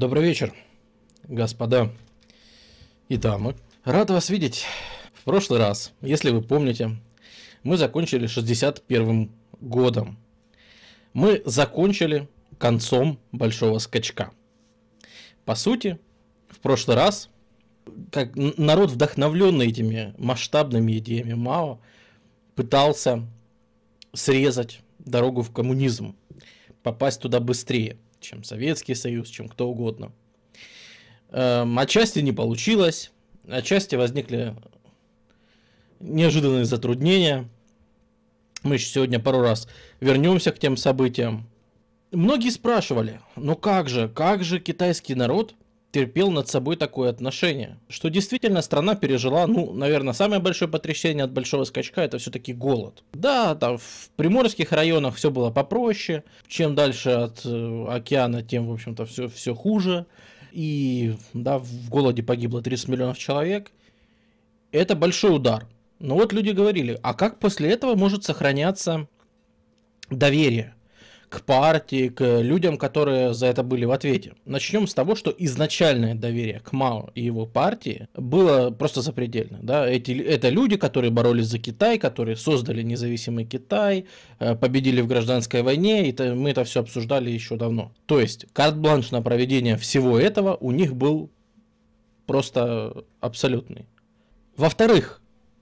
Добрый вечер, господа и дамы. Рад вас видеть. В прошлый раз, если вы помните, мы закончили 61 годом. Мы закончили концом большого скачка. По сути, в прошлый раз, как народ, вдохновленный этими масштабными идеями Мао, пытался срезать дорогу в коммунизм, попасть туда быстрее – чем Советский Союз, чем кто угодно. Эм, отчасти не получилось, отчасти возникли неожиданные затруднения. Мы еще сегодня пару раз вернемся к тем событиям. Многие спрашивали, ну как же, как же китайский народ терпел над собой такое отношение. Что действительно страна пережила, ну, наверное, самое большое потрясение от большого скачка, это все-таки голод. Да, там в приморских районах все было попроще, чем дальше от э, океана, тем, в общем-то, все, все хуже. И, да, в голоде погибло 30 миллионов человек. Это большой удар. Но вот люди говорили, а как после этого может сохраняться доверие? к партии, к людям, которые за это были в ответе. Начнем с того, что изначальное доверие к Мао и его партии было просто запредельно. Да? Эти, это люди, которые боролись за Китай, которые создали независимый Китай, э, победили в гражданской войне, и это, мы это все обсуждали еще давно. То есть карт-бланш на проведение всего этого у них был просто абсолютный. Во-вторых,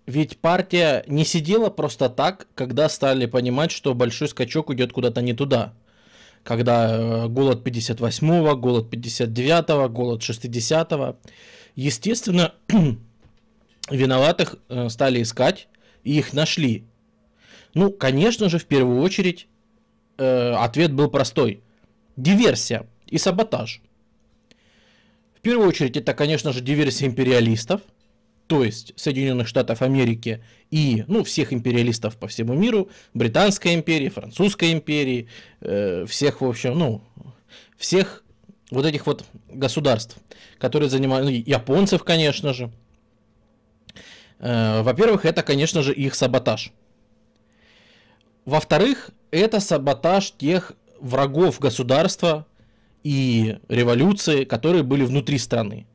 ведь партия не сидела просто так, когда стали понимать, что большой скачок идет куда-то не туда. Когда голод 58-го, голод 59-го, голод 60-го. Естественно, виноватых э, стали искать, и их нашли. Ну, конечно же, в первую очередь, э, ответ был простой. Диверсия и саботаж. В первую очередь, это, конечно же, диверсия империалистов – то есть Соединенных Штатов Америки и ну, всех империалистов по всему миру, Британской империи, Французской империи, э, всех, в общем, ну, всех вот этих вот государств, которые занимают, ну, японцев, конечно же. Э, во-первых, это, конечно же, их саботаж. Во-вторых, это саботаж тех врагов государства и революции, которые были внутри страны.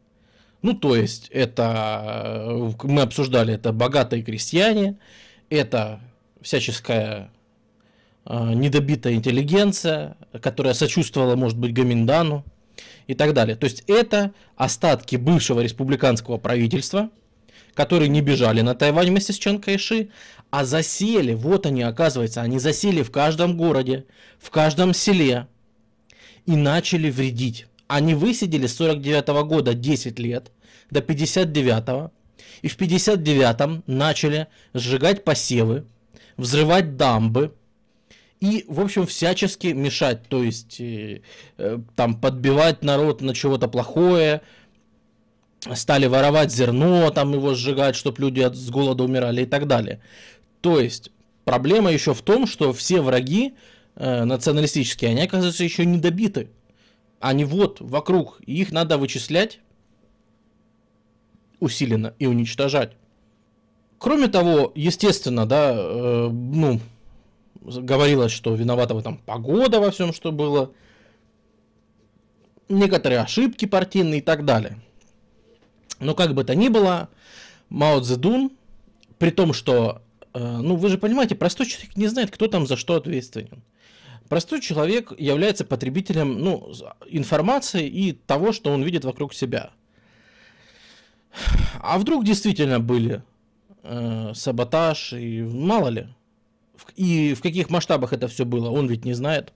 Ну, то есть, это, э, мы обсуждали, это богатые крестьяне, это всяческая э, недобитая интеллигенция, которая сочувствовала, может быть, Гаминдану и так далее. То есть, это остатки бывшего республиканского правительства, которые не бежали на Тайвань вместе с Чан Кайши, а засели, вот они, оказывается, они засели в каждом городе, в каждом селе и начали вредить. Они высидели с 49 года 10 лет до 59 -го, и в 59-м начали сжигать посевы, взрывать дамбы и, в общем, всячески мешать, то есть э, э, там подбивать народ на чего-то плохое, стали воровать зерно, там его сжигать, чтобы люди от, с голода умирали и так далее. То есть проблема еще в том, что все враги э, националистические, они оказываются еще не добиты. Они вот вокруг, и их надо вычислять усиленно и уничтожать. Кроме того, естественно, да, э, ну, говорилось, что виновата в этом погода во всем, что было, некоторые ошибки партийные и так далее. Но как бы то ни было, Мао Цзэдун, при том, что, э, ну, вы же понимаете, простой человек не знает, кто там за что ответственен. Простой человек является потребителем ну, информации и того, что он видит вокруг себя. А вдруг действительно были э, саботаж и мало ли. И в каких масштабах это все было, он ведь не знает.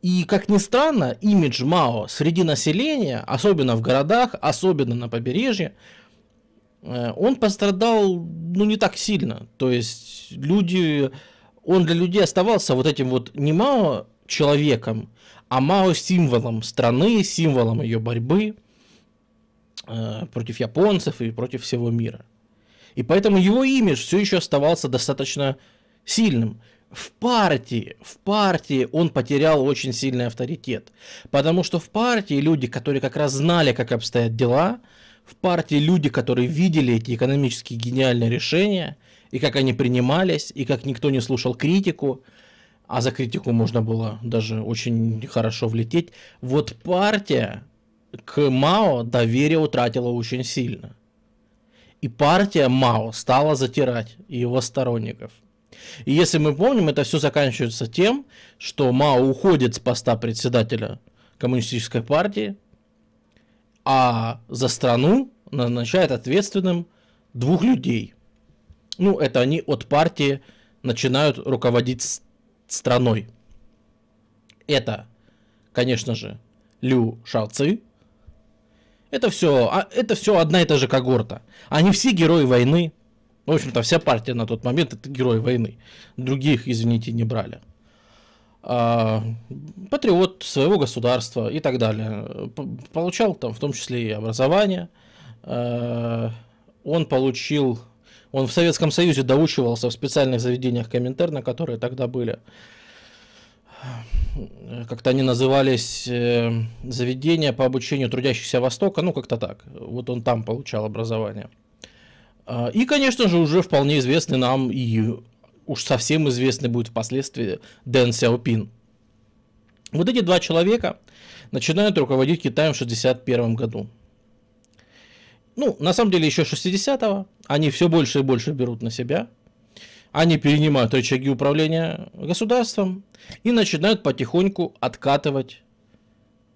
И, как ни странно, имидж Мао среди населения, особенно в городах, особенно на побережье, э, он пострадал, ну, не так сильно. То есть люди он для людей оставался вот этим вот не Мао человеком, а Мао символом страны, символом ее борьбы э, против японцев и против всего мира. И поэтому его имидж все еще оставался достаточно сильным. В партии, в партии он потерял очень сильный авторитет. Потому что в партии люди, которые как раз знали, как обстоят дела, в партии люди, которые видели эти экономические гениальные решения, и как они принимались, и как никто не слушал критику, а за критику можно было даже очень хорошо влететь. Вот партия к Мао доверие утратила очень сильно. И партия Мао стала затирать его сторонников. И если мы помним, это все заканчивается тем, что Мао уходит с поста председателя коммунистической партии, а за страну назначает ответственным двух людей ну, это они от партии начинают руководить страной. Это, конечно же, Лю Шаоци. Это все, а, это все одна и та же когорта. Они все герои войны. В общем-то, вся партия на тот момент это герои войны. Других, извините, не брали. А, патриот своего государства и так далее. Получал там в том числе и образование. А, он получил он в Советском Союзе доучивался в специальных заведениях Коминтерна, которые тогда были. Как-то они назывались э, заведения по обучению трудящихся Востока, ну как-то так. Вот он там получал образование. А, и, конечно же, уже вполне известный нам и уж совсем известный будет впоследствии Дэн Сяопин. Вот эти два человека начинают руководить Китаем в 1961 году ну, на самом деле еще 60-го, они все больше и больше берут на себя, они перенимают рычаги управления государством и начинают потихоньку откатывать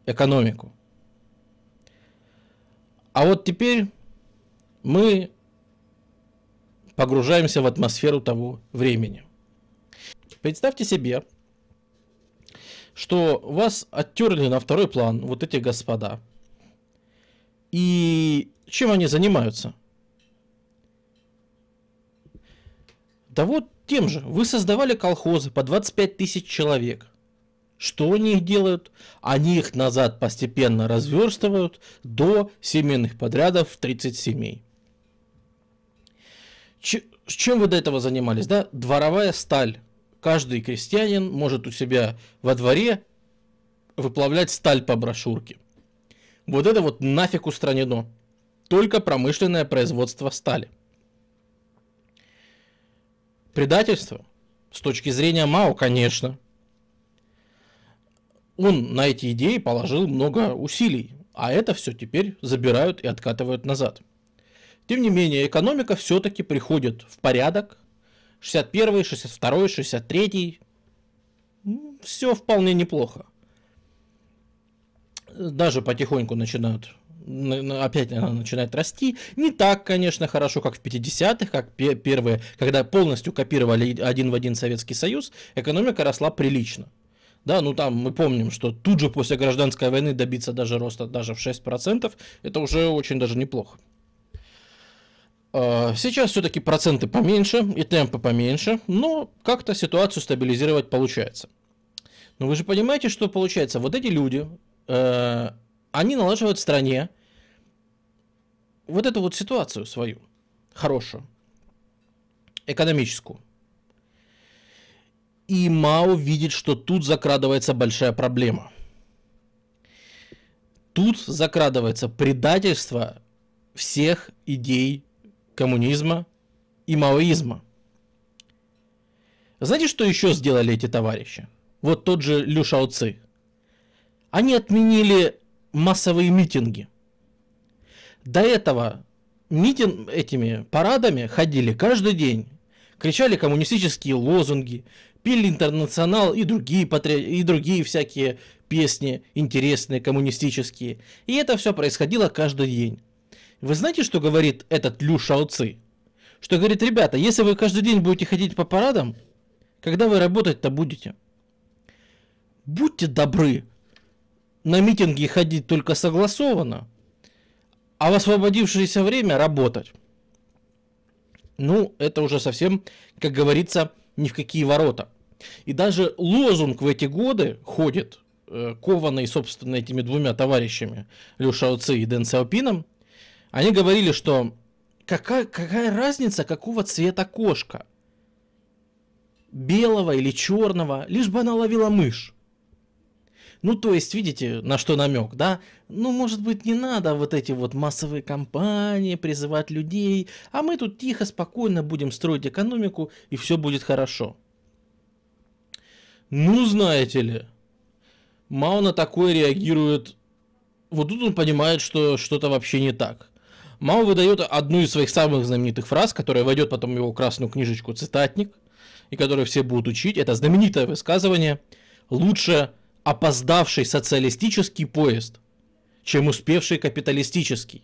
экономику. А вот теперь мы погружаемся в атмосферу того времени. Представьте себе, что вас оттерли на второй план вот эти господа. И чем они занимаются? Да вот тем же. Вы создавали колхозы по 25 тысяч человек. Что они их делают? Они их назад постепенно разверстывают до семейных подрядов в 30 семей. Ч чем вы до этого занимались? Да? Дворовая сталь. Каждый крестьянин может у себя во дворе выплавлять сталь по брошюрке. Вот это вот нафиг устранено только промышленное производство стали. Предательство, с точки зрения Мао, конечно. Он на эти идеи положил много усилий, а это все теперь забирают и откатывают назад. Тем не менее, экономика все-таки приходит в порядок. 61, 62, 63. Все вполне неплохо. Даже потихоньку начинают опять она начинает расти. Не так, конечно, хорошо, как в 50-х, как первые, когда полностью копировали один в один Советский Союз, экономика росла прилично. Да, ну там мы помним, что тут же после гражданской войны добиться даже роста даже в 6%, это уже очень даже неплохо. А, сейчас все-таки проценты поменьше и темпы поменьше, но как-то ситуацию стабилизировать получается. Но вы же понимаете, что получается, вот эти люди, э, они налаживают в стране вот эту вот ситуацию свою, хорошую, экономическую. И Мао видит, что тут закрадывается большая проблема. Тут закрадывается предательство всех идей коммунизма и маоизма. Знаете, что еще сделали эти товарищи? Вот тот же Лю Шаоци. Они отменили массовые митинги – до этого митинг этими парадами ходили каждый день. Кричали коммунистические лозунги, пели «Интернационал» и другие, патри... и другие всякие песни интересные, коммунистические. И это все происходило каждый день. Вы знаете, что говорит этот Лю Шаоци? Что говорит, ребята, если вы каждый день будете ходить по парадам, когда вы работать-то будете? Будьте добры, на митинги ходить только согласованно, а в освободившееся время работать. Ну, это уже совсем, как говорится, ни в какие ворота. И даже лозунг в эти годы ходит, э, кованный, собственно, этими двумя товарищами, Лю Шаоци и Дэн Сяопином. Они говорили, что какая, какая разница, какого цвета кошка? Белого или черного, лишь бы она ловила мышь. Ну, то есть, видите, на что намек, да? Ну, может быть, не надо вот эти вот массовые кампании, призывать людей, а мы тут тихо, спокойно будем строить экономику, и все будет хорошо. Ну, знаете ли, Мао на такое реагирует... Вот тут он понимает, что что-то вообще не так. Мао выдает одну из своих самых знаменитых фраз, которая войдет потом в его красную книжечку «Цитатник», и которую все будут учить. Это знаменитое высказывание «Лучше опоздавший социалистический поезд, чем успевший капиталистический.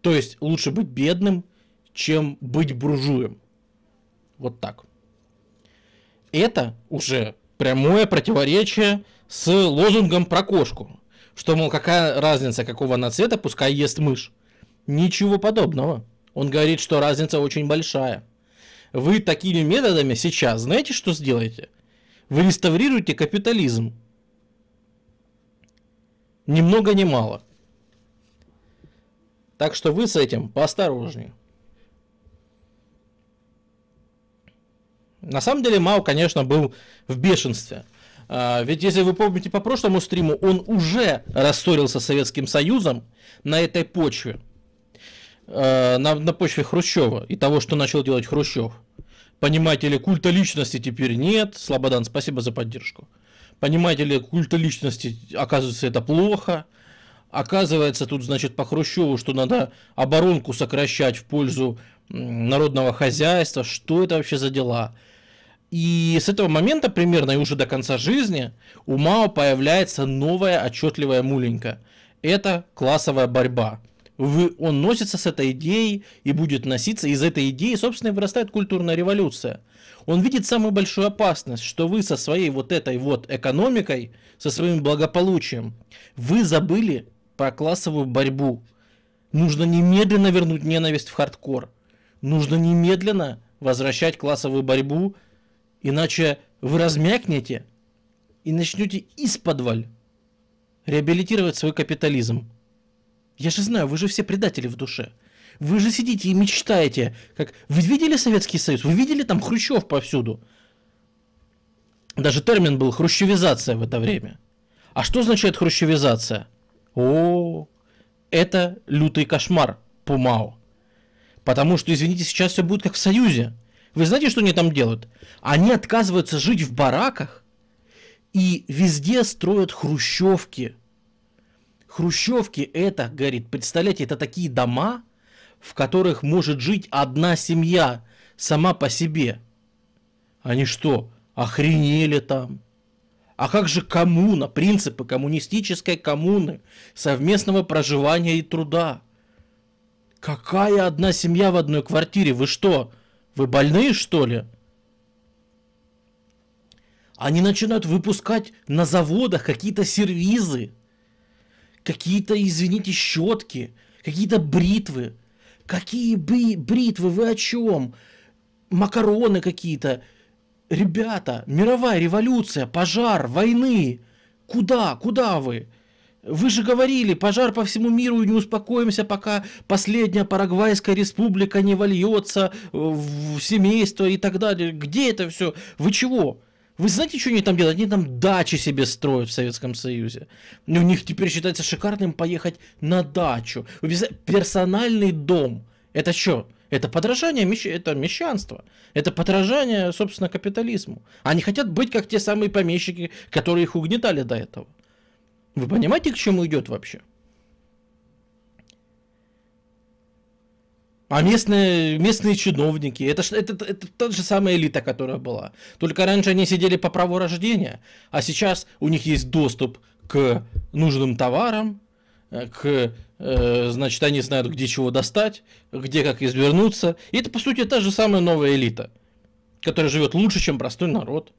То есть лучше быть бедным, чем быть буржуем. Вот так. Это уже прямое противоречие с лозунгом про кошку. Что, мол, какая разница, какого она цвета, пускай ест мышь. Ничего подобного. Он говорит, что разница очень большая. Вы такими методами сейчас знаете, что сделаете? Вы реставрируете капитализм. Ни много ни мало. Так что вы с этим поосторожнее. На самом деле Мао, конечно, был в бешенстве. А, ведь если вы помните по прошлому стриму, он уже рассорился с Советским Союзом на этой почве. А, на, на почве Хрущева и того, что начал делать Хрущев. Понимаете ли, культа личности теперь нет. Слободан, спасибо за поддержку. Понимаете ли, культа личности, оказывается, это плохо. Оказывается, тут, значит, по Хрущеву, что надо оборонку сокращать в пользу народного хозяйства. Что это вообще за дела? И с этого момента примерно и уже до конца жизни у Мао появляется новая отчетливая муленька. Это классовая борьба вы, он носится с этой идеей и будет носиться. Из этой идеи, собственно, и вырастает культурная революция. Он видит самую большую опасность, что вы со своей вот этой вот экономикой, со своим благополучием, вы забыли про классовую борьбу. Нужно немедленно вернуть ненависть в хардкор. Нужно немедленно возвращать классовую борьбу, иначе вы размякнете и начнете из подваль реабилитировать свой капитализм. Я же знаю, вы же все предатели в душе. Вы же сидите и мечтаете, как... Вы видели Советский Союз? Вы видели там Хрущев повсюду? Даже термин был хрущевизация в это время. А что означает хрущевизация? О, это лютый кошмар по Потому что, извините, сейчас все будет как в Союзе. Вы знаете, что они там делают? Они отказываются жить в бараках и везде строят хрущевки – Хрущевки это, говорит, представляете, это такие дома, в которых может жить одна семья сама по себе. Они что, охренели там? А как же коммуна, принципы коммунистической коммуны, совместного проживания и труда? Какая одна семья в одной квартире? Вы что, вы больные что ли? Они начинают выпускать на заводах какие-то сервизы какие-то, извините, щетки, какие-то бритвы. Какие бы бритвы, вы о чем? Макароны какие-то. Ребята, мировая революция, пожар, войны. Куда, куда вы? Вы же говорили, пожар по всему миру, и не успокоимся, пока последняя Парагвайская республика не вольется э, в семейство и так далее. Где это все? Вы чего? Вы знаете, что они там делают? Они там дачи себе строят в Советском Союзе. И у них теперь считается шикарным поехать на дачу. Персональный дом. Это что? Это подражание, мещ... это мещанство. Это подражание, собственно, капитализму. Они хотят быть как те самые помещики, которые их угнетали до этого. Вы понимаете, к чему идет вообще? А местные, местные чиновники, это, это, это, это та же самая элита, которая была. Только раньше они сидели по праву рождения, а сейчас у них есть доступ к нужным товарам, э, к, э, значит, они знают, где чего достать, где как извернуться. И это, по сути, та же самая новая элита, которая живет лучше, чем простой народ,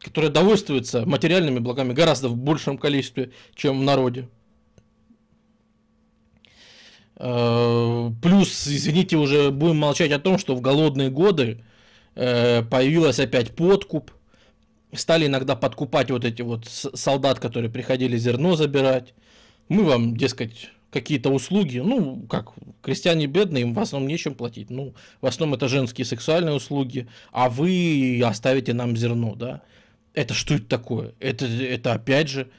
которая довольствуется материальными благами гораздо в большем количестве, чем в народе. Э, плюс, извините, уже будем молчать о том, что в голодные годы э, появилась опять подкуп. Стали иногда подкупать вот эти вот солдат, которые приходили зерно забирать. Мы вам, дескать, какие-то услуги, ну, как крестьяне бедные, им в основном нечем платить, ну, в основном это женские сексуальные услуги, а вы оставите нам зерно, да? Это что это такое? Это, это опять же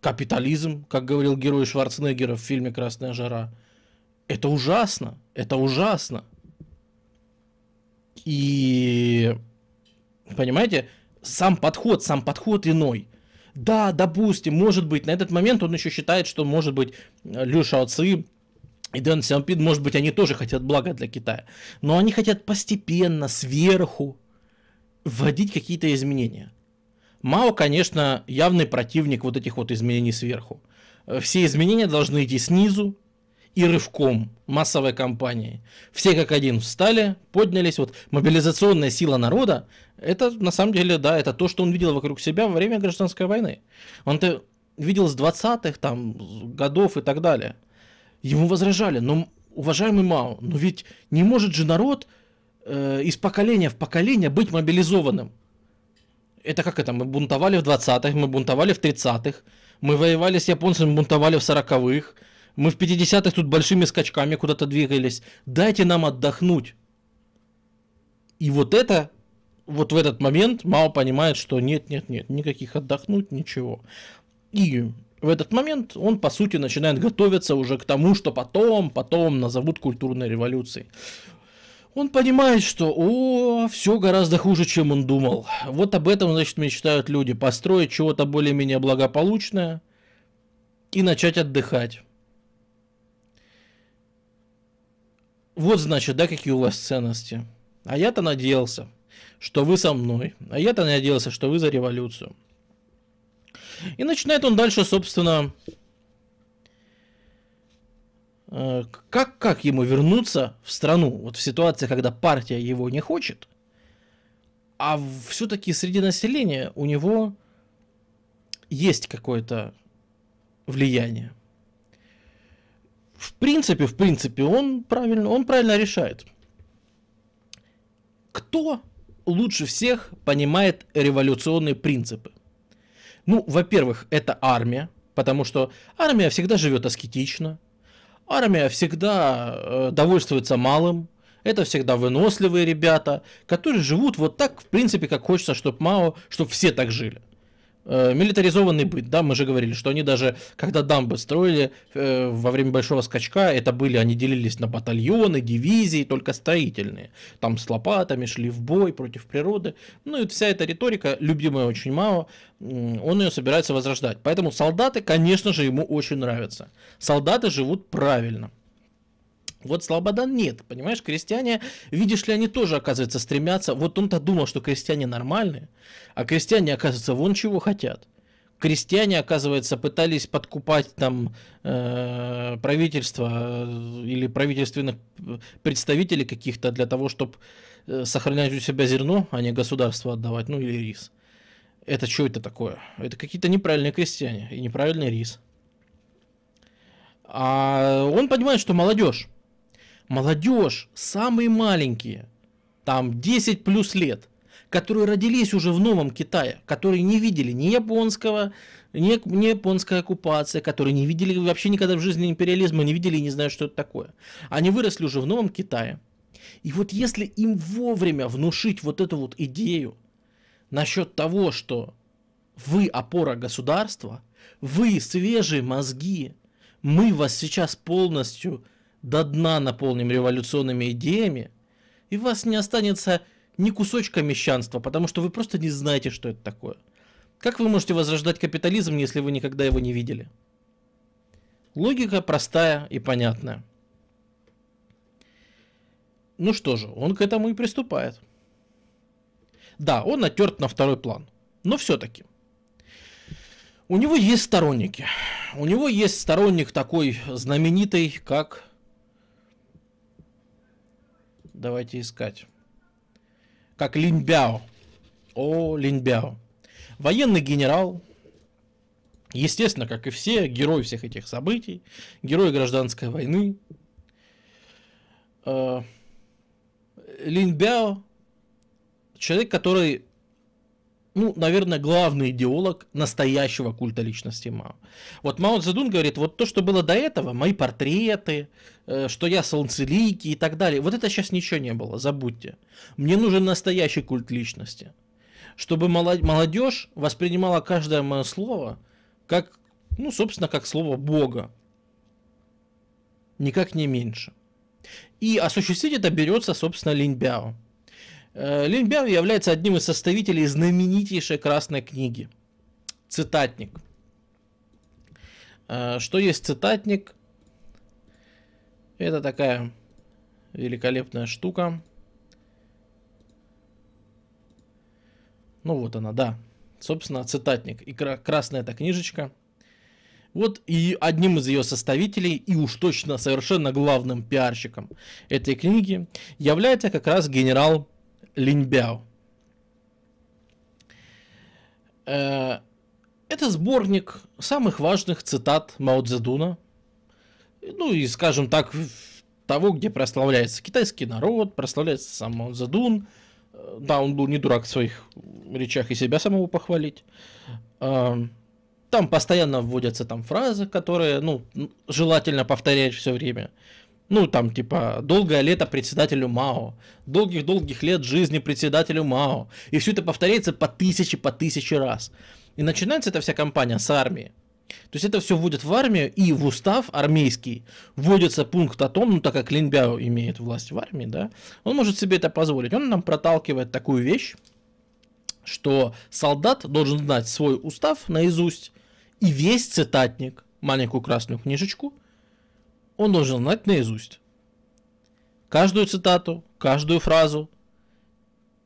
капитализм, как говорил герой Шварценеггера в фильме «Красная жара». Это ужасно, это ужасно. И, понимаете, сам подход, сам подход иной. Да, допустим, может быть, на этот момент он еще считает, что, может быть, Лю Шао и Дэн Сяопин, может быть, они тоже хотят блага для Китая. Но они хотят постепенно, сверху, вводить какие-то изменения. Мао, конечно, явный противник вот этих вот изменений сверху. Э, все изменения должны идти снизу, и рывком массовой кампании. Все как один встали, поднялись. Вот мобилизационная сила народа, это на самом деле, да, это то, что он видел вокруг себя во время гражданской войны. Он это видел с 20-х там, годов и так далее. Ему возражали, но, «Ну, уважаемый Мао, но ну ведь не может же народ э, из поколения в поколение быть мобилизованным. Это как это, мы бунтовали в 20-х, мы бунтовали в 30-х, мы воевали с японцами, бунтовали в 40-х, мы в 50-х тут большими скачками куда-то двигались. Дайте нам отдохнуть. И вот это, вот в этот момент Мао понимает, что нет-нет-нет, никаких отдохнуть, ничего. И в этот момент он, по сути, начинает готовиться уже к тому, что потом, потом назовут культурной революцией. Он понимает, что о, все гораздо хуже, чем он думал. Вот об этом, значит, мечтают люди. Построить чего-то более-менее благополучное и начать отдыхать. Вот значит, да, какие у вас ценности. А я-то надеялся, что вы со мной. А я-то надеялся, что вы за революцию. И начинает он дальше, собственно, э, как, как ему вернуться в страну? Вот в ситуации, когда партия его не хочет, а все-таки среди населения у него есть какое-то влияние в принципе, в принципе, он правильно, он правильно решает. Кто лучше всех понимает революционные принципы? Ну, во-первых, это армия, потому что армия всегда живет аскетично, армия всегда э, довольствуется малым, это всегда выносливые ребята, которые живут вот так, в принципе, как хочется, чтобы Мао, чтобы все так жили. Э, милитаризованный быт, да, мы же говорили, что они даже, когда дамбы строили э, во время большого скачка, это были, они делились на батальоны, дивизии, только строительные, там с лопатами шли в бой против природы, ну и вся эта риторика, любимая очень мало, он ее собирается возрождать, поэтому солдаты, конечно же, ему очень нравятся, солдаты живут правильно – вот Слободан нет, понимаешь, крестьяне, видишь ли, они тоже, оказывается, стремятся. Вот он-то думал, что крестьяне нормальные, а крестьяне, оказывается, вон чего хотят. Крестьяне, оказывается, пытались подкупать там э, правительство э, или правительственных представителей каких-то для того, чтобы э, сохранять у себя зерно, а не государство отдавать, ну или рис. Это что это такое? Это какие-то неправильные крестьяне и неправильный рис. А он понимает, что молодежь молодежь, самые маленькие, там 10 плюс лет, которые родились уже в новом Китае, которые не видели ни японского, ни, ни японской оккупации, которые не видели вообще никогда в жизни империализма, не видели и не знают, что это такое. Они выросли уже в новом Китае. И вот если им вовремя внушить вот эту вот идею насчет того, что вы опора государства, вы свежие мозги, мы вас сейчас полностью до дна наполним революционными идеями, и в вас не останется ни кусочка мещанства, потому что вы просто не знаете, что это такое. Как вы можете возрождать капитализм, если вы никогда его не видели? Логика простая и понятная. Ну что же, он к этому и приступает. Да, он натерт на второй план, но все-таки. У него есть сторонники. У него есть сторонник такой знаменитый, как Давайте искать. Как Линьбяо? О, Линьбяо, Военный генерал. Естественно, как и все, герой всех этих событий. Герой гражданской войны. Э, Линьбяо Человек, который ну, наверное, главный идеолог настоящего культа личности Мао. Вот Мао Цзэдун говорит, вот то, что было до этого, мои портреты, э, что я солнцеликий и так далее, вот это сейчас ничего не было, забудьте. Мне нужен настоящий культ личности. Чтобы молодежь воспринимала каждое мое слово как, ну, собственно, как слово Бога. Никак не меньше. И осуществить это берется, собственно, Линь Бяо. Э, Линбяо является одним из составителей знаменитейшей Красной книги. Цитатник. Э, что есть цитатник? Это такая великолепная штука. Ну вот она, да. Собственно, цитатник. И красная эта книжечка. Вот и одним из ее составителей, и уж точно совершенно главным пиарщиком этой книги является как раз генерал Линьбяо. Э, это сборник самых важных цитат Мао Цзэдуна. Ну и, скажем так, того, где прославляется китайский народ, прославляется сам Мао Цзэдун. Э, да, он был не дурак в своих речах и себя самого похвалить. Э, там постоянно вводятся там фразы, которые, ну, желательно повторять все время. Ну, там, типа, долгое лето председателю МАО, долгих-долгих лет жизни председателю МАО. И все это повторяется по тысяче, по тысяче раз. И начинается эта вся кампания с армии. То есть это все вводят в армию, и в устав армейский вводится пункт о том, ну так как Бяо имеет власть в армии, да, он может себе это позволить. Он нам проталкивает такую вещь, что солдат должен знать свой устав наизусть и весь цитатник, маленькую красную книжечку, он должен знать наизусть. Каждую цитату, каждую фразу.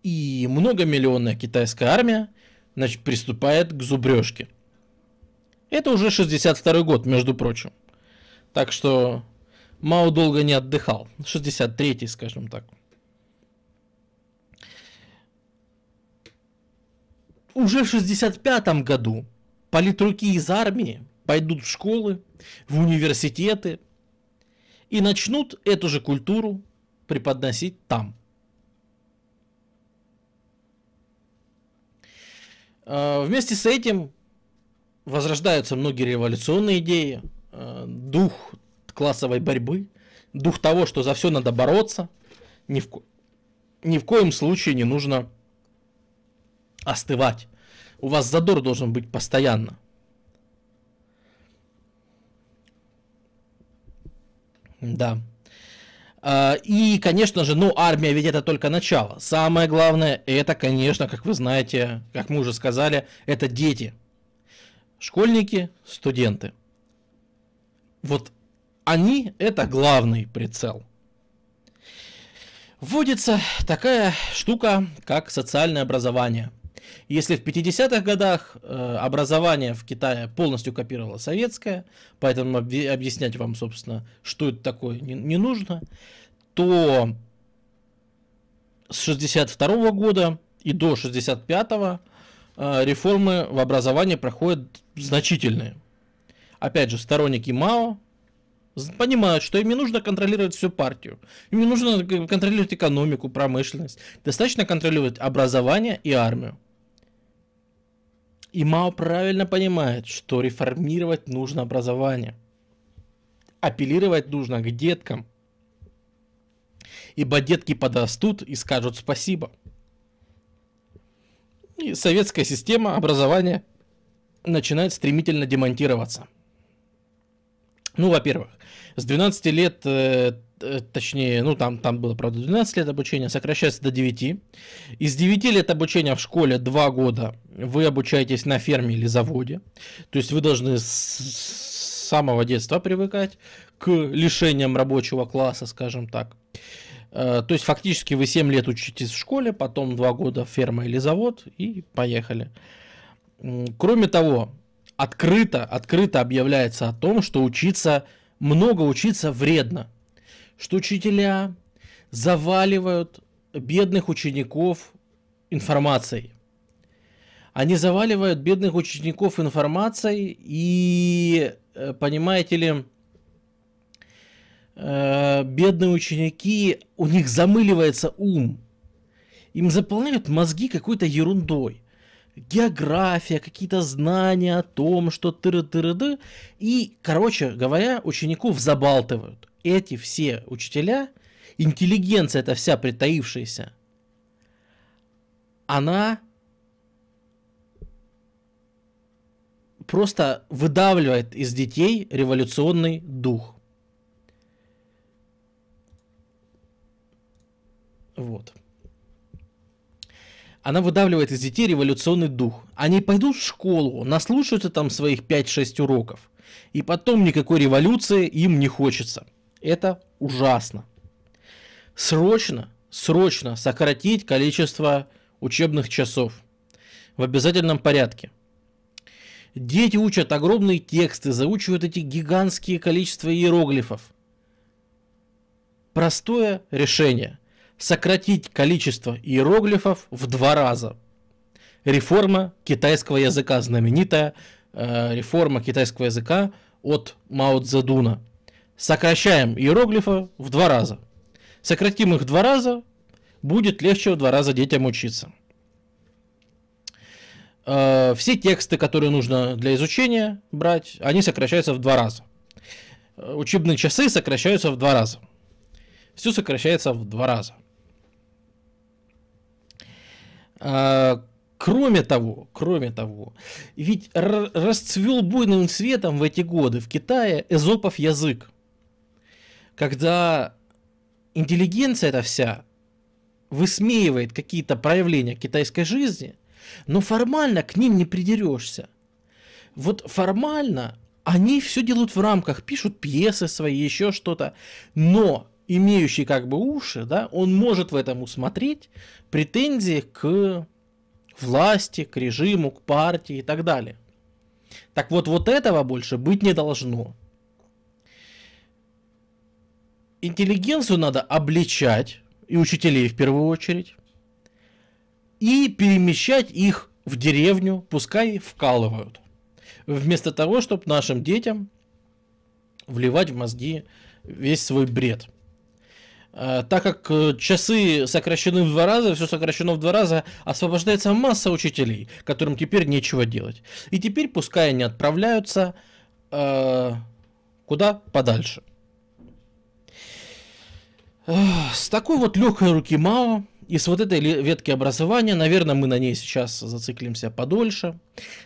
И многомиллионная китайская армия значит, приступает к зубрежке. Это уже 62 год, между прочим. Так что Мао долго не отдыхал. 63-й, скажем так. Уже в 65 году политруки из армии пойдут в школы, в университеты, и начнут эту же культуру преподносить там. А, вместе с этим возрождаются многие революционные идеи, а, дух классовой борьбы, дух того, что за все надо бороться, ни в, ко... ни в коем случае не нужно остывать. У вас задор должен быть постоянно. Да. А, и, конечно же, ну, армия ведь это только начало. Самое главное, это, конечно, как вы знаете, как мы уже сказали, это дети. Школьники, студенты. Вот они это главный прицел. Вводится такая штука, как социальное образование. Если в 50-х годах э, образование в Китае полностью копировало советское, поэтому объяснять вам, собственно, что это такое не нужно, то с 62 года и до 65 э, реформы в образовании проходят значительные. Опять же, сторонники Мао понимают, что им не нужно контролировать всю партию. Им не нужно э, контролировать экономику, промышленность. Достаточно контролировать образование и армию. И Мао правильно понимает, что реформировать нужно образование. Апеллировать нужно к деткам. Ибо детки подрастут и скажут спасибо. И советская система образования начинает стремительно демонтироваться. Ну, во-первых, с 12 лет э, Э, точнее, ну там, там было, правда, 12 лет обучения, сокращается до 9. Из 9 лет обучения в школе 2 года вы обучаетесь на ферме или заводе. То есть вы должны с, с самого детства привыкать к лишениям рабочего класса, скажем так. Э, то есть фактически вы 7 лет учитесь в школе, потом 2 года ферма или завод и поехали. Кроме того, открыто, открыто объявляется о том, что учиться, много учиться вредно – что учителя заваливают бедных учеников информацией. Они заваливают бедных учеников информацией и, э, понимаете ли, э, бедные ученики, у них замыливается ум. Им заполняют мозги какой-то ерундой география, какие-то знания о том, что тыры тыры -ды. И, короче говоря, учеников забалтывают. Эти все учителя, интеллигенция эта вся притаившаяся, она просто выдавливает из детей революционный дух. Вот она выдавливает из детей революционный дух. Они пойдут в школу, наслушаются там своих 5-6 уроков. И потом никакой революции им не хочется. Это ужасно. Срочно, срочно сократить количество учебных часов в обязательном порядке. Дети учат огромные тексты, заучивают эти гигантские количества иероглифов. Простое решение – сократить количество иероглифов в два раза. Реформа китайского языка, знаменитая э, реформа китайского языка от Мао Цзэдуна. Сокращаем иероглифы в два раза. Сократим их в два раза, будет легче в два раза детям учиться. Э, все тексты, которые нужно для изучения брать, они сокращаются в два раза. Э, учебные часы сокращаются в два раза все сокращается в два раза. А, кроме того, кроме того, ведь расцвел буйным цветом в эти годы в Китае эзопов язык, когда интеллигенция эта вся высмеивает какие-то проявления китайской жизни, но формально к ним не придерешься. Вот формально они все делают в рамках, пишут пьесы свои, еще что-то, но имеющий как бы уши, да, он может в этом усмотреть претензии к власти, к режиму, к партии и так далее. Так вот, вот этого больше быть не должно. Интеллигенцию надо обличать, и учителей в первую очередь, и перемещать их в деревню, пускай вкалывают. Вместо того, чтобы нашим детям вливать в мозги весь свой бред – Э, так как э, часы сокращены в два раза, все сокращено в два раза, освобождается масса учителей, которым теперь нечего делать. И теперь пускай они отправляются э, куда подальше. С такой вот легкой руки Мао и с вот этой ветки образования, наверное, мы на ней сейчас зациклимся подольше,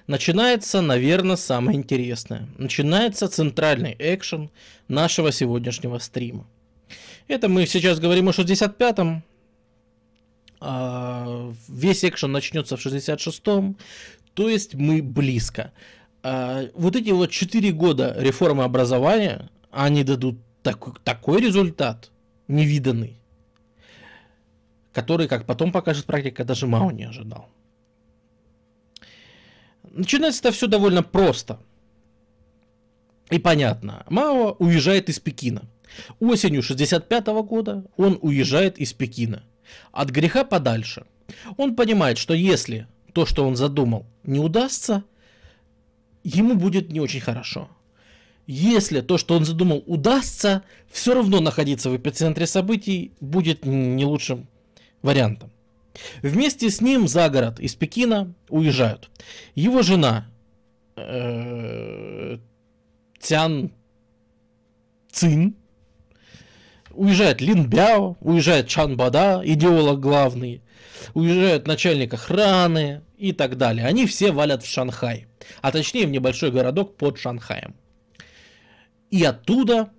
начинается, наверное, самое интересное. Начинается центральный экшен нашего сегодняшнего стрима. Это мы сейчас говорим о 65-м. А, весь экшен начнется в 66-м. То есть мы близко. А, вот эти вот 4 года реформы образования, они дадут так, такой результат, невиданный, который, как потом покажет практика, даже Мао не ожидал. Начинается это все довольно просто и понятно. Мао уезжает из Пекина – Осенью 65 года он уезжает из Пекина. От греха подальше. Он понимает, что если то, что он задумал, не удастся, ему будет не очень хорошо. Если то, что он задумал, удастся, все равно находиться в эпицентре событий будет не лучшим вариантом. Вместе с ним за город из Пекина уезжают. Его жена э, Цин Уезжает Лин Бяо, уезжает Чан Бада, идеолог главный, уезжает начальник охраны и так далее. Они все валят в Шанхай, а точнее в небольшой городок под Шанхаем. И оттуда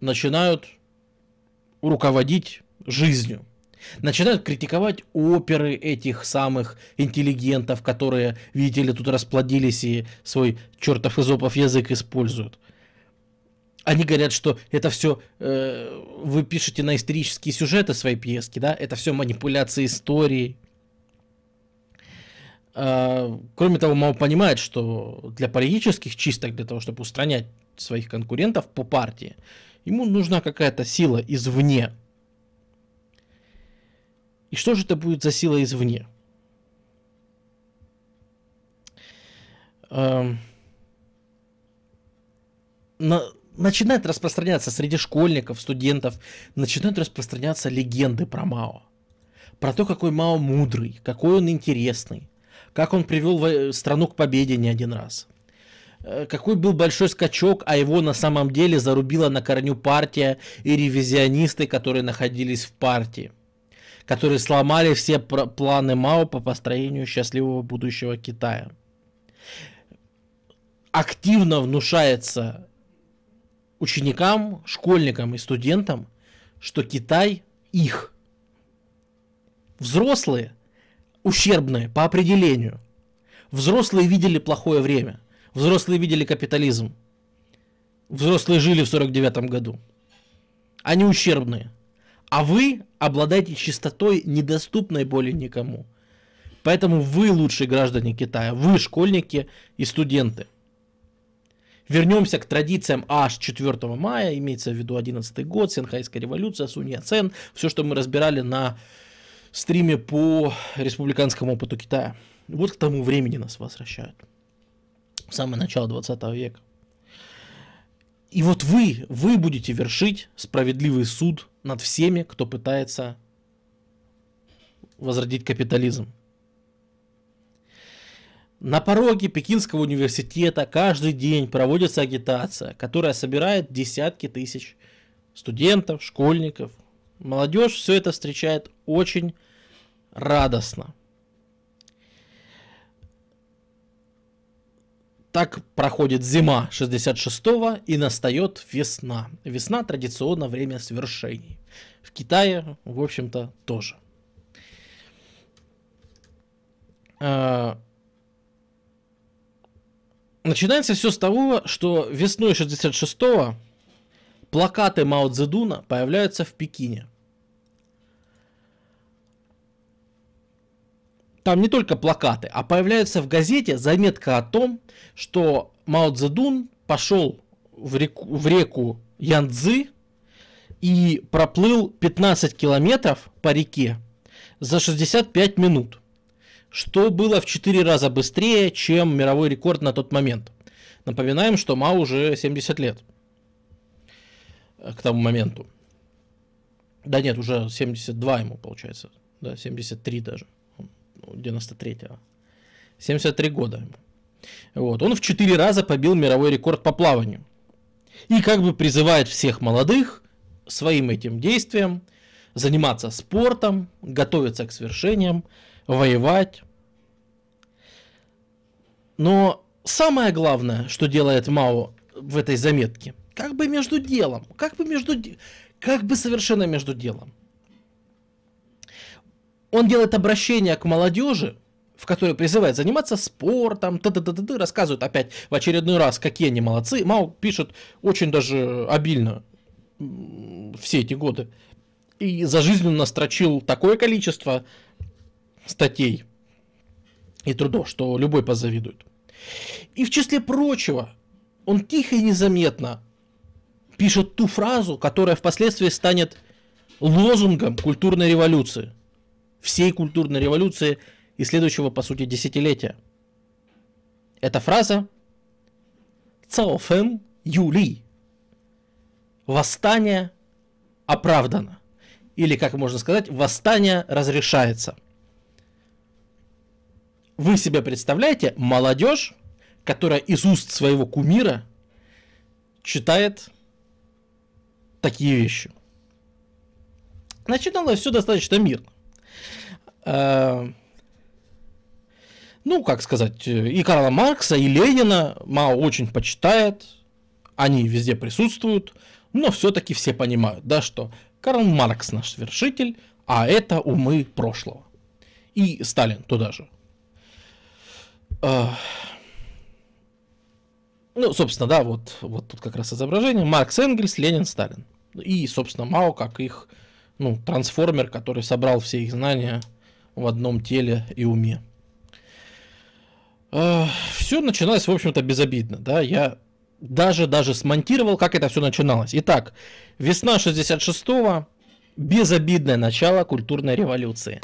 начинают руководить жизнью. Начинают критиковать оперы этих самых интеллигентов, которые, видите ли, тут расплодились и свой чертов изопов язык используют они говорят, что это все э, вы пишете на исторические сюжеты своей пьески, да, это все манипуляции историей. Э, кроме того, Мао понимает, что для политических чисток, для того, чтобы устранять своих конкурентов по партии, ему нужна какая-то сила извне. И что же это будет за сила извне? Э, на, начинает распространяться среди школьников, студентов, начинают распространяться легенды про Мао. Про то, какой Мао мудрый, какой он интересный, как он привел э, страну к победе не один раз. Э, какой был большой скачок, а его на самом деле зарубила на корню партия и ревизионисты, которые находились в партии которые сломали все планы Мао по построению счастливого будущего Китая. Активно внушается ученикам, школьникам и студентам, что Китай их. Взрослые ущербные по определению. Взрослые видели плохое время. Взрослые видели капитализм. Взрослые жили в 49 году. Они ущербные. А вы обладаете чистотой, недоступной более никому. Поэтому вы лучшие граждане Китая, вы школьники и студенты. Вернемся к традициям аж 4 мая, имеется в виду 11 год, Сенхайская революция, Сунья Цен, все, что мы разбирали на стриме по республиканскому опыту Китая. Вот к тому времени нас возвращают. В самое начало 20 века. И вот вы, вы будете вершить справедливый суд над всеми, кто пытается возродить капитализм. На пороге Пекинского университета каждый день проводится агитация, которая собирает десятки тысяч студентов, школьников. Молодежь все это встречает очень радостно. Так проходит зима 66-го и настает весна. Весна традиционно время свершений. В Китае, в общем-то, тоже. А, Начинается все с того, что весной 66-го плакаты Мао Цзэдуна появляются в Пекине. Там не только плакаты, а появляется в газете заметка о том, что Мао Цзэдун пошел в реку, в реку Янцзы и проплыл 15 километров по реке за 65 минут что было в 4 раза быстрее, чем мировой рекорд на тот момент. Напоминаем, что Мао уже 70 лет к тому моменту. Да нет, уже 72 ему получается. Да, 73 даже. 93 -го. 73 года Вот. Он в 4 раза побил мировой рекорд по плаванию. И как бы призывает всех молодых своим этим действием заниматься спортом, готовиться к свершениям, воевать. Но самое главное, что делает Мао в этой заметке, как бы между делом, как бы между, как бы совершенно между делом. Он делает обращение к молодежи, в которой призывает заниматься спортом, т т т т рассказывает опять в очередной раз, какие они молодцы. Мао пишет очень даже обильно все эти годы. И за жизнь он настрочил такое количество статей и трудов, что любой позавидует. И в числе прочего, он тихо и незаметно пишет ту фразу, которая впоследствии станет лозунгом культурной революции. Всей культурной революции и следующего, по сути, десятилетия. Эта фраза «Цаофэм Юли» «Восстание оправдано». Или, как можно сказать, «Восстание разрешается». Вы себе представляете молодежь, которая из уст своего кумира читает такие вещи. Начиналось все достаточно мирно. А, ну, как сказать, э, и Карла Маркса, и Ленина Мао очень почитает, они везде присутствуют, но все-таки все понимают, да, что Карл Маркс наш вершитель, а это умы прошлого. И Сталин туда же. Ну, собственно, да, вот, вот тут как раз изображение. Маркс Энгельс, Ленин, Сталин. И, собственно, Мао как их, ну, трансформер, который собрал все их знания в одном теле и уме. А, все начиналось, в общем-то, безобидно, да, я даже, даже смонтировал, как это все начиналось. Итак, весна 66-го, безобидное начало культурной революции.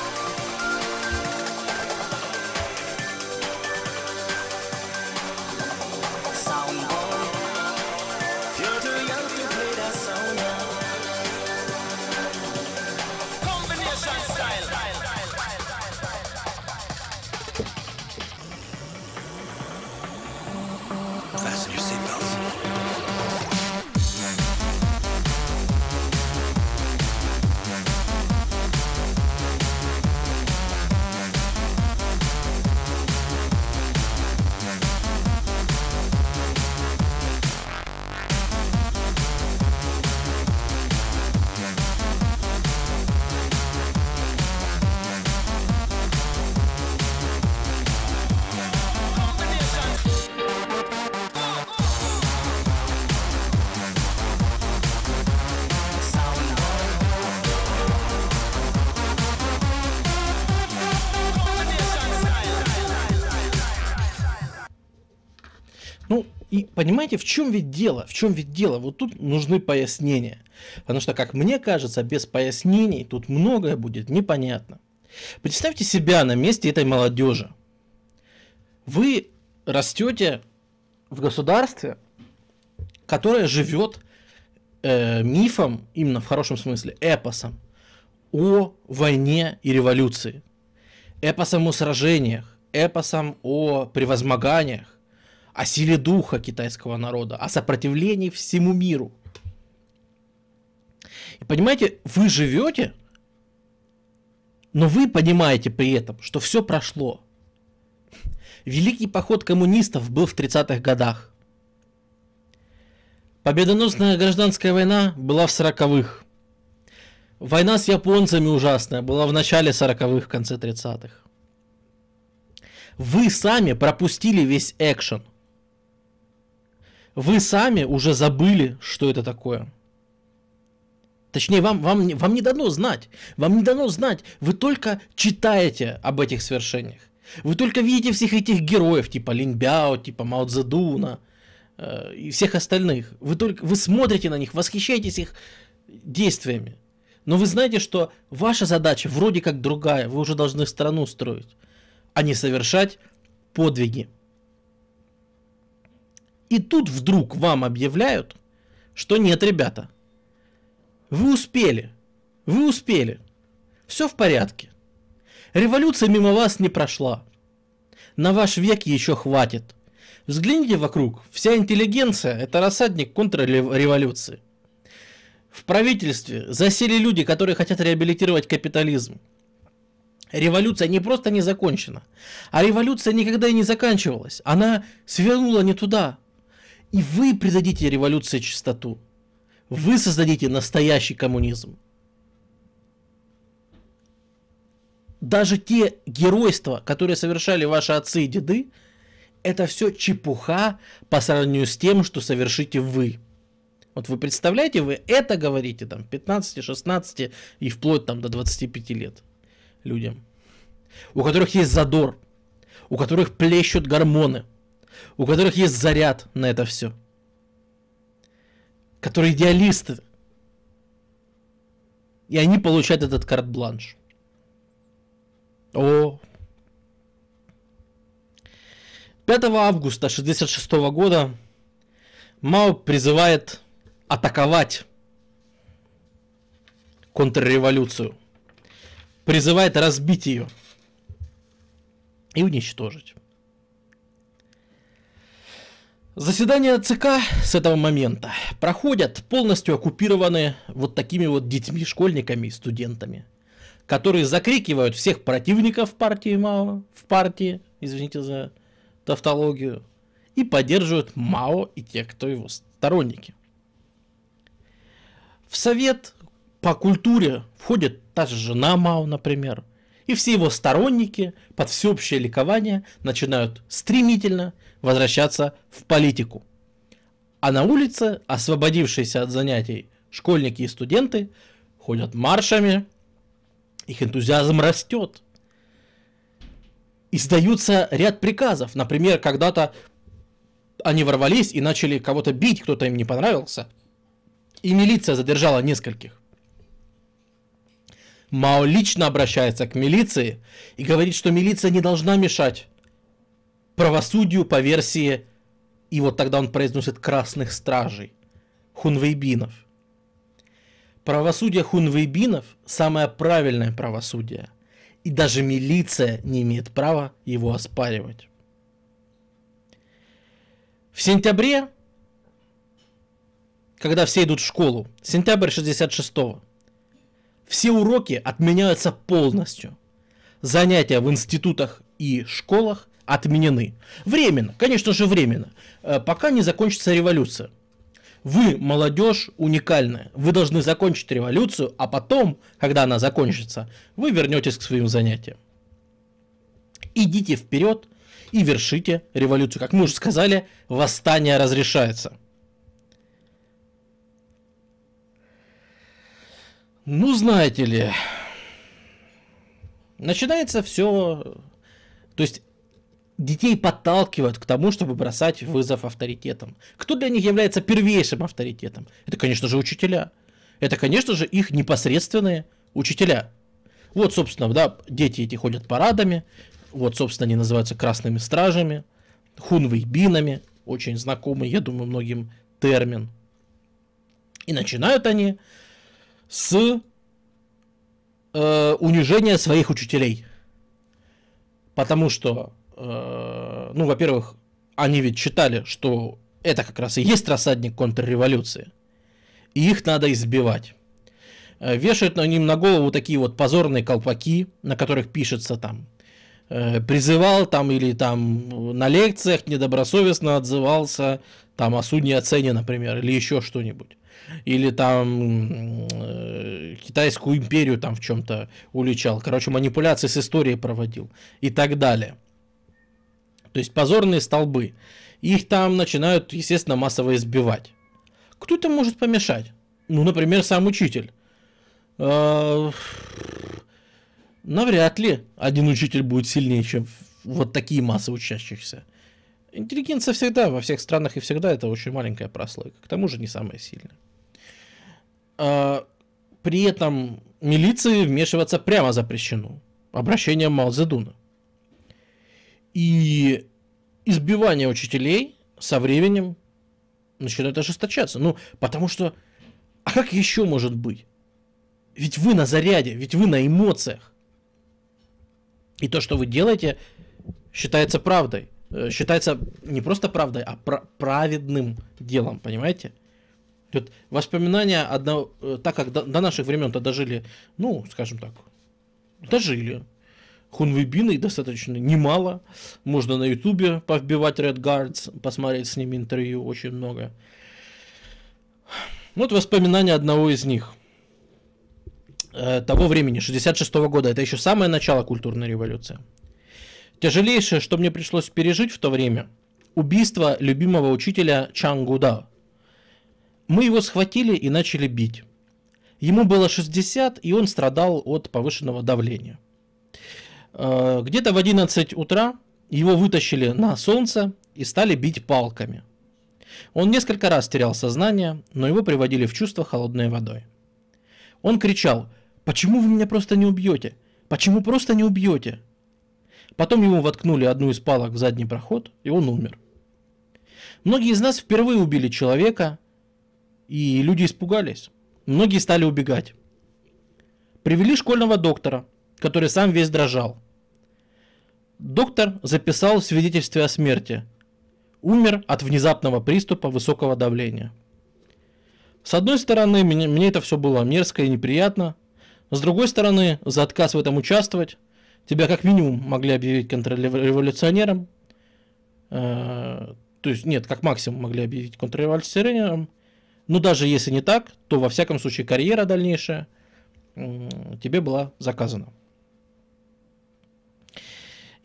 понимаете, в чем ведь дело? В чем ведь дело? Вот тут нужны пояснения. Потому что, как мне кажется, без пояснений тут многое будет непонятно. Представьте себя на месте этой молодежи. Вы растете в государстве, которое живет э, мифом, именно в хорошем смысле, эпосом о войне и революции, эпосом о сражениях, эпосом о превозмоганиях, о силе духа китайского народа, о сопротивлении всему миру. И понимаете, вы живете, но вы понимаете при этом, что все прошло. Великий поход коммунистов был в 30-х годах. Победоносная гражданская война была в 40-х. Война с японцами ужасная была в начале 40-х, в конце 30-х. Вы сами пропустили весь экшен – вы сами уже забыли, что это такое. Точнее, вам, вам, вам не дано знать. Вам не дано знать. Вы только читаете об этих свершениях. Вы только видите всех этих героев, типа Линьбяо, типа Мао Цзэдуна э, и всех остальных. Вы только вы смотрите на них, восхищаетесь их действиями. Но вы знаете, что ваша задача вроде как другая. Вы уже должны страну строить, а не совершать подвиги. И тут вдруг вам объявляют, что нет, ребята, вы успели, вы успели, все в порядке. Революция мимо вас не прошла. На ваш век еще хватит. Взгляните вокруг, вся интеллигенция – это рассадник контрреволюции. В правительстве засели люди, которые хотят реабилитировать капитализм. Революция не просто не закончена, а революция никогда и не заканчивалась. Она свернула не туда. И вы придадите революции чистоту. Вы создадите настоящий коммунизм. Даже те геройства, которые совершали ваши отцы и деды, это все чепуха по сравнению с тем, что совершите вы. Вот вы представляете, вы это говорите там 15, 16 и вплоть там до 25 лет людям, у которых есть задор, у которых плещут гормоны – у которых есть заряд на это все, которые идеалисты. И они получают этот карт-бланш. О. 5 августа 1966 года Мао призывает атаковать контрреволюцию. Призывает разбить ее и уничтожить. Заседания ЦК с этого момента проходят полностью оккупированные вот такими вот детьми, школьниками и студентами, которые закрикивают всех противников партии Мао, в партии, извините за тавтологию, и поддерживают Мао и тех, кто его сторонники. В совет по культуре входит та же жена Мао, например, и все его сторонники под всеобщее ликование начинают стремительно – возвращаться в политику. А на улице, освободившиеся от занятий школьники и студенты, ходят маршами, их энтузиазм растет. Издаются ряд приказов. Например, когда-то они ворвались и начали кого-то бить, кто-то им не понравился. И милиция задержала нескольких. Мао лично обращается к милиции и говорит, что милиция не должна мешать правосудию по версии, и вот тогда он произносит красных стражей, хунвейбинов. Правосудие хунвейбинов – самое правильное правосудие, и даже милиция не имеет права его оспаривать. В сентябре, когда все идут в школу, сентябрь 66-го, все уроки отменяются полностью. Занятия в институтах и школах отменены. Временно, конечно же временно, э, пока не закончится революция. Вы, молодежь, уникальная. Вы должны закончить революцию, а потом, когда она закончится, вы вернетесь к своим занятиям. Идите вперед и вершите революцию. Как мы уже сказали, восстание разрешается. Ну, знаете ли, начинается все... То есть детей подталкивают к тому, чтобы бросать вызов авторитетам. Кто для них является первейшим авторитетом? Это, конечно же, учителя. Это, конечно же, их непосредственные учителя. Вот, собственно, да, дети эти ходят парадами, вот, собственно, они называются красными стражами, хунвейбинами, очень знакомый, я думаю, многим термин. И начинают они с э, унижения своих учителей. Потому что Э, ну, во-первых, они ведь читали, что это как раз и есть рассадник контрреволюции. И их надо избивать. Э, вешают на ним на голову такие вот позорные колпаки, на которых пишется там э, призывал там или там на лекциях недобросовестно отзывался там о судне о цене, например, или еще что-нибудь. Или там э, Китайскую империю там в чем-то уличал. Короче, манипуляции с историей проводил и так далее. То есть позорные столбы. Их там начинают, естественно, массово избивать. Кто это может помешать? Ну, например, сам учитель. А, навряд ли один учитель будет сильнее, чем вот такие массы учащихся. Интеллигенция всегда, во всех странах и всегда это очень маленькая прослойка. К тому же не самая сильная. А, при этом милиции вмешиваться прямо запрещено. Обращение Малзедуна. И избивание учителей со временем начинает ожесточаться. Ну, потому что, а как еще может быть? Ведь вы на заряде, ведь вы на эмоциях. И то, что вы делаете, считается правдой. Э, считается не просто правдой, а пр- праведным делом, понимаете? Вот воспоминания одного, э, так как до, до наших времен-то дожили, ну, скажем так, дожили, хунвибиной достаточно немало. Можно на ютубе повбивать Red Guards, посмотреть с ними интервью очень много. Вот воспоминания одного из них э, того времени, 66 -го года. Это еще самое начало культурной революции. Тяжелейшее, что мне пришлось пережить в то время, убийство любимого учителя Чангуда. Мы его схватили и начали бить. Ему было 60, и он страдал от повышенного давления. Э, где-то в 11 утра его вытащили на солнце и стали бить палками. Он несколько раз терял сознание, но его приводили в чувство холодной водой. Он кричал «Почему вы меня просто не убьете? Почему просто не убьете?» Потом ему воткнули одну из палок в задний проход, и он умер. Многие из нас впервые убили человека, и люди испугались. Многие стали убегать. Привели школьного доктора, который сам весь дрожал – Доктор записал в свидетельстве о смерти. Умер от внезапного приступа высокого давления. С одной стороны, мне, мне это все было мерзко и неприятно. С другой стороны, за отказ в этом участвовать, тебя как минимум могли объявить контрреволюционером. Э, то есть, нет, как максимум могли объявить контрреволюционером. Но даже если не так, то во всяком случае карьера дальнейшая э, тебе была заказана.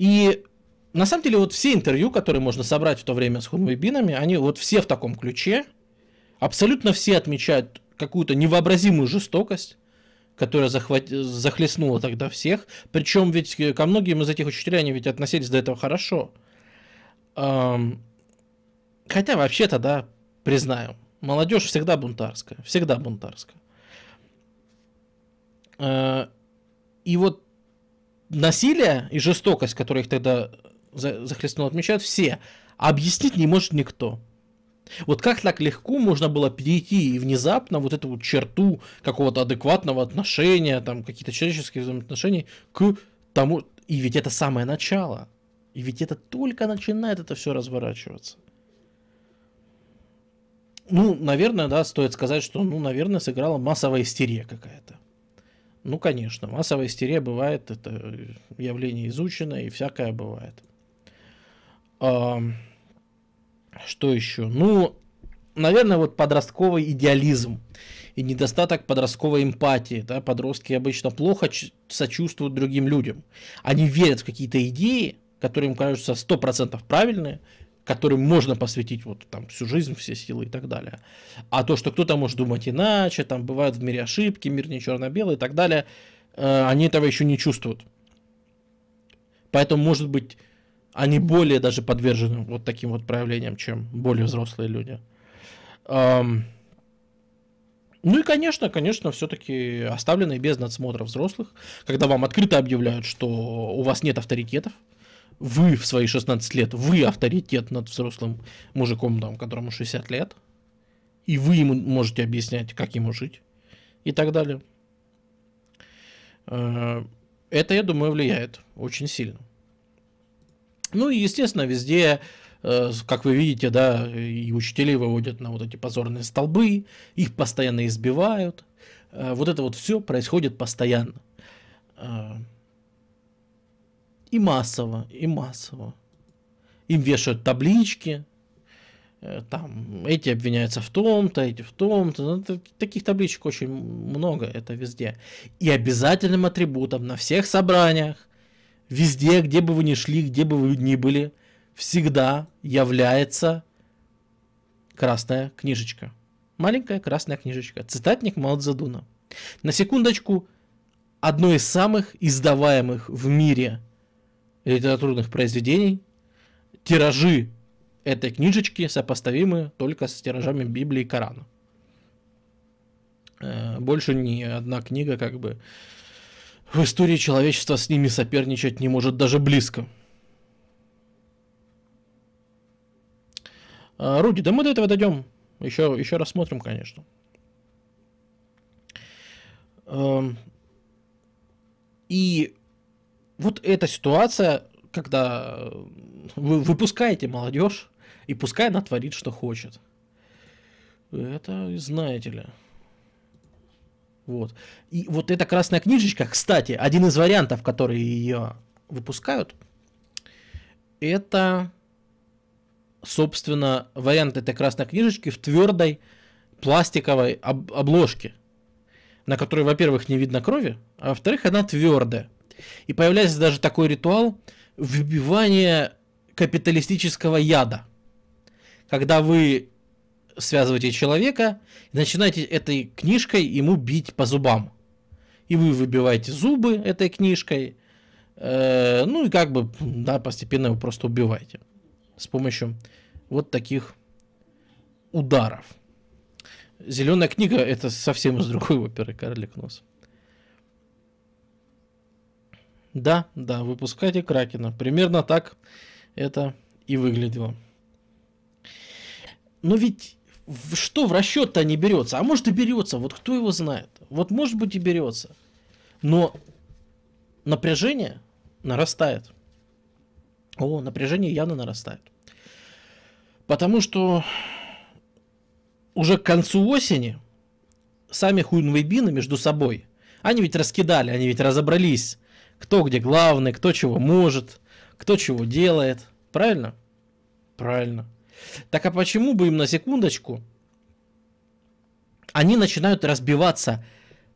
И на самом деле вот все интервью, которые можно собрать в то время с хунвейбинами, они вот все в таком ключе. Абсолютно все отмечают какую-то невообразимую жестокость, которая захват... захлестнула тогда всех. Причем ведь э, ко многим из этих учителей они ведь относились до этого хорошо. Эм... Хотя вообще-то, да, признаю, молодежь всегда бунтарская, всегда бунтарская. Э... И вот насилие и жестокость, которые их тогда за захлестнуло, отмечают все. А объяснить не может никто. Вот как так легко можно было перейти и внезапно вот эту вот черту какого-то адекватного отношения, там, какие то человеческие взаимоотношения к тому... И ведь это самое начало. И ведь это только начинает это все разворачиваться. Ну, наверное, да, стоит сказать, что, ну, наверное, сыграла массовая истерия какая-то. Ну, конечно, массовая истерия бывает, это явление изучено и всякое бывает. А, что еще? Ну, наверное, вот подростковый идеализм и недостаток подростковой эмпатии. Да? Подростки обычно плохо сочувствуют другим людям. Они верят в какие-то идеи, которые им кажутся 100% правильные, которым можно посвятить вот там всю жизнь, все силы и так далее. А то, что кто-то может думать иначе, там бывают в мире ошибки, мир не черно-белый и так далее, э, они этого еще не чувствуют. Поэтому, может быть, они более даже подвержены вот таким вот проявлениям, чем более взрослые люди. Эм... Ну и, конечно, конечно, все-таки оставленные без надсмотра взрослых, когда вам открыто объявляют, что у вас нет авторитетов, вы в свои 16 лет, вы авторитет над взрослым мужиком, там, которому 60 лет, и вы ему можете объяснять, как ему жить и так далее. Э, это, я думаю, влияет очень сильно. Ну и, естественно, везде, э, как вы видите, да, и учителей выводят на вот эти позорные столбы, их постоянно избивают. Э, вот это вот все происходит постоянно. И массово, и массово. Им вешают таблички, э, там эти обвиняются в том-то, эти в том-то. Ну, таких табличек очень много, это везде. И обязательным атрибутом на всех собраниях, везде, где бы вы ни шли, где бы вы ни были, всегда является красная книжечка. Маленькая красная книжечка. Цитатник Мао На секундочку, одно из самых издаваемых в мире литературных произведений, тиражи этой книжечки сопоставимы только с тиражами Библии и Корана. Э, больше ни одна книга как бы в истории человечества с ними соперничать не может даже близко. Э, Руди, да мы до этого дойдем. Еще, еще рассмотрим, конечно. Эм, и вот эта ситуация, когда э, вы выпускаете молодежь, и пускай она творит, что хочет. Это, знаете ли. Вот. И вот эта красная книжечка, кстати, один из вариантов, которые ее выпускают, это, собственно, вариант этой красной книжечки в твердой пластиковой об- обложке, на которой, во-первых, не видно крови, а во-вторых, она твердая. И появляется даже такой ритуал вбивания капиталистического яда. Когда вы связываете человека и начинаете этой книжкой ему бить по зубам. И вы выбиваете зубы этой книжкой. Э, ну и как бы, да, постепенно его просто убиваете. С помощью вот таких ударов. Зеленая книга это совсем из другой оперы Карлик Нос. Да, да, выпускайте Кракена. Примерно так это и выглядело. Но ведь что в расчет-то не берется? А может и берется, вот кто его знает? Вот может быть и берется. Но напряжение нарастает. О, напряжение явно нарастает. Потому что уже к концу осени сами хуйнвейбины между собой, они ведь раскидали, они ведь разобрались кто где главный, кто чего может, кто чего делает. Правильно? Правильно. Так а почему бы им на секундочку они начинают разбиваться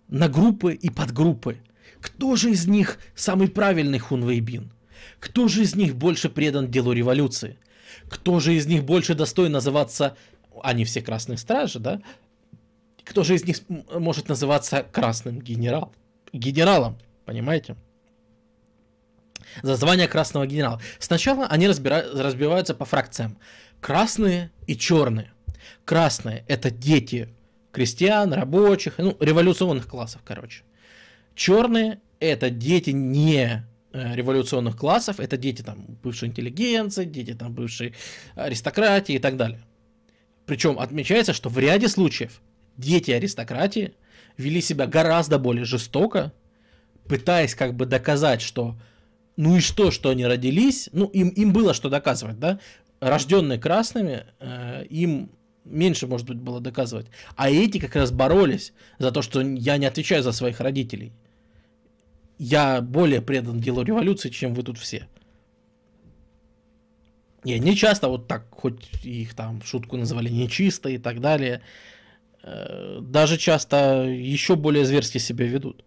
на группы и подгруппы? Кто же из них самый правильный Хун хунвейбин? Кто же из них больше предан делу революции? Кто же из них больше достоин называться... Они все красные стражи, да? Кто же из них может называться красным генерал... генералом? Понимаете? за звание красного генерала. Сначала они разбира... разбиваются по фракциям. Красные и черные. Красные – это дети крестьян, рабочих, ну, революционных классов, короче. Черные – это дети не э, революционных классов, это дети там бывшей интеллигенции, дети там бывшей аристократии и так далее. Причем отмечается, что в ряде случаев дети аристократии вели себя гораздо более жестоко, пытаясь как бы доказать, что ну и что, что они родились? Ну, им, им было что доказывать, да? Рожденные красными, э, им меньше, может быть, было доказывать. А эти как раз боролись за то, что я не отвечаю за своих родителей. Я более предан делу революции, чем вы тут все. И не часто вот так, хоть их там шутку называли нечисто и так далее, э, даже часто еще более зверски себя ведут.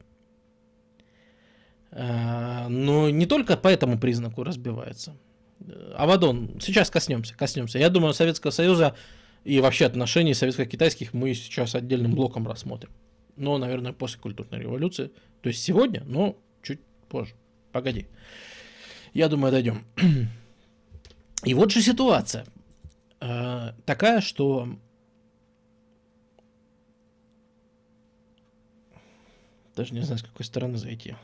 Э, но не только по этому признаку разбивается. Э, Авадон, сейчас коснемся, коснемся. Я думаю, Советского Союза и вообще отношений советско-китайских мы сейчас отдельным блоком рассмотрим. Но, наверное, после культурной революции. То есть сегодня, но чуть позже. Погоди. Я думаю, дойдем. И вот же ситуация. Э, такая, что... Даже не знаю, с какой стороны зайти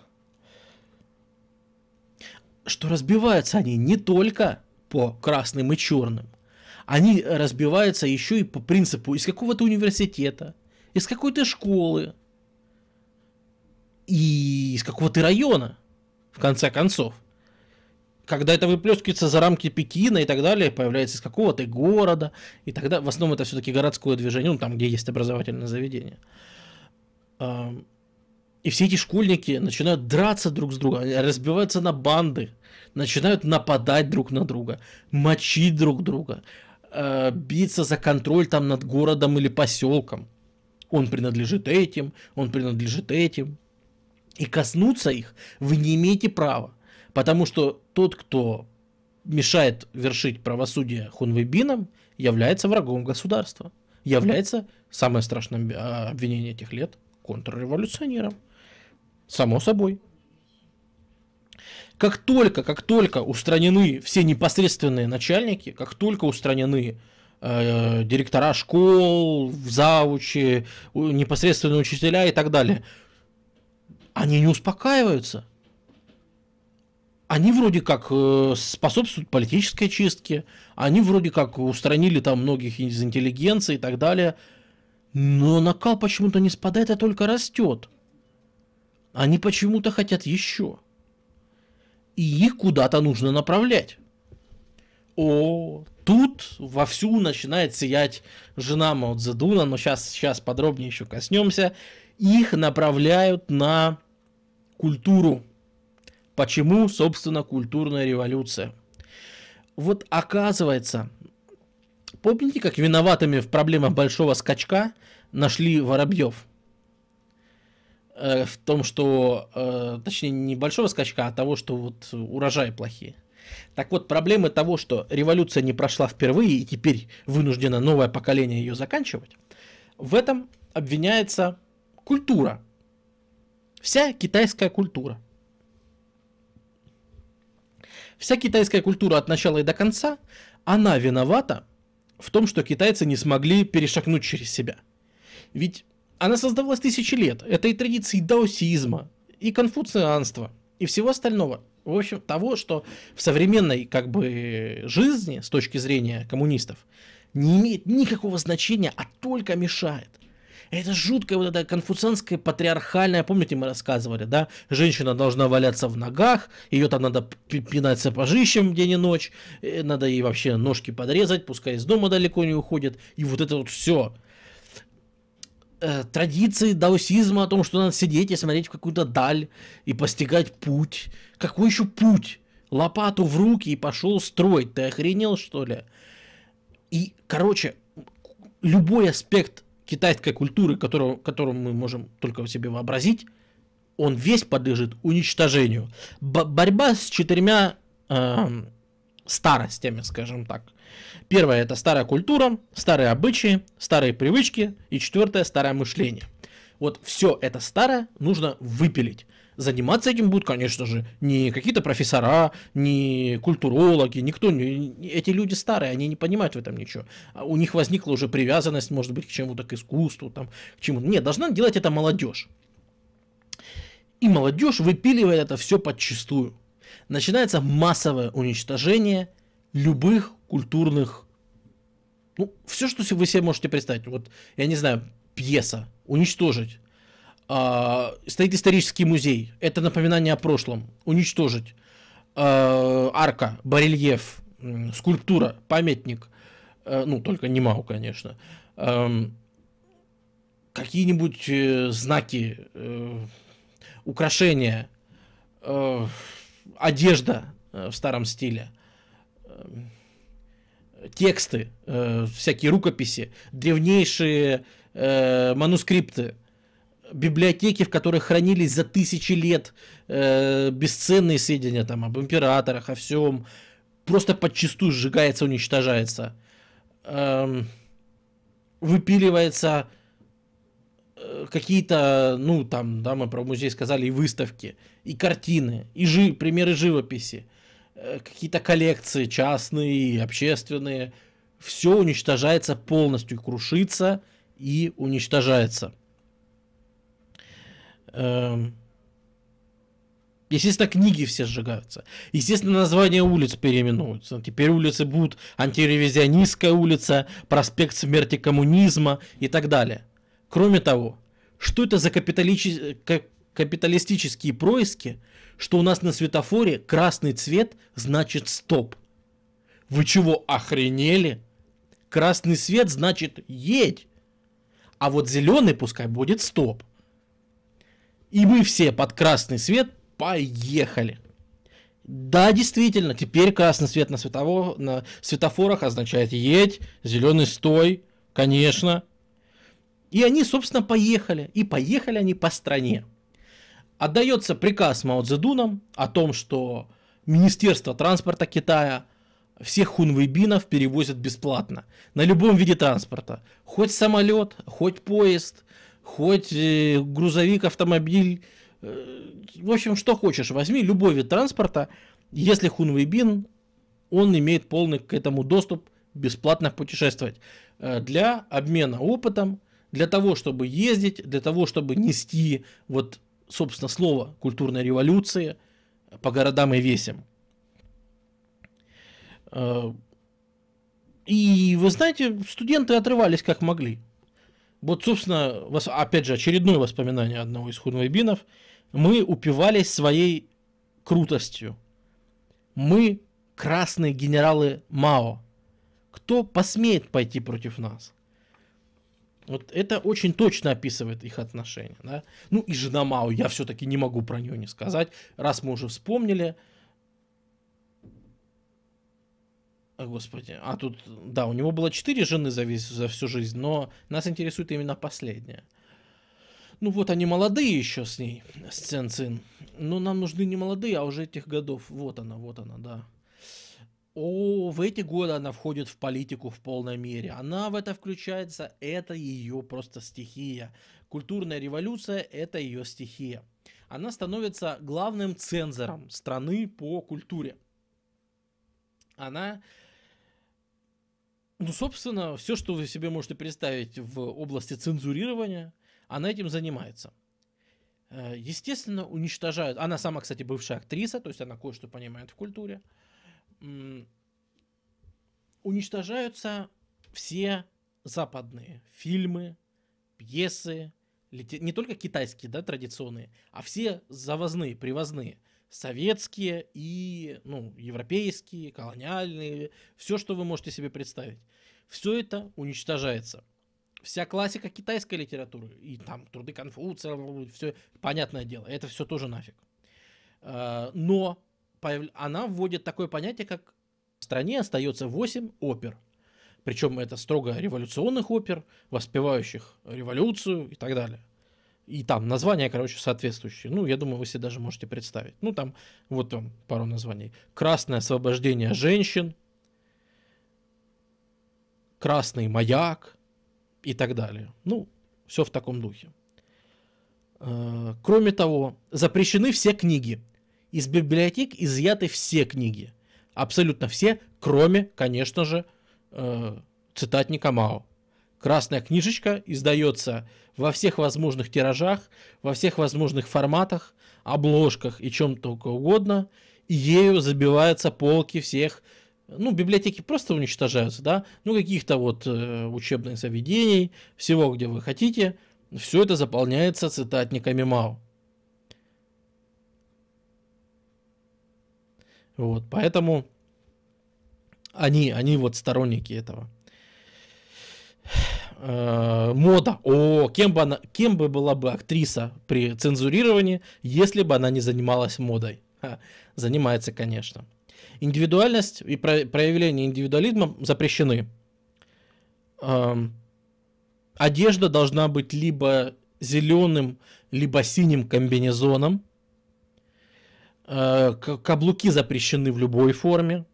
что разбиваются они не только по красным и черным, они разбиваются еще и по принципу из какого-то университета, из какой-то школы и из какого-то района, в конце концов. Когда это выплескивается за рамки Пекина и так далее, появляется из какого-то города, и тогда в основном это все-таки городское движение, ну там, где есть образовательное заведение. И все эти школьники начинают драться друг с другом, разбиваются на банды, начинают нападать друг на друга, мочить друг друга, э, биться за контроль там над городом или поселком. Он принадлежит этим, он принадлежит этим. И коснуться их вы не имеете права, потому что тот, кто мешает вершить правосудие хунвейбинам, является врагом государства, является, самое страшное обвинение этих лет, контрреволюционером. Само собой. Как только, как только устранены все непосредственные начальники, как только устранены э, директора школ, завучи, непосредственные учителя и так далее, они не успокаиваются. Они вроде как э, способствуют политической чистке, они вроде как устранили там многих из интеллигенции и так далее, но накал почему-то не спадает, а только растет – они почему-то хотят еще. И их куда-то нужно направлять. О, тут вовсю начинает сиять жена Мао но сейчас, сейчас подробнее еще коснемся. Их направляют на культуру. Почему, собственно, культурная революция? Вот оказывается, помните, как виноватыми в проблемах большого скачка нашли воробьев? э, в том, что, э, точнее, небольшого скачка, а того, что вот урожаи плохие. Так вот, проблемы того, что революция не прошла впервые и теперь вынуждено новое поколение ее заканчивать, в этом обвиняется культура. Вся китайская культура. Вся китайская культура от начала и до конца, она виновата в том, что китайцы не смогли перешагнуть через себя. Ведь она создавалась тысячи лет. Это и традиции даосизма, и конфуцианства, и всего остального. В общем, того, что в современной как бы жизни, с точки зрения коммунистов, не имеет никакого значения, а только мешает. Это жуткая вот эта конфуцианская патриархальная, помните, мы рассказывали, да? Женщина должна валяться в ногах, ее там надо пинать сапожищем день и ночь, э, надо ей вообще ножки подрезать, пускай из дома далеко не уходит, и вот это вот все э, традиции даосизма о том, что надо сидеть и смотреть в какую-то даль и постигать путь. Какой еще путь? Лопату в руки и пошел строить. Ты охренел, что ли? И, короче, любой аспект китайской культуры, которого, которым мы можем только в себе вообразить, он весь подлежит уничтожению. Б борьба с четырьмя эм, старостями, скажем так. Первое это старая культура, старые обычаи, старые привычки и четвертое старое мышление. Вот все это старое нужно выпилить. Заниматься этим будут, конечно же, не какие-то профессора, не культурологи, никто. Не, эти люди старые, они не понимают в этом ничего. А у них возникла уже привязанность, может быть, к чему-то, к искусству, там, к чему. то Нет, должна делать это молодежь. И молодежь выпиливает это все подчистую начинается массовое уничтожение любых культурных... Ну, все, что вы себе можете представить. Вот, я не знаю, пьеса. Уничтожить. А, стоит исторический музей. Это напоминание о прошлом. Уничтожить. А, арка, барельеф, скульптура, памятник. А, ну, только не Мау, конечно. А, какие-нибудь э, знаки, э, украшения э, одежда э, в старом стиле, э, тексты, э, всякие рукописи, древнейшие манускрипты, библиотеки, в которых хранились за тысячи лет бесценные сведения там об императорах, о всем, просто подчастую сжигается, уничтожается. Эм, выпиливается какие-то, ну, там, да, мы про музей сказали, и выставки, и картины, и жи примеры живописи, э, какие-то коллекции частные, общественные. Все уничтожается полностью, крушится и уничтожается. Эм, естественно, книги все сжигаются. Естественно, названия улиц переименуются. Теперь улицы будут антиревизионистская улица, проспект смерти коммунизма и так далее. Кроме того, что это за капиталич... капиталистические происки, что у нас на светофоре красный цвет значит стоп? Вы чего, охренели? Красный свет значит едь. А вот зеленый пускай будет стоп. И мы все под красный свет поехали. Да, действительно, теперь красный свет на, светово... на светофорах означает едь, зеленый стой, конечно, и они, собственно, поехали. И поехали они по стране. Отдается приказ Мао Цзэдуном о том, что Министерство транспорта Китая всех хунвейбинов перевозят бесплатно. На любом виде транспорта. Хоть самолет, хоть поезд, хоть э, грузовик, автомобиль. Э, в общем, что хочешь, возьми любой вид транспорта. Если хунвейбин, он имеет полный к этому доступ бесплатно путешествовать э, для обмена опытом, для того, чтобы ездить, для того, чтобы нести вот, собственно, слово культурной революции по городам и весям. Э, и вы знаете, студенты отрывались как могли. Вот, собственно, опять же, очередное воспоминание одного из хунвайбинов. Мы упивались своей крутостью. Мы красные генералы Мао. Кто посмеет пойти против нас? Вот это очень точно описывает их отношения. Да? Ну и жена Мао, я все-таки не могу про нее не сказать, раз мы уже вспомнили. О, Господи, а тут, да, у него было четыре жены за, весь, за всю жизнь, но нас интересует именно последняя. Ну вот они молодые еще с ней, с Цен Цин. Но нам нужны не молодые, а уже этих годов. Вот она, вот она, да. О, в эти годы она входит в политику в полной мере. Она в это включается, это ее просто стихия. Культурная революция – это ее стихия. Она становится главным цензором страны по культуре. Она ну, собственно, все, что вы себе можете представить в области цензурирования, она этим занимается. Э, естественно, уничтожают. Она сама, кстати, бывшая актриса, то есть она кое-что понимает в культуре уничтожаются все западные фильмы, пьесы, не только китайские, да, традиционные, а все завозные, привозные, советские и, ну, европейские, колониальные, все, что вы можете себе представить. Все это уничтожается. Вся классика китайской литературы, и там труды Конфуция, все, понятное дело, это все тоже нафиг. А, но она вводит такое понятие, как в стране остается 8 опер. Причем это строго революционных опер, воспевающих революцию и так далее. И там названия, короче, соответствующие. Ну, я думаю, вы себе даже можете представить. Ну, там, вот там пару названий. «Красное освобождение женщин», «Красный маяк» и так далее. Ну, все в таком духе. Э, кроме того, запрещены все книги, из библиотек изъяты все книги. Абсолютно все, кроме, конечно же, э, цитатника Мао. Красная книжечка издается во всех возможных тиражах, во всех возможных форматах, обложках и чем только угодно. И ею забиваются полки всех ну, библиотеки просто уничтожаются, да, ну, каких-то вот э, учебных заведений, всего, где вы хотите, все это заполняется цитатниками Мао. Вот, поэтому они, они вот сторонники этого. Э, мода. О, кем бы, она, кем бы была бы актриса при цензурировании, если бы она не занималась модой? Ха, занимается, конечно. Индивидуальность и про, проявление индивидуализма запрещены. Э, одежда должна быть либо зеленым, либо синим комбинезоном – Э, каблуки запрещены в любой форме.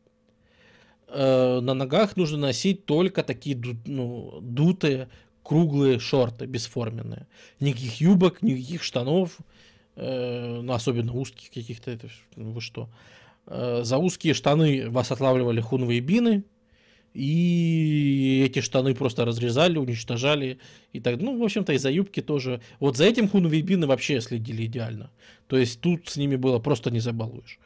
Э, на ногах нужно носить только такие ну, дутые, круглые шорты, бесформенные. Никаких юбок, никаких штанов, э, ну, особенно узких каких-то, это ну, вы что. За узкие штаны вас отлавливали хунвые бины – и эти штаны просто разрезали, уничтожали. И так, ну, в общем-то, и за юбки тоже. Вот за этим хунвейбины вообще следили идеально. То есть тут с ними было просто не забалуешь.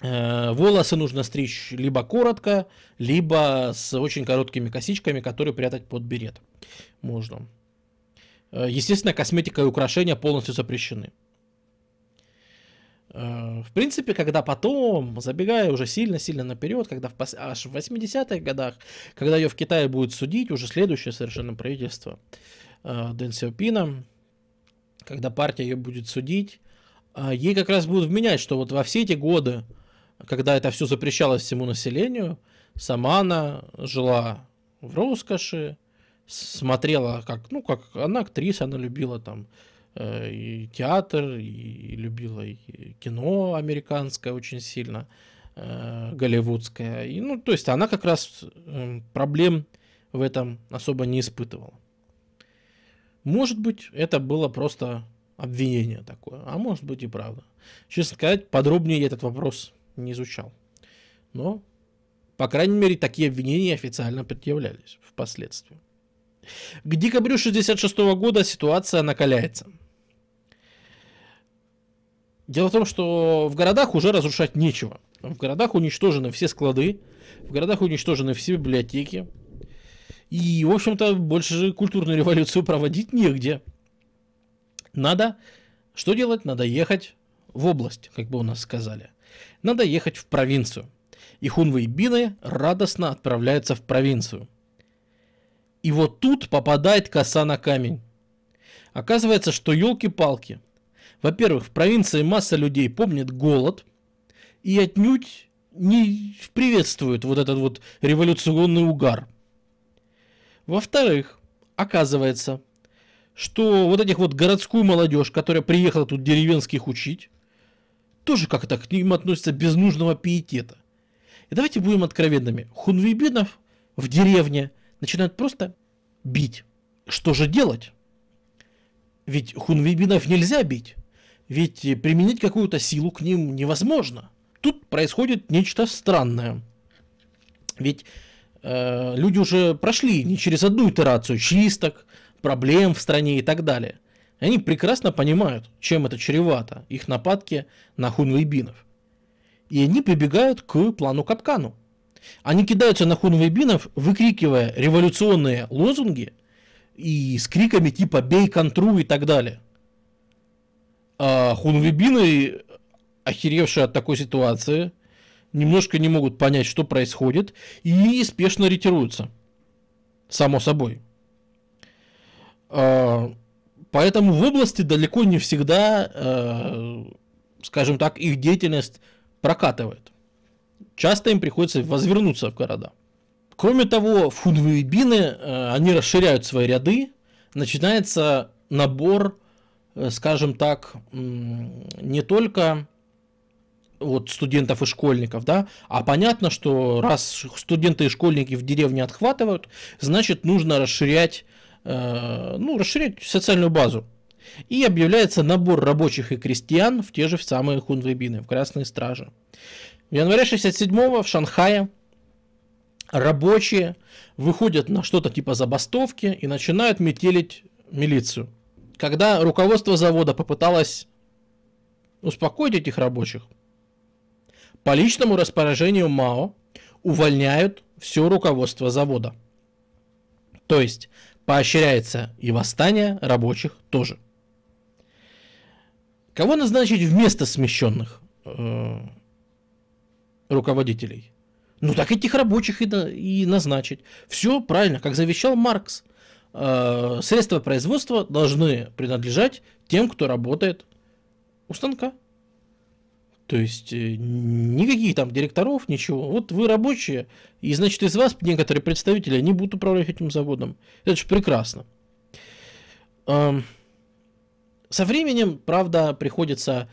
Э, волосы нужно стричь либо коротко, либо с очень короткими косичками, которые прятать под берет. Можно. Э, естественно, косметика и украшения полностью запрещены. Э, в принципе, когда потом, забегая уже сильно-сильно наперед, когда в пос... аж в 80-х годах, когда ее в Китае будет судить, уже следующее совершенно правительство э, Дэн Сяопина, когда партия ее будет судить, э, ей как раз будут вменять, что вот во все эти годы, когда это все запрещалось всему населению, сама она жила в роскоши, смотрела, как, ну, как она актриса, она любила там Э, и театр, и любила и кино американское очень сильно, э, голливудское. И, ну, то есть она как раз эм, проблем в этом особо не испытывала. Может быть, это было просто обвинение такое, а может быть и правда. Честно сказать, подробнее я этот вопрос не изучал. Но, по крайней мере, такие обвинения официально предъявлялись впоследствии. К декабрю 1966 года ситуация накаляется – Дело в том, что в городах уже разрушать нечего. В городах уничтожены все склады, в городах уничтожены все библиотеки. И, в общем-то, больше культурную революцию проводить негде. Надо, что делать? Надо ехать в область, как бы у нас сказали. Надо ехать в провинцию. И хунвейбины радостно отправляются в провинцию. И вот тут попадает коса на камень. Оказывается, что елки-палки – во-первых, в провинции масса людей помнит голод и отнюдь не приветствует вот этот вот революционный угар. Во-вторых, оказывается, что вот этих вот городскую молодежь, которая приехала тут деревенских учить, тоже как-то к ним относятся без нужного пиетета. И давайте будем откровенными. Хунвейбинов в деревне начинают просто бить. Что же делать? Ведь хунвейбинов нельзя бить. Ведь применить какую-то силу к ним невозможно. Тут происходит нечто странное. Ведь э, люди уже прошли не через одну итерацию чисток, проблем в стране и так далее. Они прекрасно понимают, чем это чревато, их нападки на хунвейбинов. И они прибегают к плану капкану. Они кидаются на хунвейбинов, выкрикивая революционные лозунги и с криками типа «бей контру» и так далее – а хунвибины, охеревшие от такой ситуации, немножко не могут понять, что происходит, и спешно ретируются. Само собой. А, поэтому в области далеко не всегда, а, скажем так, их деятельность прокатывает. Часто им приходится возвернуться в города. Кроме того, в а, они расширяют свои ряды, начинается набор Э, скажем так, не только вот студентов и школьников, да, а понятно, что раз студенты и школьники в деревне отхватывают, значит нужно расширять, э, ну, расширять социальную базу. И объявляется набор рабочих и крестьян в те же самые хунвейбины, в Красные Стражи. В январе 67-го в Шанхае рабочие выходят на что-то типа забастовки и начинают метелить милицию – когда руководство завода попыталось успокоить этих рабочих, по личному распоряжению МАО увольняют все руководство завода. То есть поощряется и восстание рабочих тоже. Кого назначить вместо смещенных э, руководителей? Ну так этих рабочих и, и назначить. Все правильно, как завещал Маркс э, средства производства должны принадлежать тем, кто работает у станка. То есть э, никаких там директоров, ничего. Вот вы рабочие, и значит из вас некоторые представители, они будут управлять этим заводом. Это же прекрасно. Эм, со временем, правда, приходится,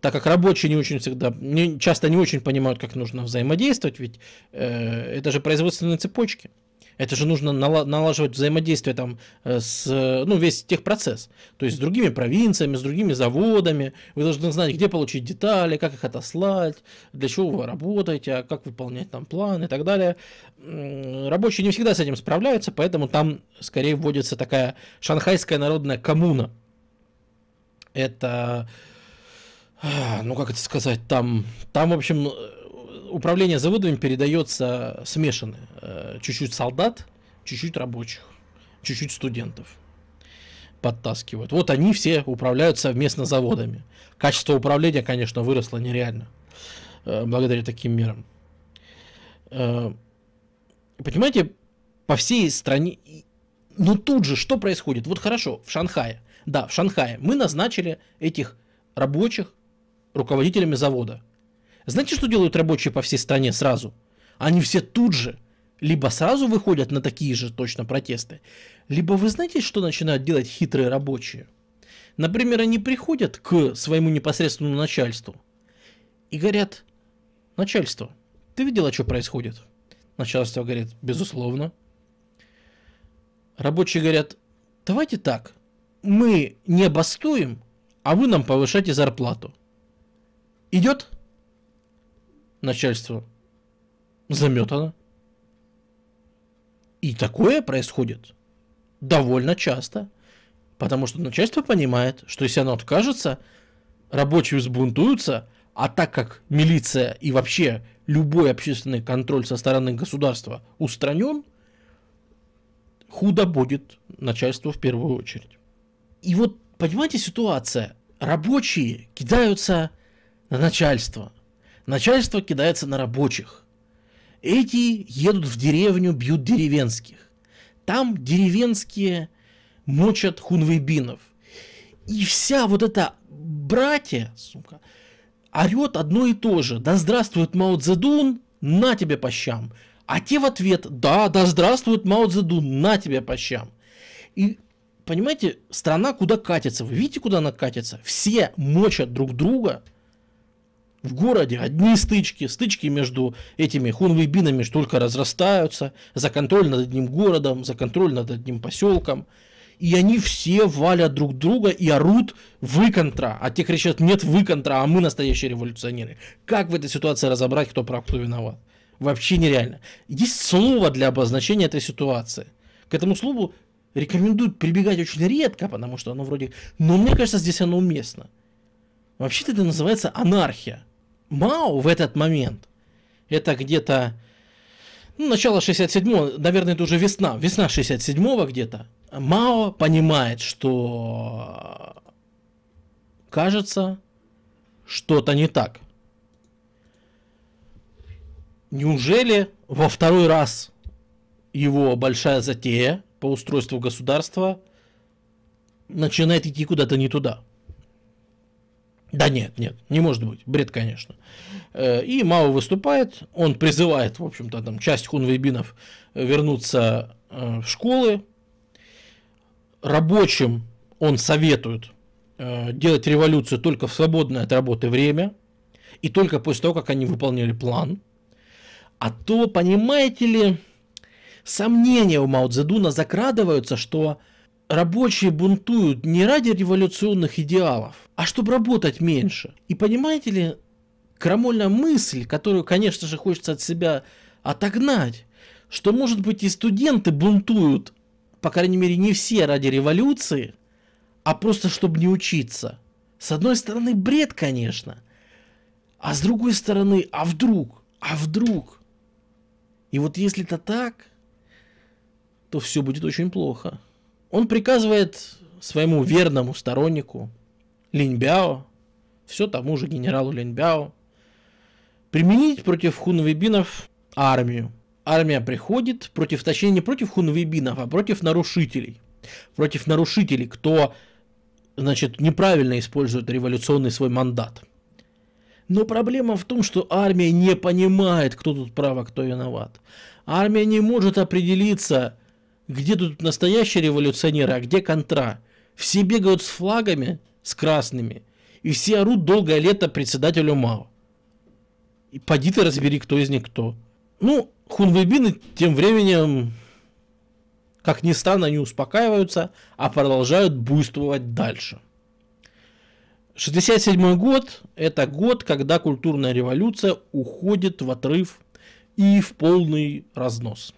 так как рабочие не очень всегда, часто не очень понимают, как нужно взаимодействовать, ведь э, это же производственные цепочки. Это же нужно налаживать взаимодействие там э, с, ну, весь техпроцесс. То есть с другими провинциями, с другими заводами. Вы должны знать, где получить детали, как их отослать, для чего вы работаете, а как выполнять там план и так далее. Рабочие не всегда с этим справляются, поэтому там скорее вводится такая шанхайская народная коммуна. Это а, ну как это сказать, там, там, в общем, управление заводами передается смешанное. Э, чуть-чуть солдат, чуть-чуть рабочих, чуть-чуть студентов подтаскивают. Вот они все управляют совместно заводами. Качество управления, конечно, выросло нереально э, благодаря таким мерам. Э, понимаете, по всей стране... Ну тут же что происходит? Вот хорошо, в Шанхае. Да, в Шанхае мы назначили этих рабочих руководителями завода. Знаете, что делают рабочие по всей стране сразу? Они все тут же либо сразу выходят на такие же точно протесты, либо вы знаете, что начинают делать хитрые рабочие? Например, они приходят к своему непосредственному начальству и говорят, начальство, ты видела, что происходит? Начальство говорит, безусловно. Рабочие говорят, давайте так, мы не бастуем, а вы нам повышайте зарплату. Идет? начальство заметано. И такое происходит довольно часто, потому что начальство понимает, что если оно откажется, рабочие взбунтуются, а так как милиция и вообще любой общественный контроль со стороны государства устранен, худо будет начальству в первую очередь. И вот, понимаете, ситуация. Рабочие кидаются на начальство. Начальство кидается на рабочих. Эти едут в деревню, бьют деревенских. Там деревенские мочат хунвейбинов. И вся вот эта братья, сука, орет одно и то же. Да здравствует Мао Цзэдун, на тебе по щам. А те в ответ, да, да здравствует Мао Цзэдун, на тебе по щам. И понимаете, страна куда катится? Вы видите, куда она катится? Все мочат друг друга – в городе одни стычки, стычки между этими хунвейбинами только разрастаются, за контроль над одним городом, за контроль над одним поселком. И они все валят друг друга и орут вы контра. А те кричат, нет вы контра, а мы настоящие революционеры. Как в этой ситуации разобрать, кто прав, кто виноват? Вообще нереально. Есть слово для обозначения этой ситуации. К этому слову рекомендуют прибегать очень редко, потому что оно вроде... Но мне кажется, здесь оно уместно. Вообще-то это называется анархия. Мао в этот момент, это где-то ну, начало 67-го, наверное, это уже весна, весна 67-го где-то, Мао понимает, что кажется, что-то не так. Неужели во второй раз его большая затея по устройству государства начинает идти куда-то не туда? Да нет, нет, не может быть, бред, конечно. Э, и Мао выступает, он призывает, в общем-то, там часть хунвейбинов вернуться э, в школы. Рабочим он советует э, делать революцию только в свободное от работы время и только после того, как они выполнили план. А то, понимаете ли, сомнения у Мао Цзэдуна закрадываются, что рабочие бунтуют не ради революционных идеалов, а чтобы работать меньше. И понимаете ли, крамольная мысль, которую, конечно же, хочется от себя отогнать, что, может быть, и студенты бунтуют, по крайней мере, не все ради революции, а просто чтобы не учиться. С одной стороны, бред, конечно. А с другой стороны, а вдруг? А вдруг? И вот если это так, то все будет очень плохо. Он приказывает своему верному стороннику Линьбяо, все тому же генералу Линьбяо, применить против хунвейбинов армию. Армия приходит против, точнее, не против хунвейбинов, а против нарушителей. Против нарушителей, кто, значит, неправильно использует революционный свой мандат. Но проблема в том, что армия не понимает, кто тут прав, а кто виноват. Армия не может определиться, где тут настоящие революционеры, а где контра. Все бегают с флагами, с красными, и все орут долгое лето председателю МАО. И поди ты разбери, кто из них кто. Ну, хунвейбины тем временем, как ни странно, не успокаиваются, а продолжают буйствовать дальше. 67 год – это год, когда культурная революция уходит в отрыв и в полный разнос.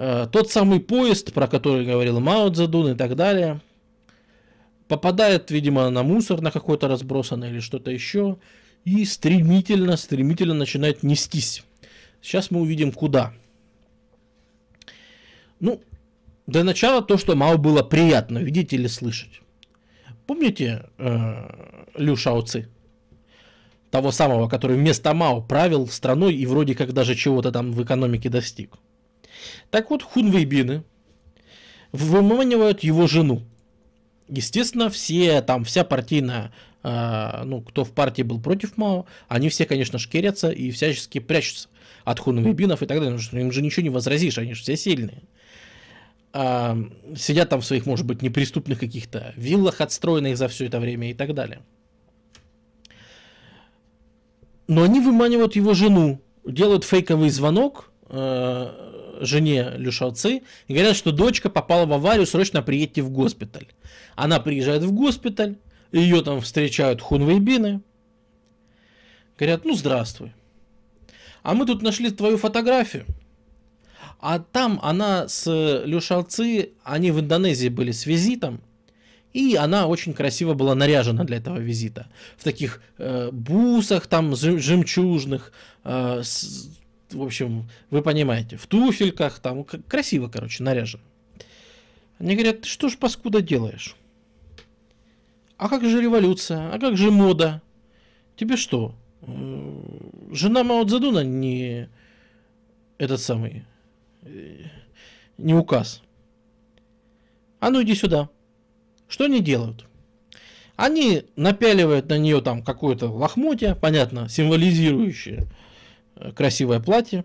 Э, тот самый поезд, про который говорил Мао Цзэдун и так далее, попадает, видимо, на мусор на какой-то разбросанный или что-то еще, и стремительно, стремительно начинает нестись. Сейчас мы увидим, куда. Ну, для начала то, что Мао было приятно видеть или слышать. Помните э, Лю Шаоци? Того самого, который вместо Мао правил страной и вроде как даже чего-то там в экономике достиг. Так вот, хунвейбины выманивают его жену. Естественно, все там, вся партийная, э, ну, кто в партии был против Мао, они все, конечно, шкерятся и всячески прячутся от хунвейбинов и так далее, потому что им же ничего не возразишь, они же все сильные. Э, сидят там в своих, может быть, неприступных каких-то виллах, отстроенных за все это время и так далее. Но они выманивают его жену, делают фейковый звонок, а, жене Люшалцы и говорят, что дочка попала в аварию, срочно приедьте в госпиталь. Она приезжает в госпиталь, ее там встречают хунвейбины. Говорят, ну здравствуй. А мы тут нашли твою фотографию. А там она с Люшалцы, они в Индонезии были с визитом, и она очень красиво была наряжена для этого визита. В таких э, бусах там жемчужных, э, с, в общем, вы понимаете, в туфельках, там, красиво, короче, наряжен. Они говорят, ты что ж, паскуда, делаешь? А как же революция? А как же мода? Тебе что, э, жена Мао Цзэдуна не этот самый, э, не указ? А ну иди сюда. Что они делают? Они напяливают на нее там какое-то лохмотье, понятно, символизирующее – красивое платье.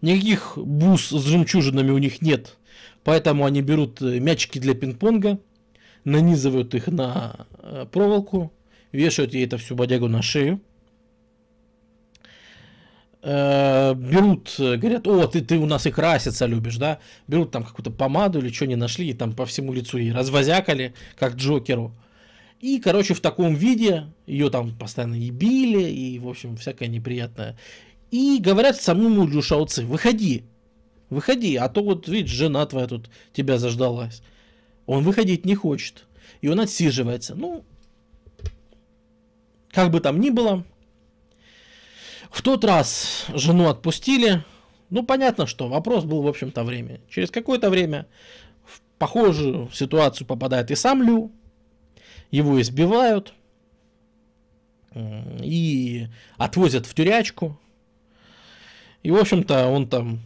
Никаких бус с жемчужинами у них нет, поэтому они берут э, мячики для пинг-понга, нанизывают их на э, проволоку, вешают ей это всю бодягу на шею. Э, берут, говорят, о, ты, ты у нас и краситься любишь, да? Берут там какую-то помаду или что не нашли, и там по всему лицу и развозякали, как Джокеру. И, короче, в таком виде ее там постоянно ебили, и, в общем, всякое неприятное. И говорят самому Лю Шаоци, выходи, выходи, а то вот, видишь, жена твоя тут тебя заждалась. Он выходить не хочет, и он отсиживается. Ну, как бы там ни было, в тот раз жену отпустили. Ну, понятно, что вопрос был, в общем-то, время. Через какое-то время в похожую ситуацию попадает и сам Лю, его избивают и отвозят в тюрячку. И, в общем-то, он там...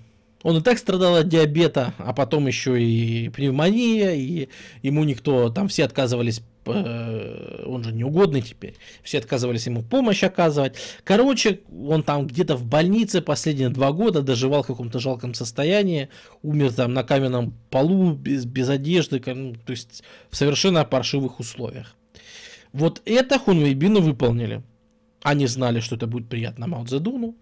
Он и так страдал от диабета, а потом еще и пневмония, и ему никто... Там все отказывались э, он же неугодный теперь. Все отказывались ему помощь оказывать. Короче, он там где-то в больнице последние два года доживал в каком-то жалком состоянии, умер там на каменном полу, без, без одежды, то есть в совершенно паршивых условиях. Вот это хунвейбины выполнили. Они знали, что это будет приятно Мао Цзэдуну,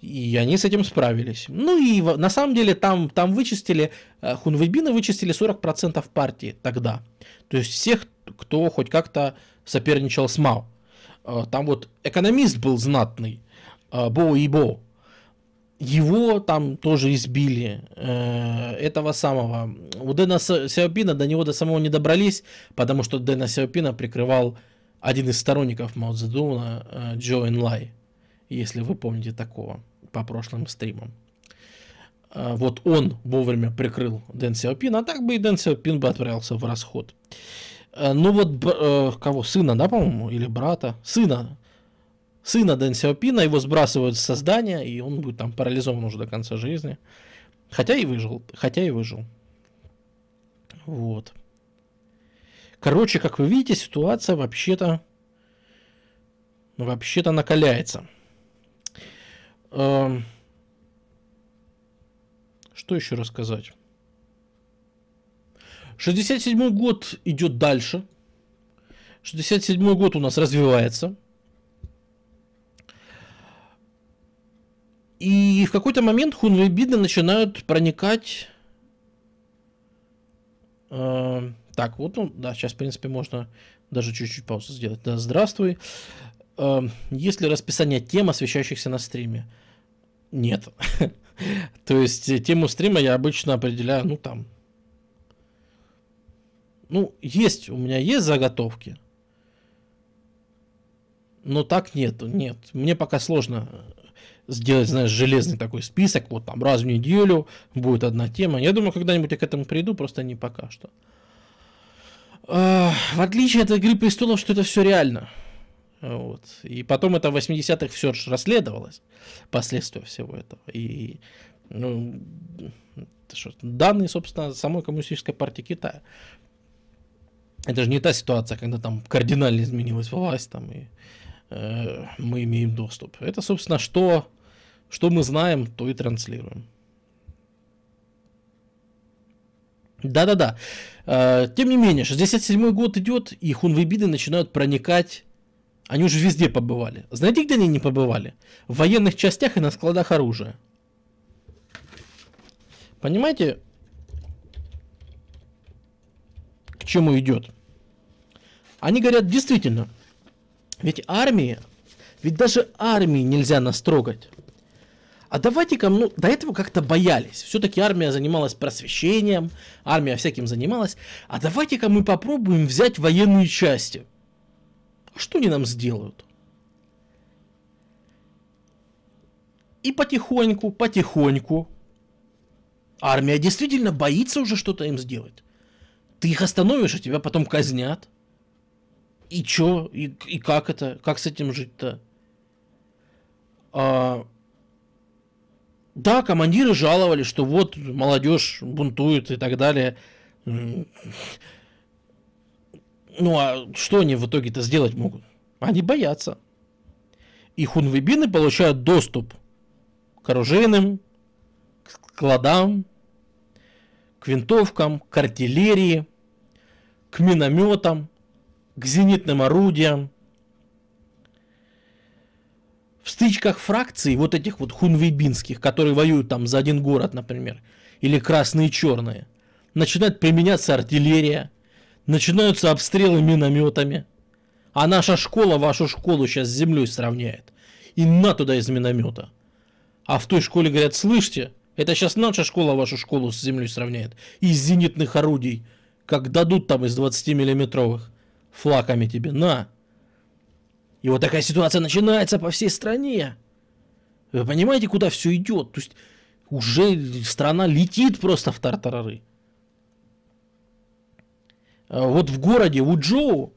и они с этим справились. Ну и на самом деле там, там вычистили, э, хунвейбины вычистили 40% партии тогда. То есть всех, кто хоть как-то соперничал с Мао. Э, там вот экономист был знатный, э, Бо и Бо, его там тоже избили, э, этого самого. У Дэна Сяопина до него до самого не добрались, потому что Дэна Сяопина прикрывал один из сторонников Мао Цзэдуна, э, Джо Энлай, если вы помните такого по прошлым стримам. Э, вот он вовремя прикрыл Дэн Сяопина, а так бы и Дэн Сяопин бы отправился в расход. Э, ну вот, кого, сына, да, по-моему, или брата? Сына сына Дэн Сяопина, его сбрасывают с создания, и он будет там парализован уже до конца жизни. Хотя и выжил, хотя и выжил. Вот. Короче, как вы видите, ситуация вообще-то вообще-то накаляется. Эм... Что еще рассказать? 67 год идет дальше. 67 год у нас развивается. И в какой-то момент хунвейбиды начинают проникать... Э, так, вот, ну, да, сейчас, в принципе, можно даже чуть-чуть паузу сделать. Да, здравствуй. Э, есть ли расписание тем, освещающихся на стриме? Нет. То есть э, тему стрима я обычно определяю, ну, там... Ну, есть, у меня есть заготовки, но так нету, нет. Мне пока сложно сделать, знаешь, железный такой список, вот там раз в неделю будет одна тема. Я думаю, когда-нибудь я к этому приду, просто не пока что. А, в отличие от «Игры престолов», что это все реально. Вот. И потом это в 80-х все же расследовалось, последствия всего этого. И ну, что, данные, собственно, самой Коммунистической партии Китая. Это же не та ситуация, когда там кардинально изменилась власть там и э, мы имеем доступ. Это, собственно, что, что мы знаем, то и транслируем. Да-да-да. Э, тем не менее, 67 год идет, и хунвейбиды начинают проникать. Они уже везде побывали. Знаете, где они не побывали? В военных частях и на складах оружия. Понимаете, к чему идет? Они говорят, действительно, ведь армии, ведь даже армии нельзя настрогать. А давайте-ка, ну, до этого как-то боялись. Все-таки армия занималась просвещением, армия всяким занималась. А давайте-ка мы попробуем взять военные части. А что они нам сделают? И потихоньку, потихоньку, армия действительно боится уже что-то им сделать. Ты их остановишь, а тебя потом казнят. И чё? И, и как это? Как с этим жить-то? А... Да, командиры жаловали, что вот молодежь бунтует и так далее. Ну а что они в итоге-то сделать могут? Они боятся. И хунвибины получают доступ к оружейным, к складам, к винтовкам, к артиллерии, к минометам – к зенитным орудиям. В стычках фракций, вот этих вот хунвейбинских, которые воюют там за один город, например, или красные и черные, начинает применяться артиллерия, начинаются обстрелы минометами, а наша школа вашу школу сейчас с землей сравняет. И на туда из миномета. А в той школе говорят, слышите, это сейчас наша школа вашу школу с землей сравняет. Из зенитных орудий, как дадут там из 20-миллиметровых флаками тебе, на. И вот такая ситуация начинается по всей стране. Вы понимаете, куда все идет? То есть уже страна летит просто в тартарары. А вот в городе Уджоу,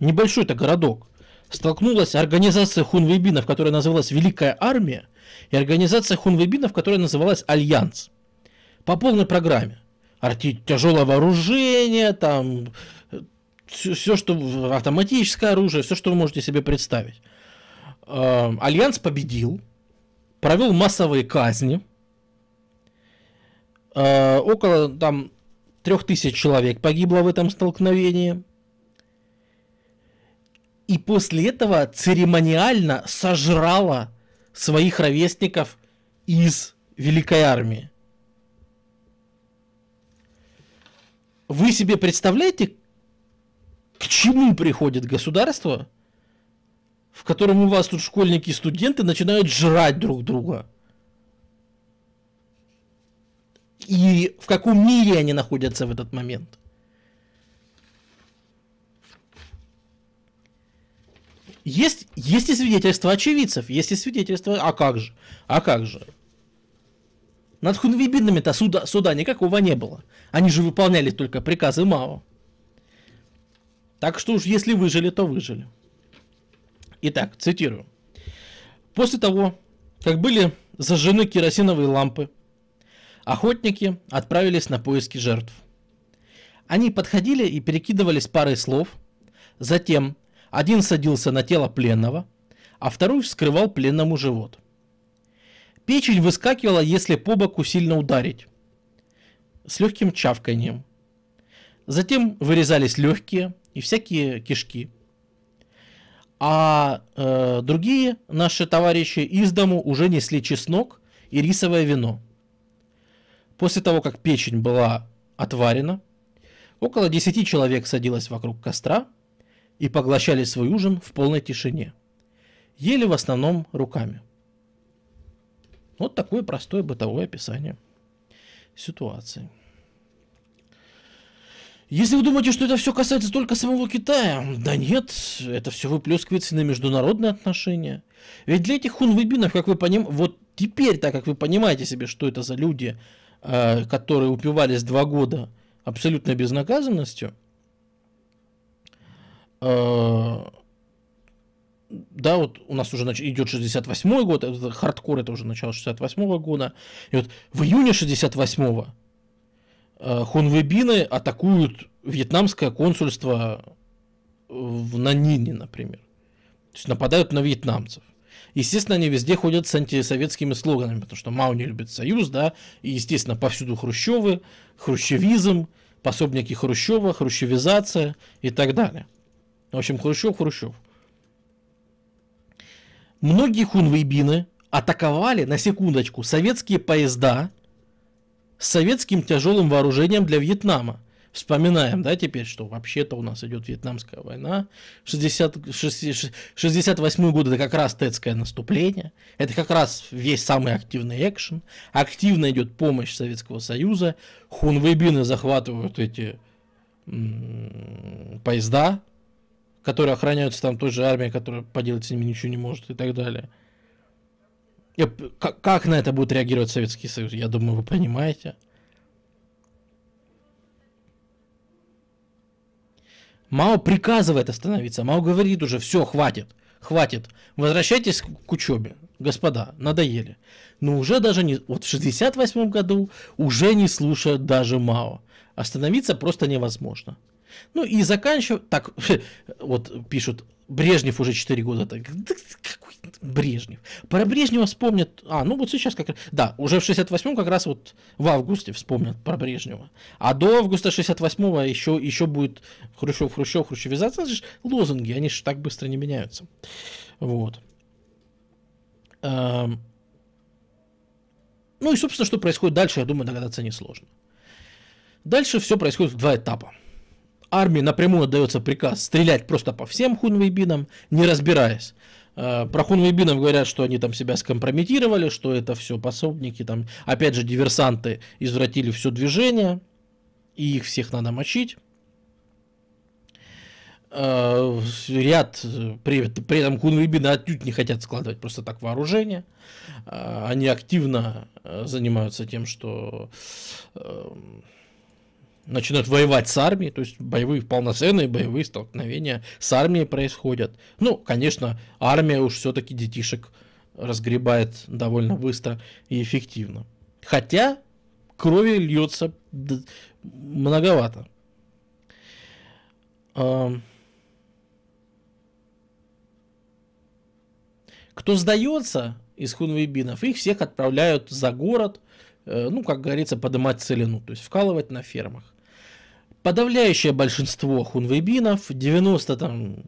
небольшой это городок, столкнулась организация хунвейбинов, которая называлась Великая Армия, и организация хунвейбинов, которая называлась Альянс. По полной программе. Арти тяжелое вооружение, там все, что автоматическое оружие, все, что вы можете себе представить. Эм, Альянс победил, провел массовые казни. Э, около там трех тысяч человек погибло в этом столкновении. И после этого церемониально сожрала своих ровесников из Великой Армии. Вы себе представляете, к чему приходит государство, в котором у вас тут школьники и студенты начинают жрать друг друга? И в каком мире они находятся в этот момент? Есть, есть и свидетельства очевидцев, есть и свидетельства... А как же? А как же? Над хунвибинами-то суда, суда никакого не было. Они же выполняли только приказы Мао. Так что уж если выжили, то выжили. Итак, цитирую. После того, как были зажжены керосиновые лампы, охотники отправились на поиски жертв. Они подходили и перекидывались парой слов. Затем один садился на тело пленного, а второй вскрывал пленному живот. Печень выскакивала, если по боку сильно ударить, с легким чавканием. Затем вырезались легкие, и всякие кишки. А э, другие наши товарищи из дому уже несли чеснок и рисовое вино. После того, как печень была отварена, около 10 человек садилось вокруг костра и поглощали свой ужин в полной тишине. Ели в основном руками. Вот такое простое бытовое описание ситуации. Если вы думаете, что это все касается только самого Китая, да нет, это все выплескивается на международные отношения. Ведь для этих хунвейбинов, как вы понимаете, вот теперь, так как вы понимаете себе, что это за люди, э, которые упивались два года абсолютной безнаказанностью, э, да, вот у нас уже нач... идет 68 год, это хардкор, это уже начало 68 -го года, и вот в июне 68 -го Э, хунвебины атакуют вьетнамское консульство э, в Нанине, например. То есть нападают на вьетнамцев. Естественно, они везде ходят с антисоветскими слоганами, потому что Мау не любит Союз, да, и, естественно, повсюду Хрущевы, хрущевизм, пособники Хрущева, хрущевизация и так далее. В общем, Хрущев, Хрущев. Многие хунвейбины атаковали, на секундочку, советские поезда с советским тяжелым вооружением для Вьетнама. Вспоминаем, да, теперь, что вообще-то у нас идет Вьетнамская война, 60, 60, 68 год это как раз Тетское наступление, это как раз весь самый активный экшен, активно идет помощь Советского Союза, хунвейбины захватывают эти м- поезда, которые охраняются там той же армией, которая поделать с ними ничего не может и так далее. Как, как на это будет реагировать Советский Союз? Я думаю, вы понимаете. Мао приказывает остановиться. Мао говорит уже, все, хватит, хватит. Возвращайтесь к учебе, господа, надоели. Но уже даже не... Вот в 68 году уже не слушают даже Мао. Остановиться просто невозможно. Ну и заканчивают... Так, вот пишут, Брежнев уже 4 года. Так, да, какой Брежнев. Про Брежнева вспомнят... А, ну вот сейчас как раз... Да, уже в 68-м как раз вот в августе вспомнят про Брежнева. А до августа 68-го еще, еще будет Хрущев, Хрущев, Хрущевизация. Это ну, же лозунги, они же так быстро не меняются. Вот. Эм. Ну и, собственно, что происходит дальше, я думаю, догадаться несложно. Дальше все происходит в два этапа. Армии напрямую отдается приказ стрелять просто по всем хунвейбинам, не разбираясь. Э, про хунвейбинов говорят, что они там себя скомпрометировали, что это все пособники, там, опять же, диверсанты извратили все движение, и их всех надо мочить. Э, ряд, э, при, при этом хунвейбины отнюдь не хотят складывать просто так вооружение. Они активно занимаются тем, что начинают воевать с армией, то есть боевые, полноценные боевые столкновения с армией происходят. Ну, конечно, армия уж все-таки детишек разгребает довольно быстро и эффективно. Хотя крови льется многовато. Кто сдается из хунвейбинов, их всех отправляют за город – Э, ну, как говорится, поднимать целину, то есть вкалывать на фермах. Подавляющее большинство хунвейбинов, 90 там,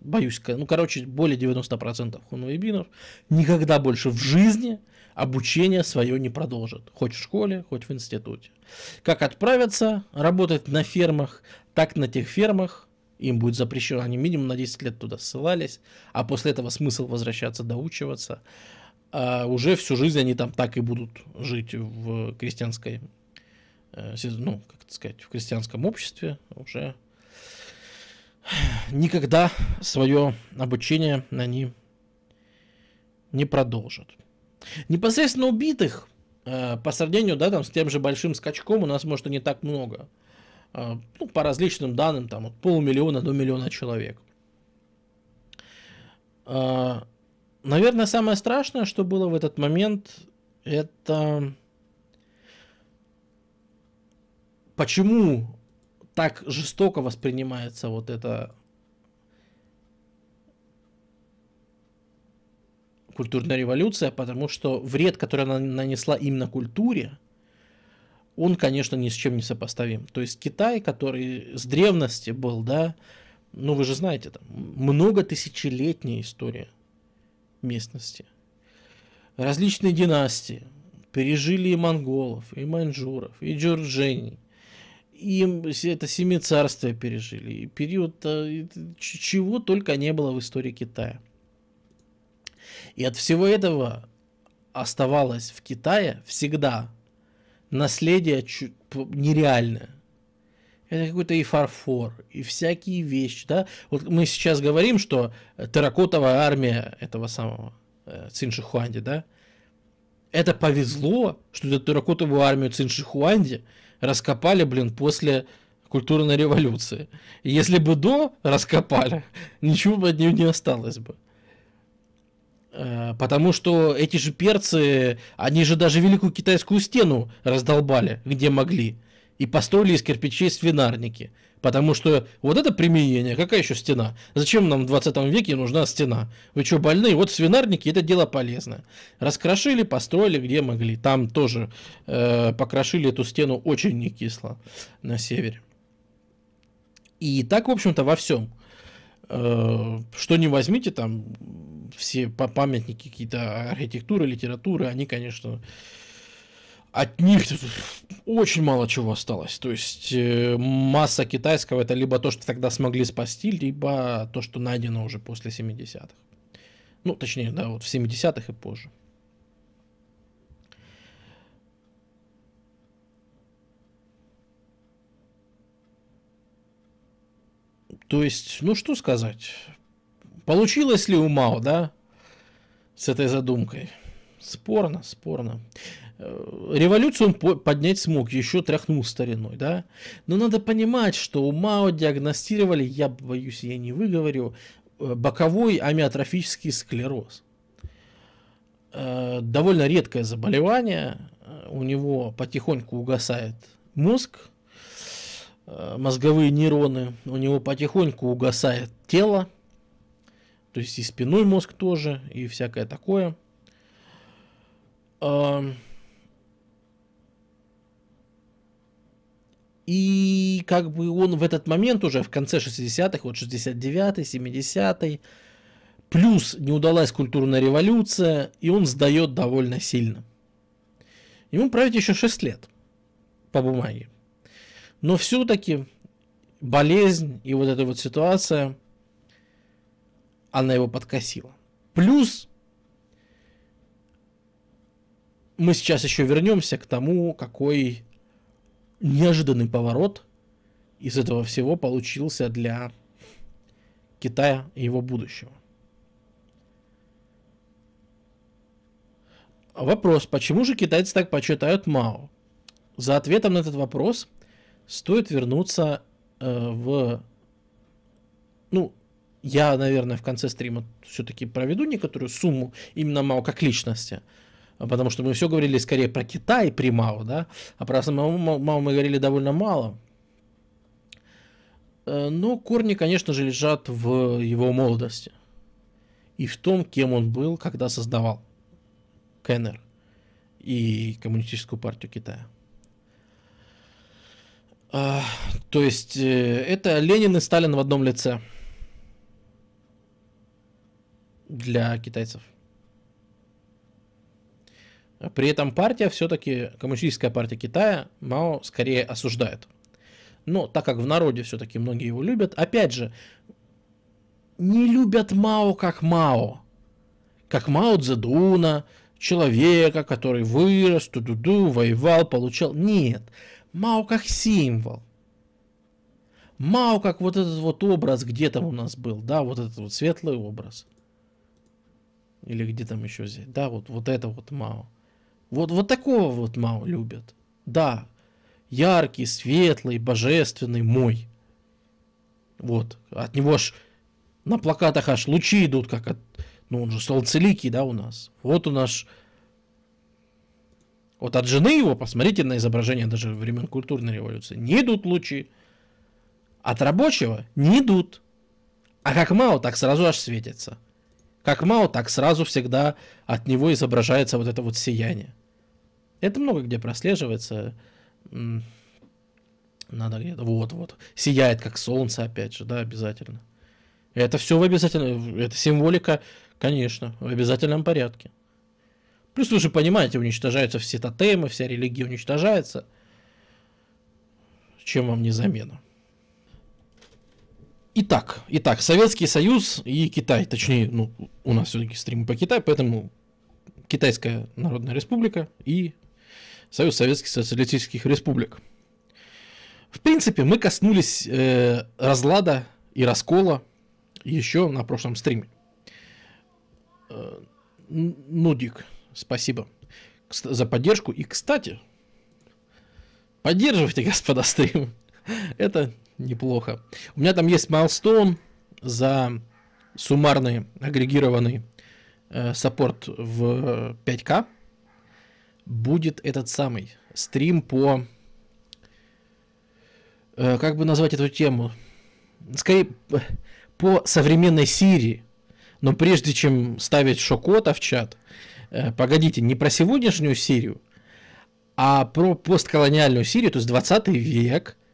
боюсь, ну, короче, более 90% хунвейбинов никогда больше в жизни обучение свое не продолжат. Хоть в школе, хоть в институте. Как отправятся работать на фермах, так на тех фермах им будет запрещено. Они минимум на 10 лет туда ссылались, а после этого смысл возвращаться, доучиваться а уже всю жизнь они там так и будут жить в крестьянской, э, ну, как это сказать, в крестьянском обществе, уже никогда свое обучение они не продолжат. Непосредственно убитых э, по сравнению, да, там с тем же большим скачком у нас, может, и не так много. Э, ну, по различным данным, там от полумиллиона до миллиона человек. Наверное, самое страшное, что было в этот момент, это почему так жестоко воспринимается вот это культурная революция, потому что вред, который она нанесла именно культуре, он, конечно, ни с чем не сопоставим. То есть Китай, который с древности был, да, ну вы же знаете, там много тысячелетняя история местности. Различные династии пережили и монголов, и маньчжуров, и джорджений. Им это семи царствия пережили. И период э, чего только не было в истории Китая. И от всего этого оставалось в Китае всегда наследие нереальное это какой-то и фарфор, и всякие вещи, да. Вот мы сейчас говорим, что терракотовая армия этого самого э, Циншихуанди, да, это повезло, что эту терракотовую армию Циншихуанди раскопали, блин, после культурной революции. если бы до раскопали, ничего бы от нее не осталось бы. Э, потому что эти же перцы, они же даже Великую Китайскую стену раздолбали, где могли и построили из кирпичей свинарники. Потому что вот это применение, какая еще стена? Зачем нам в 20 веке нужна стена? Вы что, больные? Вот свинарники, это дело полезное. Раскрошили, построили где могли. Там тоже э, покрошили эту стену очень не кисло на севере. И так, в общем-то, во всем. Э, что не возьмите, там все памятники какие-то архитектуры, литературы, они, конечно, э, от них очень мало чего осталось. То есть э, масса китайского это либо то, что тогда смогли спасти, либо то, что найдено уже после 70-х. Ну, точнее, да, вот в 70-х и позже. То есть, ну что сказать? Получилось ли у Мао, да, с этой задумкой? Спорно, спорно. Э, революцию он поднять смог, еще тряхнул стариной, да? Но надо понимать, что у Мао диагностировали, я боюсь, я не выговорю, э, боковой амиотрофический склероз. Э, довольно редкое заболевание, у него потихоньку угасает мозг, мозговые нейроны, у него потихоньку угасает тело, то есть и спиной мозг тоже, и всякое такое эм, – И как бы он в этот момент уже в конце 60-х, вот 69-й, 70-й, плюс не удалась культурная революция, и он сдает довольно сильно. Ему править еще 6 лет по бумаге. Но все-таки болезнь и вот эта вот ситуация, она его подкосила. Плюс мы сейчас еще вернемся к тому, какой неожиданный поворот из этого всего получился для Китая и его будущего. Вопрос, почему же китайцы так почитают Мао? За ответом на этот вопрос стоит вернуться э, в... Ну, я, наверное, в конце стрима все-таки проведу некоторую сумму именно Мао как личности потому что мы все говорили скорее про Китай при Мао, да, а про самого Мао мы говорили довольно мало. Э, но корни, конечно же, лежат в его молодости и в том, кем он был, когда создавал КНР и Коммунистическую партию Китая. А, то есть э, это Ленин и Сталин в одном лице для китайцев – при этом партия все-таки, коммунистическая партия Китая, Мао скорее осуждает. Но так как в народе все-таки многие его любят, опять же, не любят Мао как Мао. Как Мао Цзэдуна, человека, который вырос, ту-ду-ду, воевал, получал. Нет, Мао как символ. Мао как вот этот вот образ, где там у нас был, да, вот этот вот светлый образ. Или где там еще здесь, да, вот, вот это вот Мао. Вот, вот такого вот Мао любят. Да, яркий, светлый, божественный мой. Вот, от него аж на плакатах аж лучи идут, как от... Ну, он же солнцеликий, да, у нас. Вот у нас... Вот от жены его, посмотрите на изображение даже времен культурной революции, не идут лучи. От рабочего не идут. А как Мао, так сразу аж светится. Как Мао, так сразу всегда от него изображается вот это вот сияние. Это много где прослеживается. Надо где-то. Вот, вот. Сияет, как солнце, опять же, да, обязательно. Это все в обязательном... Это символика, конечно, в обязательном порядке. Плюс вы же понимаете, уничтожаются все тотемы, вся религия уничтожается. Чем вам не замена? Итак, итак, Советский Союз и Китай, точнее, ну, у нас все-таки стримы по Китаю, поэтому Китайская Народная Республика и Союз Советских Социалистических Республик. В принципе, мы коснулись э, разлада и раскола еще на прошлом стриме. Э, нудик, спасибо за поддержку. И, кстати, поддерживайте, господа, стрим. Это неплохо. У меня там есть Milestone за суммарный агрегированный э, саппорт в 5К. Будет этот самый стрим по... Э, как бы назвать эту тему? Скорее, э, по современной Сирии. Но прежде чем ставить Шокота в чат, э, погодите, не про сегодняшнюю Сирию, а про постколониальную Сирию, то есть 20 век –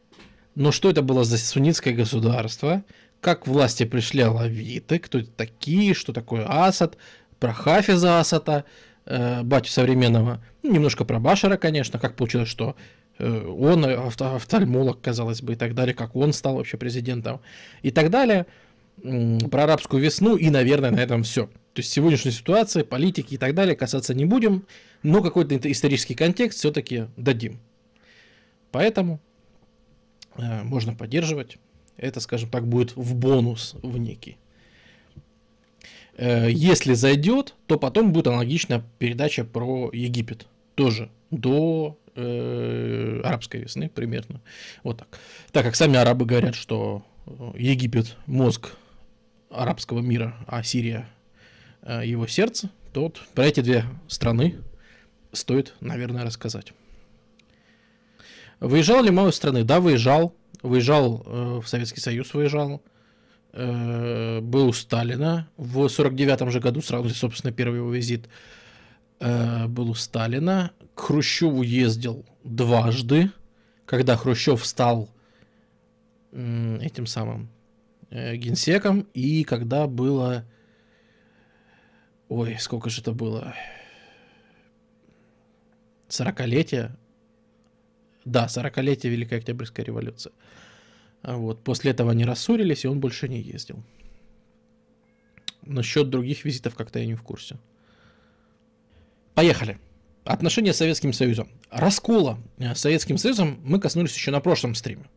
но что это было за суннитское государство? Как власти пришли алавиты? Кто это такие? Что такое Асад? Про Хафиза Асада, э, батю современного. Ну, немножко про Башара, конечно. Как получилось, что э, он авто, офтальмолог, казалось бы, и так далее. Как он стал вообще президентом и так далее. про арабскую весну и, наверное, на этом все. То есть сегодняшней ситуации, политики и так далее касаться не будем, но какой-то исторический контекст все-таки дадим. Поэтому Э, можно поддерживать. Это, скажем так, будет в бонус в некий. Э, если зайдет, то потом будет аналогичная передача про Египет. Тоже до э, арабской весны примерно. Вот так. Так как сами арабы говорят, что Египет мозг арабского мира, а Сирия его сердце, то вот про эти две страны стоит, наверное, рассказать. Выезжал ли Мao из страны? Да, выезжал. Выезжал э, в Советский Союз, выезжал. Э, был у Сталина. В 49-м же году, сразу, собственно, первый его визит э, был у Сталина. К Хрущеву ездил дважды, когда Хрущев стал э, этим самым э, генсеком. И когда было... Ой, сколько же это было? 40-летие да, 40-летие Великой Октябрьской революции. А вот. После этого они рассорились, и он больше не ездил. Насчет других визитов как-то я не в курсе. Поехали. Отношения с Советским Союзом. Раскола э, с Советским Союзом мы коснулись еще на прошлом стриме.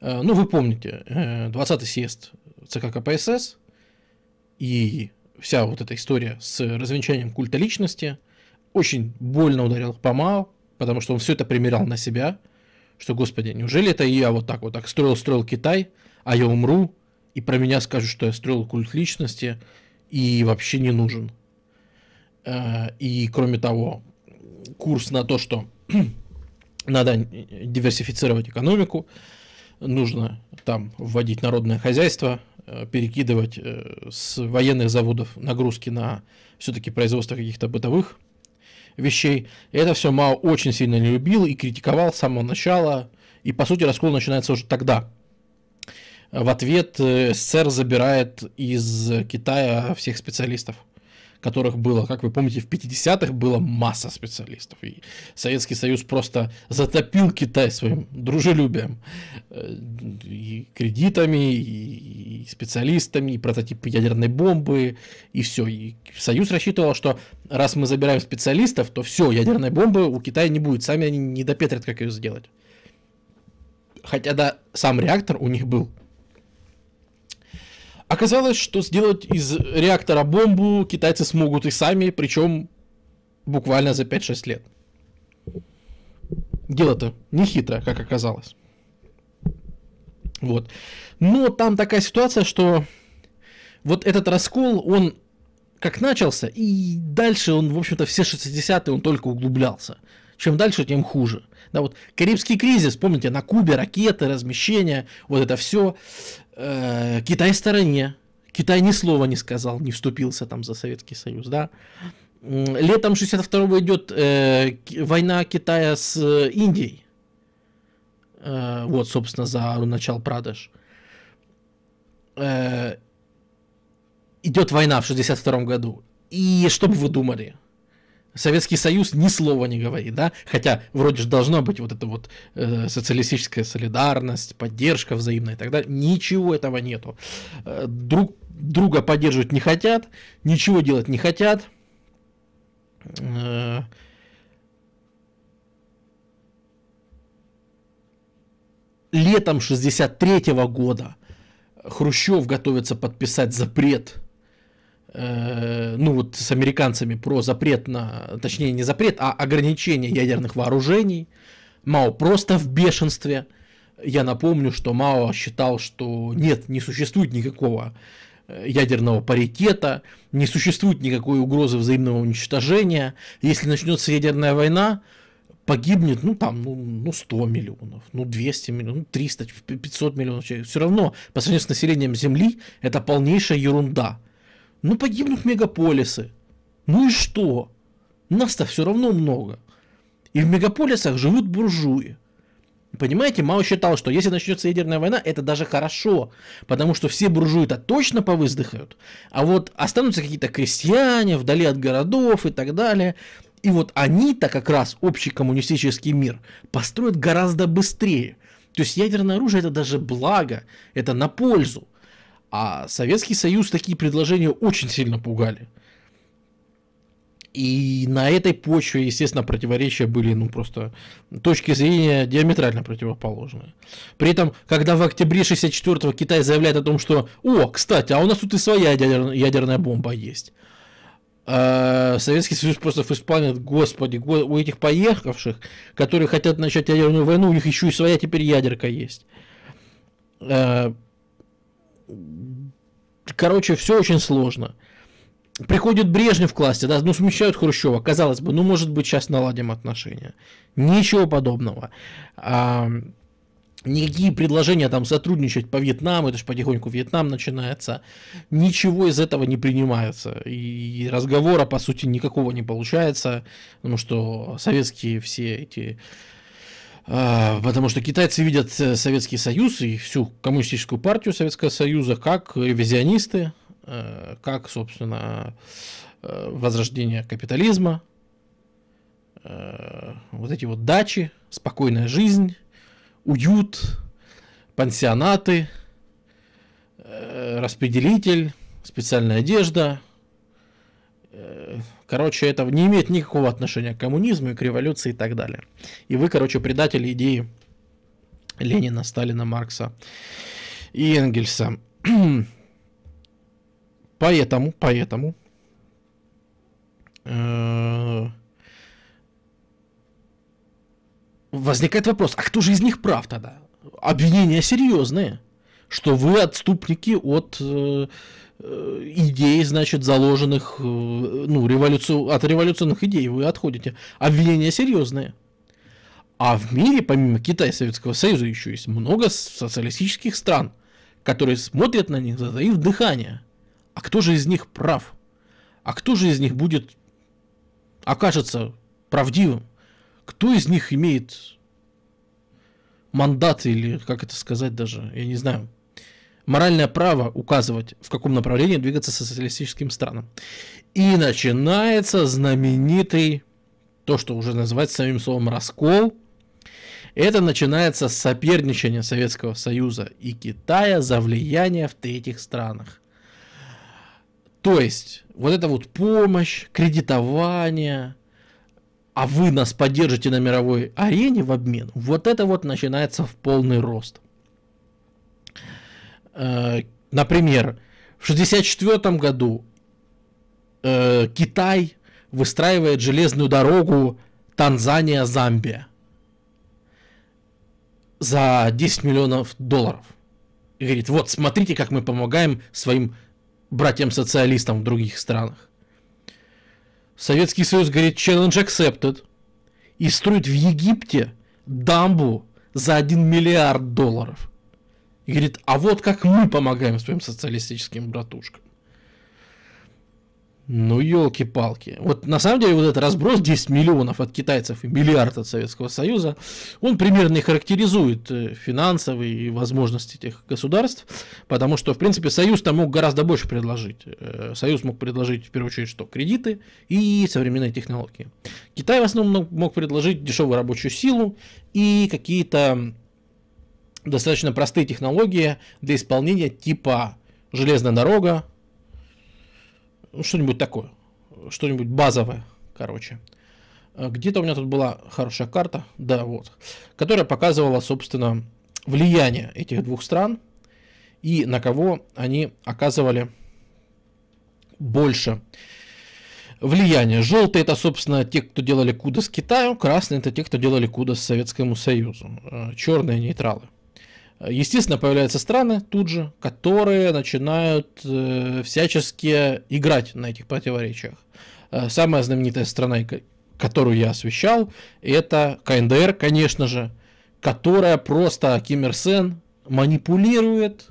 Э, ну, вы помните, 20-й э, съезд ЦК КПСС и вся вот эта история с развенчанием культа личности очень больно ударил по МАО, потому что он все это примерял на себя, что, господи, неужели это я вот так вот так строил-строил Китай, а я умру, и про меня скажут, что я строил культ личности и вообще не нужен. Э, и кроме того, курс на то, что надо диверсифицировать экономику, нужно там вводить народное хозяйство, э, перекидывать э, с военных заводов нагрузки на все-таки производство каких-то бытовых вещей. это все Мао очень сильно не любил и критиковал с самого начала. И, по сути, раскол начинается уже тогда. В ответ э, СССР забирает из Китая всех специалистов которых было, как вы помните, в 50-х было масса специалистов. И Советский Союз просто затопил Китай своим дружелюбием. Э, и кредитами, и специалистами, и прототипы ядерной бомбы, и все. И Союз рассчитывал, что раз мы забираем специалистов, то все, ядерной бомбы у Китая не будет. Сами они не допетрят, как ее сделать. Хотя да, сам реактор у них был – Оказалось, что сделать из реактора бомбу китайцы смогут и сами, причем буквально за 5-6 лет. Дело-то не хитро, как оказалось. Вот. Но там такая ситуация, что вот этот раскол, он как начался, и дальше он, в общем-то, все 60-е он только углублялся. Чем дальше, тем хуже. Да, вот Карибский кризис, помните, на Кубе ракеты, размещение, вот это все э, Китай стороне. Китай ни слова не сказал, не вступился там за Советский Союз, да. Летом 62-го идет э, война Китая с э, Индией. Э, вот, собственно, за начал продаж. Э, идет война в 62 году. И что бы вы думали? Советский Союз ни слова не говорит, да? Хотя вроде же должно быть вот эта вот э, социалистическая солидарность, поддержка взаимная и так далее. Ничего этого нету. Э, друг друга поддерживать не хотят, ничего делать не хотят. Э, летом 63 года Хрущев готовится подписать запрет Э, ну вот с американцами про запрет на, точнее не запрет, а ограничение ядерных вооружений. Мао просто в бешенстве. Я напомню, что Мао считал, что нет, не существует никакого э, ядерного паритета, не существует никакой угрозы взаимного уничтожения. Если начнется ядерная война, погибнет, ну, там, ну, ну 100 миллионов, ну, 200 миллионов, ну, 300, 500 миллионов человек. Все равно, по сравнению с населением Земли, это полнейшая ерунда. Ну погибнут мегаполисы. Ну и что? Нас-то все равно много. И в мегаполисах живут буржуи. Понимаете, Мао считал, что если начнется ядерная война, это даже хорошо, потому что все буржуи-то точно повыздыхают, а вот останутся какие-то крестьяне вдали от городов и так далее. И вот они-то как раз общий коммунистический мир построят гораздо быстрее. То есть ядерное оружие это даже благо, это на пользу. А Советский Союз такие предложения очень сильно пугали. И на этой почве, естественно, противоречия были, ну, просто точки зрения диаметрально противоположные. При этом, когда в октябре 64-го Китай заявляет о том, что «О, кстати, а у нас тут и своя ядерная бомба есть», а Советский Союз просто вспомнит, господи, у этих поехавших, которые хотят начать ядерную войну, у них еще и своя теперь ядерка есть. А Короче, все очень сложно. Приходит Брежнев в классе, да, ну смещают Хрущева, казалось бы, ну может быть сейчас наладим отношения. Ничего подобного. А, никакие предложения там сотрудничать по Вьетнаму, это же потихоньку Вьетнам начинается, ничего из этого не принимается. И разговора, по сути, никакого не получается, потому что советские все эти а, потому что китайцы видят э, Советский Союз и всю коммунистическую партию Советского Союза как ревизионисты, э, как, собственно, э, возрождение капитализма, вот эти вот дачи, спокойная жизнь, уют, пансионаты, распределитель, специальная одежда – Короче, это не имеет никакого отношения к коммунизму и к революции и так далее. И вы, короче, предатели идеи Ленина, Сталина, Маркса и Энгельса. поэтому, поэтому э, возникает вопрос, а кто же из них прав тогда? Обвинения серьезные, что вы отступники от э Э, идей, значит, заложенных, э, ну, революцию, от революционных идей вы отходите. А обвинения серьезные. А в мире, помимо Китая и Советского Союза, еще есть много социалистических стран, которые смотрят на них, затаив дыхание. А кто же из них прав? А кто же из них будет, окажется правдивым? Кто из них имеет мандат или, как это сказать даже, я не знаю, моральное право указывать, в каком направлении двигаться социалистическим странам. И начинается знаменитый, то, что уже называется самим словом раскол. Это начинается с соперничания Советского Союза и Китая за влияние в третьих странах. То есть, вот эта вот помощь, кредитование, а вы нас поддержите на мировой арене в обмен, вот это вот начинается в полный рост – Э, например, в 1964 году э, Китай выстраивает железную дорогу Танзания-Замбия за 10 миллионов долларов. И говорит, вот смотрите, как мы помогаем своим братьям-социалистам в других странах. Советский Союз говорит, challenge accepted. И строит в Египте дамбу за 1 миллиард долларов. И говорит, а вот как мы помогаем своим социалистическим братушкам. Ну, елки-палки. Вот на самом деле вот этот разброс 10 миллионов от китайцев и миллиард от Советского Союза, он примерно и характеризует э, финансовые возможности этих государств, потому что, в принципе, Союз там мог гораздо больше предложить. Э, Союз мог предложить, в первую очередь, что? Кредиты и современные технологии. Китай в основном мог предложить дешевую рабочую силу и какие-то достаточно простые технологии для исполнения типа железная дорога, ну, что-нибудь такое, что-нибудь базовое, короче. Э, где-то у меня тут была хорошая карта, да, вот, которая показывала, собственно, влияние этих двух стран и на кого они оказывали больше влияния. Желтые это, собственно, те, кто делали куда с Китаем, красные это те, кто делали куда с Советскому Союзу, э, черные нейтралы. Естественно, появляются страны тут же, которые начинают э, всячески играть на этих противоречиях. Э, самая знаменитая страна, которую я освещал, это КНДР, конечно же, которая просто Ким Ир Сен манипулирует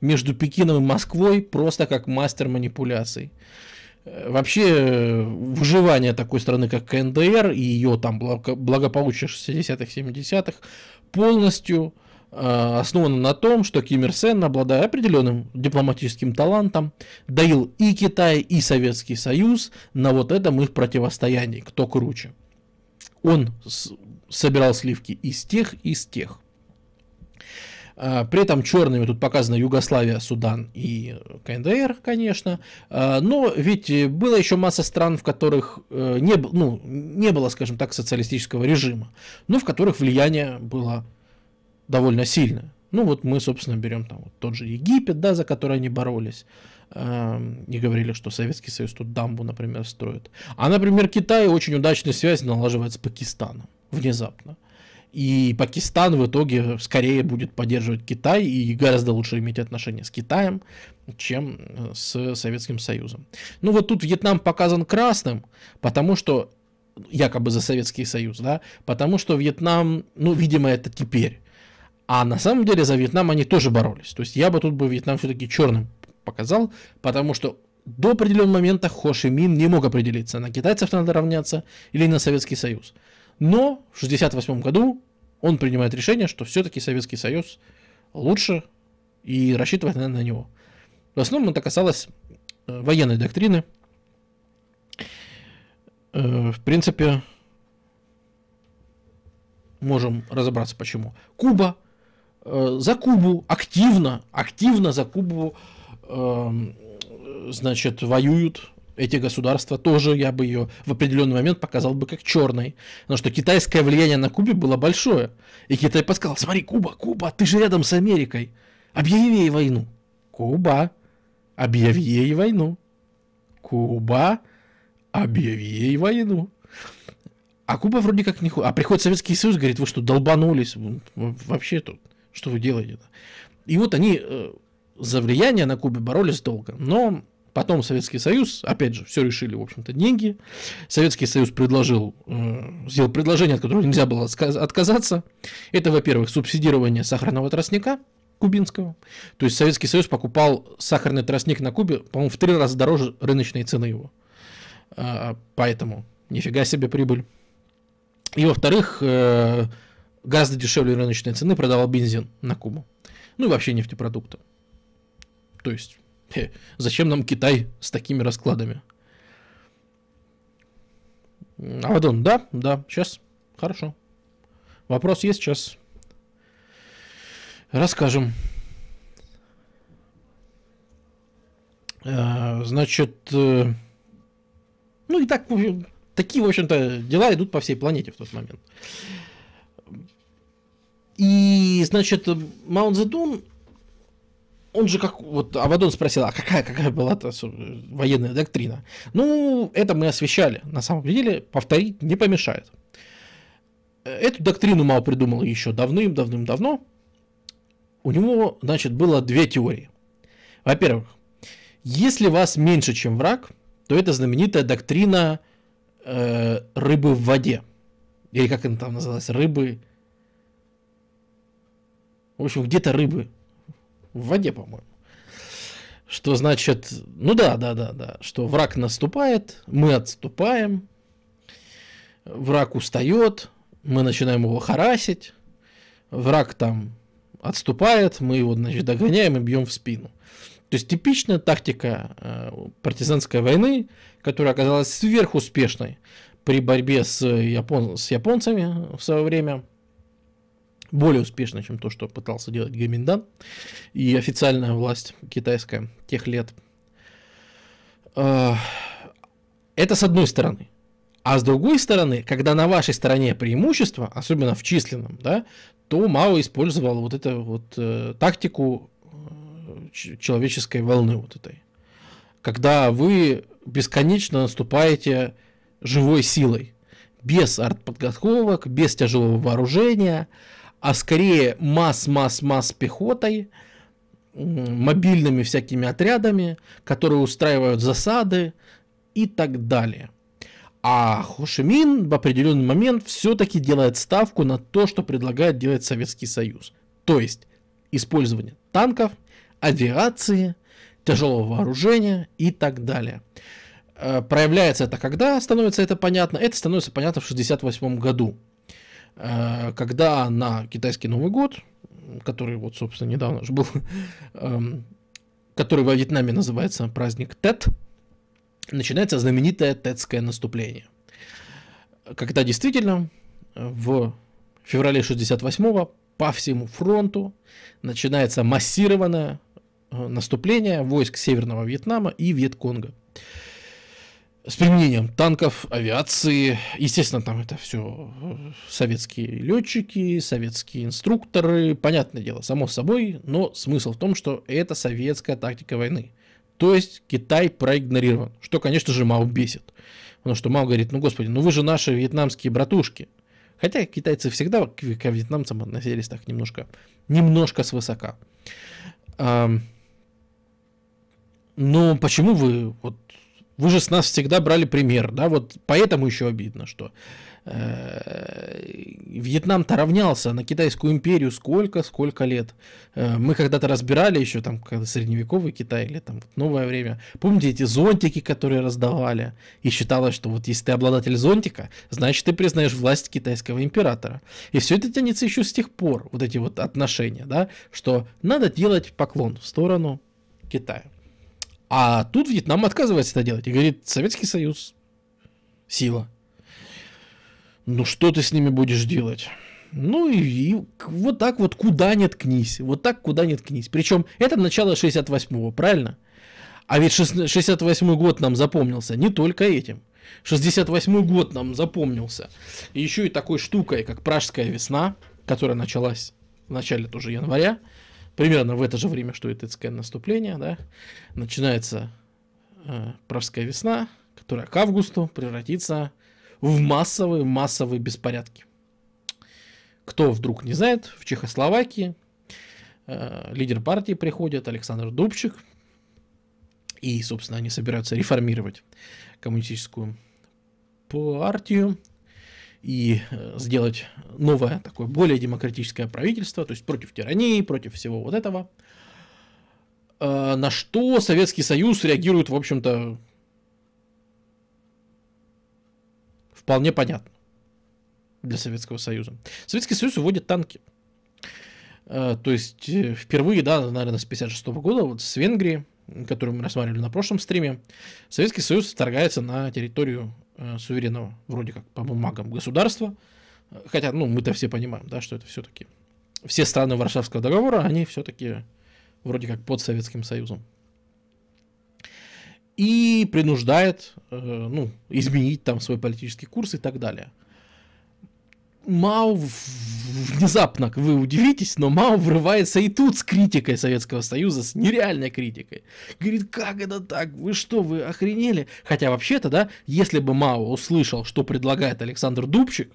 между Пекином и Москвой просто как мастер манипуляций. Э, вообще, э, выживание такой страны, как КНДР, и ее там благополучие 60-х, 70-х, полностью Э, основана на том, что Ким Ир Сен, обладая определенным дипломатическим талантом, давил и Китай, и Советский Союз на вот этом их противостоянии, кто круче. Он собирал сливки из тех, из тех. Э, при этом черными тут показана Югославия, Судан и КНДР, конечно. Э, но ведь было еще масса стран, в которых не, ну, не было, скажем так, социалистического режима, но в которых влияние было довольно сильно. Ну вот мы, собственно, берем там вот тот же Египет, да, за который они боролись. Эм, и говорили, что Советский Союз тут дамбу, например, строит. А, например, Китай очень удачную связь налаживает с Пакистаном внезапно. И Пакистан в итоге скорее будет поддерживать Китай и гораздо лучше иметь отношения с Китаем, чем э, с Советским Союзом. Ну вот тут Вьетнам показан красным, потому что якобы за Советский Союз, да, потому что Вьетнам, ну, видимо, это теперь а на самом деле за Вьетнам они тоже боролись. То есть я бы тут бы Вьетнам все-таки черным показал, потому что до определенного момента Хо Ши Мин не мог определиться, на китайцев надо равняться или на Советский Союз. Но в 1968 году он принимает решение, что все-таки Советский Союз лучше и рассчитывать надо на него. В основном это касалось э, военной доктрины. Э, в принципе, можем разобраться почему. Куба Э, за Кубу активно, активно за Кубу, э, значит, воюют эти государства тоже, я бы ее в определенный момент показал бы как черной. Потому что китайское влияние на Кубе было большое. И Китай подсказал, смотри, Куба, Куба, ты же рядом с Америкой. Объяви ей войну. Куба, объяви ей войну. Куба, объяви ей войну. А Куба вроде как не... А приходит Советский Союз, говорит, вы что, долбанулись? Вообще тут что вы делаете-то? И вот они э, за влияние на Кубе боролись долго. Но потом Советский Союз, опять же, все решили, в общем-то, деньги. Советский Союз предложил, э, сделал предложение, от которого нельзя было отказаться. Это, во-первых, субсидирование сахарного тростника кубинского. То есть Советский Союз покупал сахарный тростник на Кубе, по-моему, в три раза дороже рыночной цены его. Э, поэтому нифига себе прибыль. И, во-вторых, э, гораздо дешевле рыночной цены продавал бензин на Кубу. Ну и вообще нефтепродукты. То есть, хе, зачем нам Китай с такими раскладами? А Авадон, да, да, сейчас, хорошо. Вопрос есть сейчас. Расскажем. А, значит, э, ну и так, такие, в общем-то, дела идут по всей планете в тот момент. И, значит, Маунт Зедун, он же как, вот Авадон спросил, а какая, какая была -то военная доктрина? Ну, это мы освещали, на самом деле, повторить не помешает. Эту доктрину Мао придумал еще давным-давным-давно. У него, значит, было две теории. Во-первых, если вас меньше, чем враг, то это знаменитая доктрина э, рыбы в воде. Или как она там называлась? Рыбы в общем, где-то рыбы. В воде, по-моему. Что значит, ну да, да, да, да, что враг наступает, мы отступаем, враг устает, мы начинаем его харасить, враг там отступает, мы его, значит, догоняем и бьем в спину. То есть типичная тактика э, партизанской войны, которая оказалась сверхуспешной при борьбе с, япон... с японцами в свое время – более успешно, чем то, что пытался делать Гаминдан и официальная власть китайская тех лет. А, это с одной стороны. А с другой стороны, когда на вашей стороне преимущество, особенно в численном, да, то Мао использовал вот эту вот э, тактику э, человеческой волны вот этой. Когда вы бесконечно наступаете живой силой, без артподготовок, без тяжелого вооружения, а скорее масс-масс-масс пехотой, мобильными всякими отрядами, которые устраивают засады и так далее. А Хошимин в определенный момент все-таки делает ставку на то, что предлагает делать Советский Союз. То есть использование танков, авиации, тяжелого вооружения и так далее. Э, проявляется это когда становится это понятно? Это становится понятно в 1968 году, Э, когда на китайский Новый год, который вот, собственно, недавно уже был, эм, который во Вьетнаме называется праздник Тет, начинается знаменитое Тетское наступление. Когда действительно в феврале 68 по всему фронту начинается массированное э, наступление войск Северного Вьетнама и Вьетконга с применением танков, авиации. Естественно, там это все э, советские летчики, советские инструкторы. Понятное дело, само собой, но смысл в том, что это советская тактика войны. То есть Китай проигнорирован, что, конечно же, Мао бесит. Потому что Мао говорит, ну, господи, ну вы же наши вьетнамские братушки. Хотя китайцы всегда к, к вьетнамцам относились так немножко, немножко свысока. А, ну, почему вы вот вы же с нас всегда брали пример, да, вот поэтому еще обидно, что э, Вьетнам-то равнялся на Китайскую империю сколько, сколько лет. Э, мы когда-то разбирали еще там когда средневековый Китай или там новое время. Помните эти зонтики, которые раздавали? И считалось, что вот если ты обладатель зонтика, значит ты признаешь власть китайского императора. И все это тянется еще с тех пор, вот эти вот отношения, да, что надо делать поклон в сторону Китая. А тут Вьетнам отказывается это делать и говорит, Советский Союз, сила. Ну что ты с ними будешь делать? Ну и, и вот так вот куда не ткнись, вот так куда не ткнись. Причем это начало 68-го, правильно? А ведь 68-й год нам запомнился не только этим. 68-й год нам запомнился. еще и такой штукой, как Пражская весна, которая началась в начале тоже января примерно в это же время, что и Тецкен наступление, да, начинается э, пражская весна, которая к августу превратится в массовые, массовые беспорядки. Кто вдруг не знает, в Чехословакии э, лидер партии приходит Александр Дубчик, и, собственно, они собираются реформировать коммунистическую партию, и э, сделать новое такое более демократическое правительство, то есть против тирании, против всего вот этого. Э, на что Советский Союз реагирует, в общем-то, вполне понятно для Советского Союза. Советский Союз вводит танки. Э, то есть впервые, да, наверное, с 56 года, вот с Венгрии, которую мы рассматривали на прошлом стриме, Советский Союз вторгается на территорию Э, суверенного, вроде как, по бумагам государства. Хотя, ну, мы-то все понимаем, да, что это все-таки... Все страны Варшавского договора, они все-таки вроде как под Советским Союзом. И принуждает, э, ну, изменить там свой политический курс и так далее. Мау внезапно, вы удивитесь, но Мау врывается и тут с критикой Советского Союза, с нереальной критикой. Говорит, как это так? Вы что, вы охренели? Хотя вообще-то, да, если бы Мау услышал, что предлагает Александр Дубчик,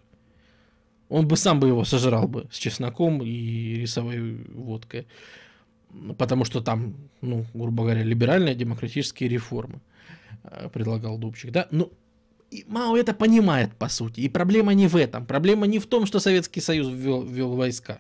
он бы сам бы его сожрал бы с чесноком и рисовой водкой. Потому что там, ну, грубо говоря, либеральные демократические реформы э, предлагал Дубчик, да? Ну, и Мао это понимает, по сути. И проблема не в этом. Проблема не в том, что Советский Союз ввел, ввел войска.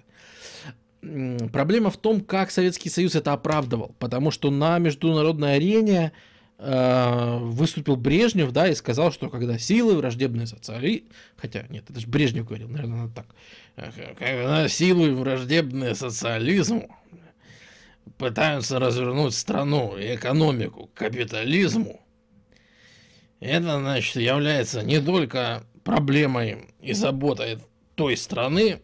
Проблема в том, как Советский Союз это оправдывал. Потому что на международной арене э, выступил Брежнев, да, и сказал, что когда силы враждебные социали... Хотя, нет, это же Брежнев говорил, наверное, надо так. Э, когда силы враждебные социализму пытаются развернуть страну и экономику к капитализму, это, значит, является не только проблемой и заботой той страны,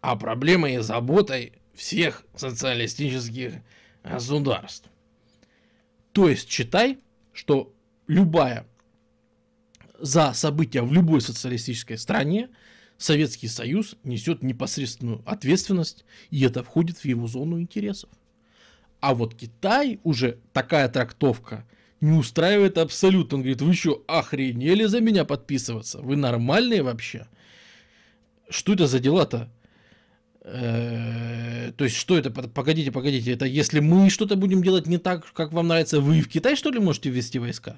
а проблемой и заботой всех социалистических государств. То есть, читай, что любая за события в любой социалистической стране Советский Союз несет непосредственную ответственность, и это входит в его зону интересов. А вот Китай уже такая трактовка – не устраивает абсолютно. Он говорит, вы что, охренели за меня подписываться? Вы нормальные вообще? Что это за дела-то? Э, то есть, что это? Погодите, погодите, это если мы что-то будем делать не так, как вам нравится, вы в Китай, что ли, можете ввести войска?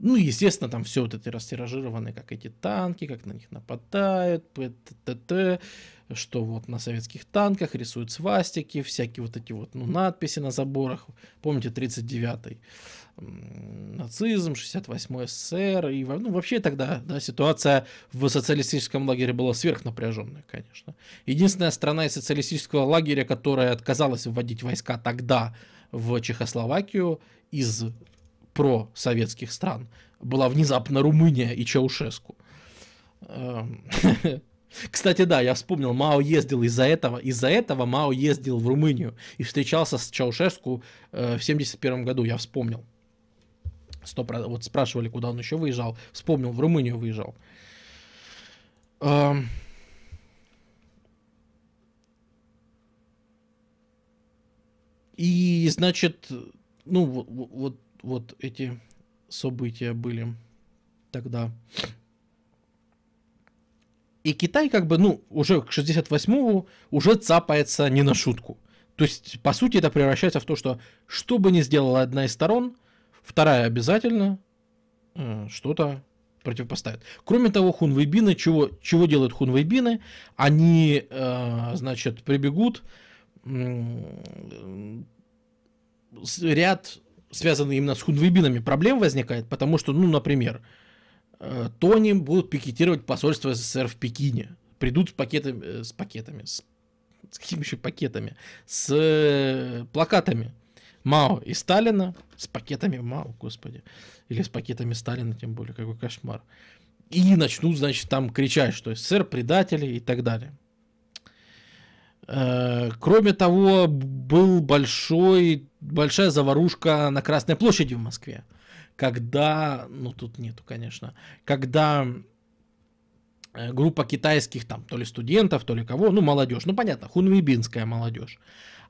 Ну, естественно, там все вот это растиражировано, как эти танки, как на них нападают, ПТТ, что вот на советских танках рисуют свастики, всякие вот эти вот ну, надписи на заборах. Помните, 39-й нацизм, 68-й СССР. И, ну, вообще тогда да, ситуация в социалистическом лагере была сверхнапряженная, конечно. Единственная страна из социалистического лагеря, которая отказалась вводить войска тогда в Чехословакию из про советских стран была внезапно Румыния и Чаушеску. Эм, кстати, да, я вспомнил, Мао ездил из-за этого. Из-за этого Мао ездил в Румынию и встречался с Чаушеску э, в 71 году, я вспомнил. 100%, вот спрашивали, куда он еще выезжал. Вспомнил, в Румынию выезжал. Эм, и, значит, ну, вот, вот эти события были тогда. И Китай как бы, ну, уже к 68-му уже цапается не на шутку. То есть, по сути, это превращается в то, что что бы ни сделала одна из сторон, вторая обязательно э, что-то противопоставит. Кроме того, хунвейбины, чего, чего делают хунвейбины? Они, э, значит, прибегут э, ряд связанные именно с хунвейбинами, проблем возникает, потому что, ну, например, э, Тони будут пикетировать посольство СССР в Пекине. Придут с пакетами, э, с пакетами, с, с какими еще пакетами, с э, плакатами Мао и Сталина, с пакетами Мао, господи, или с пакетами Сталина, тем более, какой кошмар. И начнут, значит, там кричать, что СССР предатели и так далее. Э, кроме того, был большой, большая заварушка на Красной площади в Москве, когда, ну тут нету, конечно, когда э, группа китайских там, то ли студентов, то ли кого, ну молодежь, ну понятно, хунвибинская молодежь,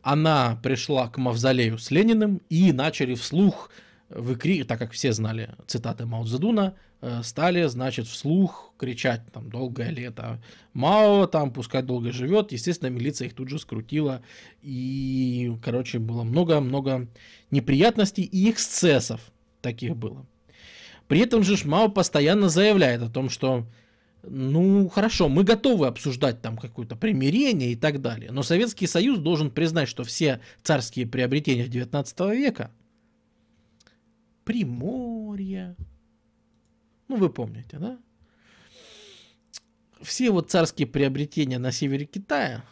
она пришла к мавзолею с Лениным и начали вслух выкри... так как все знали цитаты Мао Цзэдуна, э, стали, значит, вслух кричать там «долгое лето Мао», там «пускай долго живет». Естественно, милиция их тут же скрутила. И, короче, было много-много неприятностей и эксцессов таких было. При этом же Мао постоянно заявляет о том, что ну, хорошо, мы готовы обсуждать там какое-то примирение и так далее, но Советский Союз должен признать, что все царские приобретения 19 века – Приморье. Ну, вы помните, да? Все вот царские приобретения на севере Китая,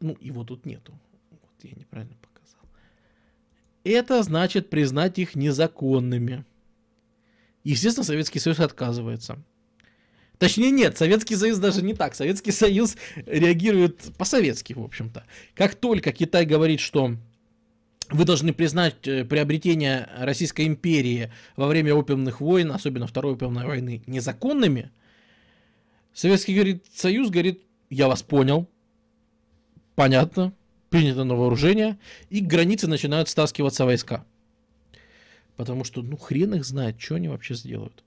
ну, его тут нету. Вот я неправильно показал. Это значит признать их незаконными. Естественно, Советский Союз отказывается. Точнее, нет, Советский Союз даже не так. Советский Союз реагирует по-советски, в общем-то. Как только Китай говорит, что вы должны признать э, приобретение Российской империи во время опиумных войн, особенно Второй опиумной войны, незаконными. Советский говорит, Союз говорит, я вас понял, понятно, принято на вооружение, и границы начинают стаскиваться войска. Потому что, ну, хрен их знает, что они вообще сделают.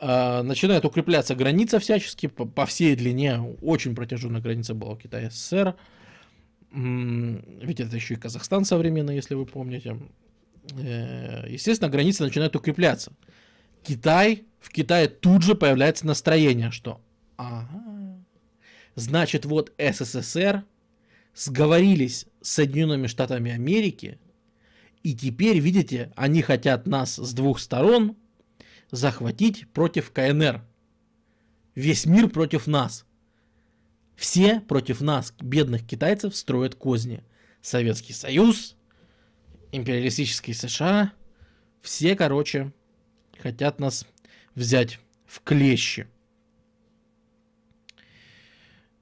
А, начинает укрепляться граница всячески по, всей длине. Очень протяженная граница была у Китая СССР ведь это еще и Казахстан современно, если вы помните, э, естественно, границы начинают укрепляться. Китай, в Китае тут же появляется настроение, что ага, значит вот СССР сговорились с Соединенными Штатами Америки, и теперь, видите, они хотят нас с двух сторон захватить против КНР. Весь мир против нас. Все против нас, бедных китайцев, строят козни. Советский Союз, империалистические США, все, короче, хотят нас взять в клещи.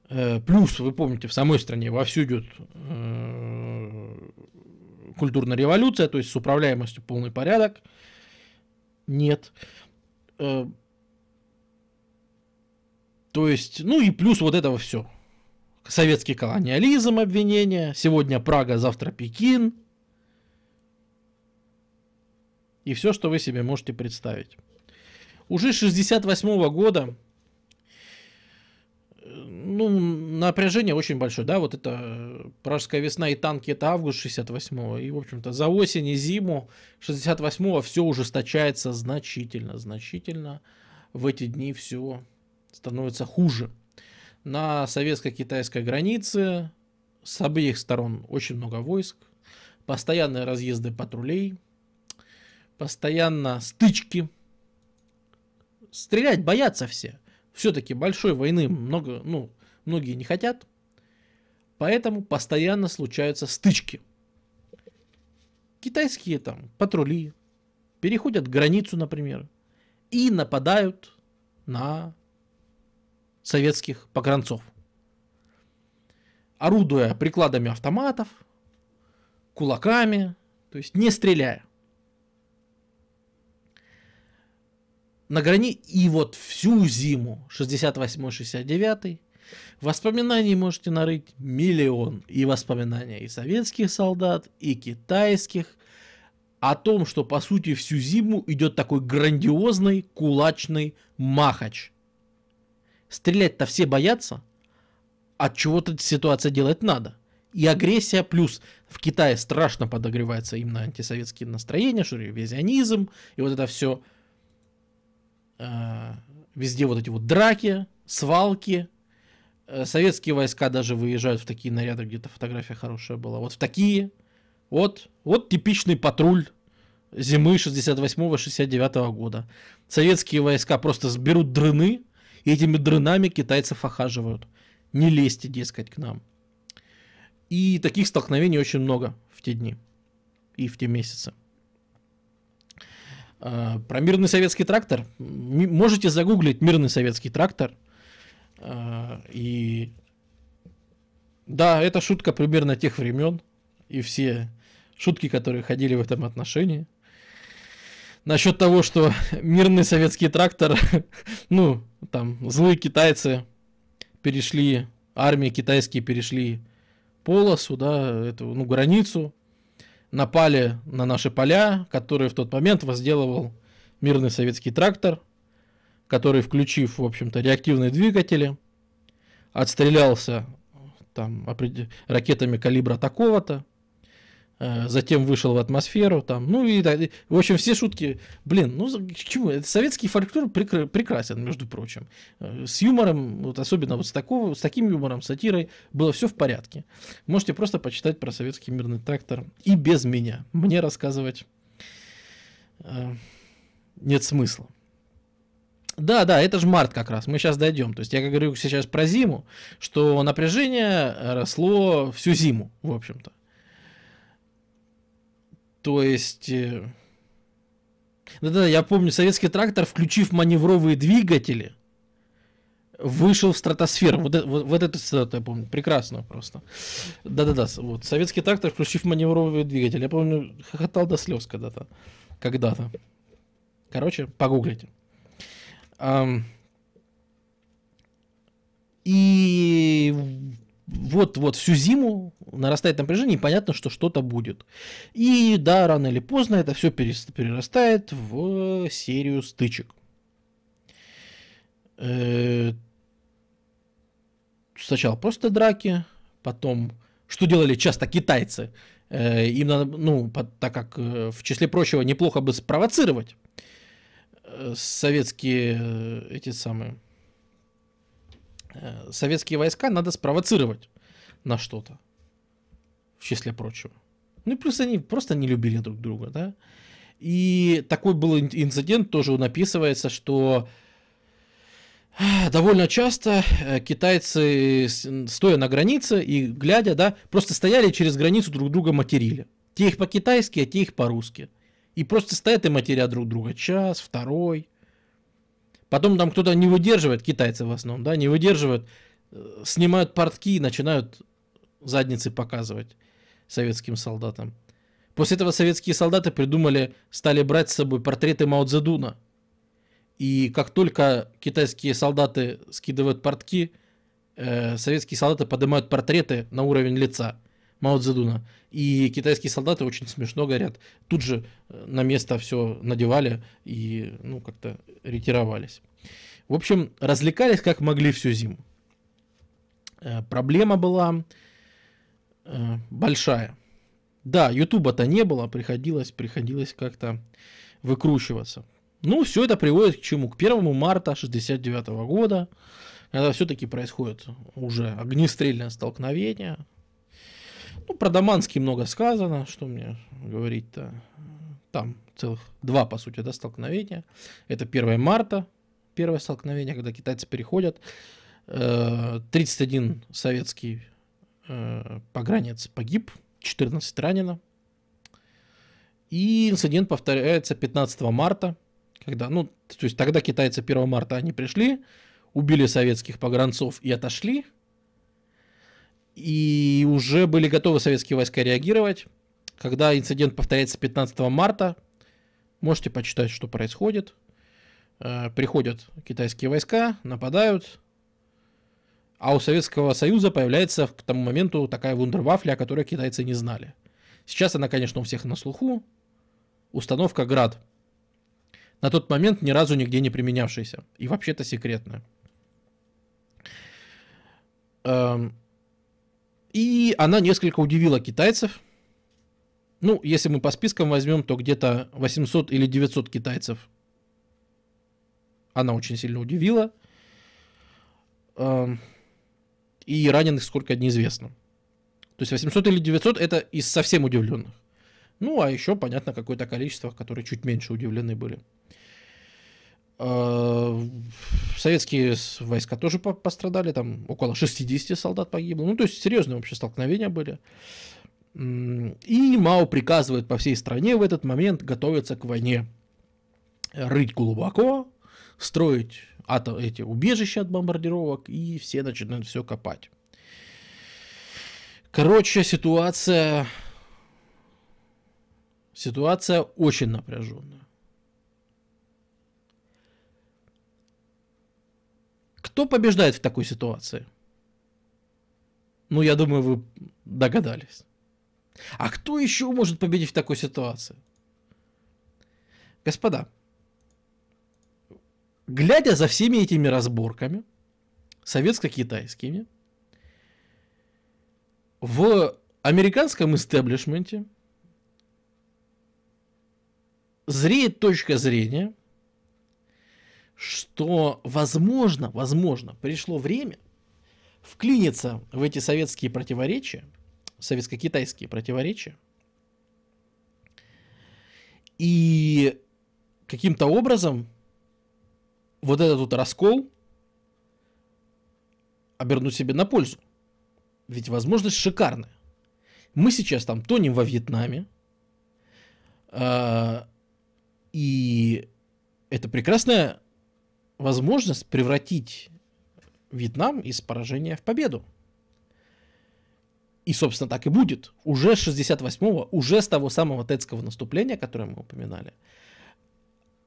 Э, плюс, вы помните, в самой стране вовсю идет э, культурная революция, то есть с управляемостью полный порядок. Нет. Э, то есть, ну и плюс вот этого все. Советский колониализм обвинения, сегодня Прага, завтра Пекин. И все, что вы себе можете представить. Уже 68 -го года э, ну, напряжение очень большое, да, вот это э, Пражская весна и танки, это август 68-го, и, в общем-то, за осень и зиму 68-го все ужесточается значительно, значительно, в эти дни все становится хуже. На советско-китайской границе с обеих сторон очень много войск, постоянные разъезды патрулей, постоянно стычки. Стрелять боятся все. Все-таки большой войны много, ну, многие не хотят. Поэтому постоянно случаются стычки. Китайские там патрули переходят границу, например, и нападают на советских погранцов. Орудуя прикладами автоматов, кулаками, то есть не стреляя. На грани и вот всю зиму 68-69 Воспоминаний можете нарыть миллион. И воспоминания и советских солдат, и китайских. О том, что по сути всю зиму идет такой грандиозный кулачный махач. Стрелять-то все боятся, а чего-то ситуация делать надо. И агрессия плюс в Китае страшно подогревается именно антисоветские настроения, что ревизионизм и вот это все. Э, везде вот эти вот драки, свалки. Э, советские войска даже выезжают в такие наряды, где-то фотография хорошая была. Вот в такие. Вот, вот типичный патруль зимы 68-69 года. Советские войска просто сберут дрыны, и этими дрынами китайцев охаживают. Не лезьте, дескать, к нам. И таких столкновений очень много в те дни и в те месяцы. А, про мирный советский трактор. Можете загуглить мирный советский трактор. А, и да, это шутка примерно тех времен. И все шутки, которые ходили в этом отношении насчет того, что мирный советский трактор, ну, там, злые китайцы перешли, армии китайские перешли полосу, да, эту, ну, границу, напали на наши поля, которые в тот момент возделывал мирный советский трактор, который, включив, в общем-то, реактивные двигатели, отстрелялся там ракетами калибра такого-то, Э, затем вышел в атмосферу, там, ну и так, в общем, все шутки, блин, ну к чему, советский фольклор прекр- прекрасен, между прочим, э, с юмором, вот особенно вот с, такого, с таким юмором, сатирой, было все в порядке, можете просто почитать про советский мирный трактор и без меня, мне рассказывать э, нет смысла. Да, да, это же март как раз, мы сейчас дойдем. То есть я говорю сейчас про зиму, что напряжение э, росло всю зиму, в общем-то. То есть... Э, Да-да, я помню, советский трактор, включив маневровые двигатели, вышел в стратосферу. Вот, э, вот, вот эту я помню. Прекрасно просто. Да-да-да, вот. Советский трактор, включив маневровые двигатели. Я помню, хохотал до слез когда-то. Когда-то. Короче, погуглите. И вот-вот всю зиму нарастает напряжение, и понятно, что что-то будет. И да, рано или поздно это все перерастает в серию стычек. Э, сначала просто драки, потом, что делали часто китайцы, э, им надо, ну, так как э, в числе прочего неплохо бы спровоцировать советские эти самые советские войска надо спровоцировать на что-то в числе прочего. Ну и плюс они просто не любили друг друга, да. И такой был инцидент, тоже он описывается, что а, довольно часто э, китайцы, стоя на границе и глядя, да, просто стояли через границу друг друга материли. Те их по-китайски, а те их по-русски. И просто стоят и матерят друг друга час, второй. Потом там кто-то не выдерживает, китайцы в основном, да, не выдерживают, э, снимают портки и начинают задницы показывать советским солдатам. После этого советские солдаты придумали, стали брать с собой портреты Мао Цзэдуна. И как только китайские солдаты скидывают портки, э, советские солдаты поднимают портреты на уровень лица Мао Цзэдуна. И китайские солдаты очень смешно говорят, Тут же э, на место все надевали и ну как-то ретировались. В общем, развлекались как могли всю зиму. Э, проблема была Э, большая. Да, Ютуба-то не было, приходилось, приходилось как-то выкручиваться. Ну, все это приводит к чему? К 1 марта 69 года, когда все-таки происходит уже огнестрельное столкновение. Ну, про Даманский много сказано, что мне говорить-то. Там целых два, по сути, да, столкновения. Это 1 марта, первое столкновение, когда китайцы переходят. 31 э, советский Э, погранец погиб, 14 ранено. И инцидент повторяется 15 марта, когда, ну, то есть тогда китайцы 1 марта они пришли, убили советских погранцов и отошли. И уже были готовы советские войска реагировать. Когда инцидент повторяется 15 марта, можете почитать, что происходит. Э, приходят китайские войска, нападают, а у Советского Союза появляется к тому моменту такая вундервафля, о которой китайцы не знали. Сейчас она, конечно, у всех на слуху. Установка «Град». На тот момент ни разу нигде не применявшаяся. И вообще-то секретная. Эм, и она несколько удивила китайцев. Ну, если мы по спискам возьмем, то где-то 800 или 900 китайцев. Она очень сильно удивила. Эм, и раненых сколько неизвестно. То есть 800 или 900 это из совсем удивленных. Ну, а еще, понятно, какое-то количество, которые чуть меньше удивлены были. А, советские войска тоже пострадали, там около 60 солдат погибло. Ну, то есть серьезные вообще столкновения были. И Мао приказывает по всей стране в этот момент готовиться к войне. Рыть глубоко, строить ато, эти убежища от бомбардировок, и все начинают все копать. Короче, ситуация... Ситуация очень напряженная. Кто побеждает в такой ситуации? Ну, я думаю, вы догадались. А кто еще может победить в такой ситуации? Господа, глядя за всеми этими разборками, советско-китайскими, в американском истеблишменте зреет точка зрения, что, возможно, возможно, пришло время вклиниться в эти советские противоречия, советско-китайские противоречия, и каким-то образом вот этот вот раскол обернуть себе на пользу. Ведь возможность шикарная. Мы сейчас там тонем во Вьетнаме, э, и это прекрасная возможность превратить Вьетнам из поражения в победу. И, собственно, так и будет. Уже с 68-го, уже с того самого тетского наступления, которое мы упоминали –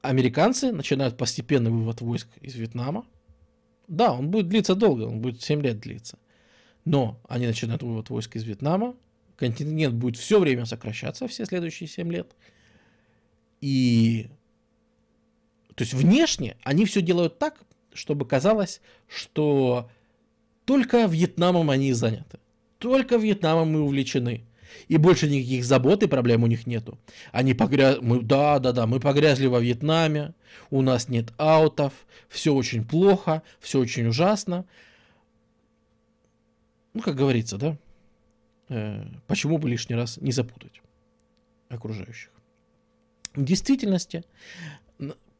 американцы начинают постепенный вывод войск из Вьетнама. Да, он будет длиться долго, он будет 7 лет длиться. Но они начинают вывод войск из Вьетнама, континент будет все время сокращаться, все следующие 7 лет. И... То есть внешне они все делают так, чтобы казалось, что только Вьетнамом они заняты. Только Вьетнамом мы увлечены. И больше никаких забот и проблем у них нету. Они погрязли, Да, да, да, мы погрязли во Вьетнаме, у нас нет аутов, все очень плохо, все очень ужасно. Ну, как говорится, да? Э, почему бы лишний раз не запутать окружающих? В действительности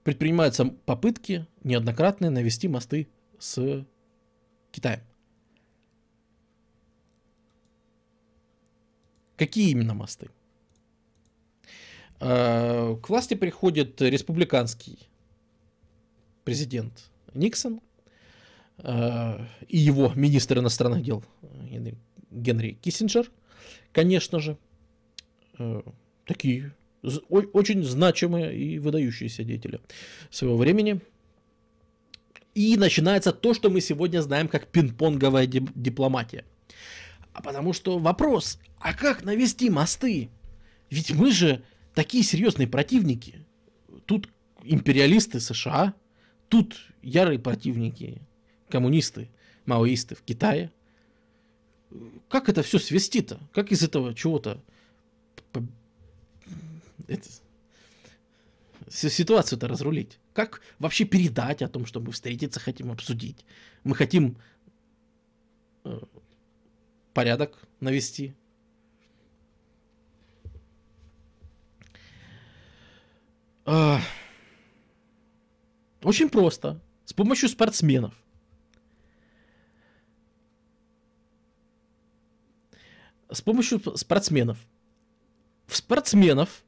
предпринимаются попытки неоднократные навести мосты с Китаем. Какие именно мосты? А, к власти приходит республиканский президент Никсон а, и его министр иностранных дел Генри Киссинджер, конечно же, а, такие очень значимые и выдающиеся деятели своего времени. И начинается то, что мы сегодня знаем как пинг-понговая дипломатия а потому что вопрос, а как навести мосты? Ведь мы же такие серьезные противники. Тут империалисты США, тут ярые противники, коммунисты, маоисты в Китае. Как это все свести-то? Как из этого чего-то это... ситуацию-то разрулить? Как вообще передать о том, что мы встретиться хотим, обсудить? Мы хотим э, порядок навести. А, очень просто. С помощью спортсменов. С помощью спортсменов. В спортсменов,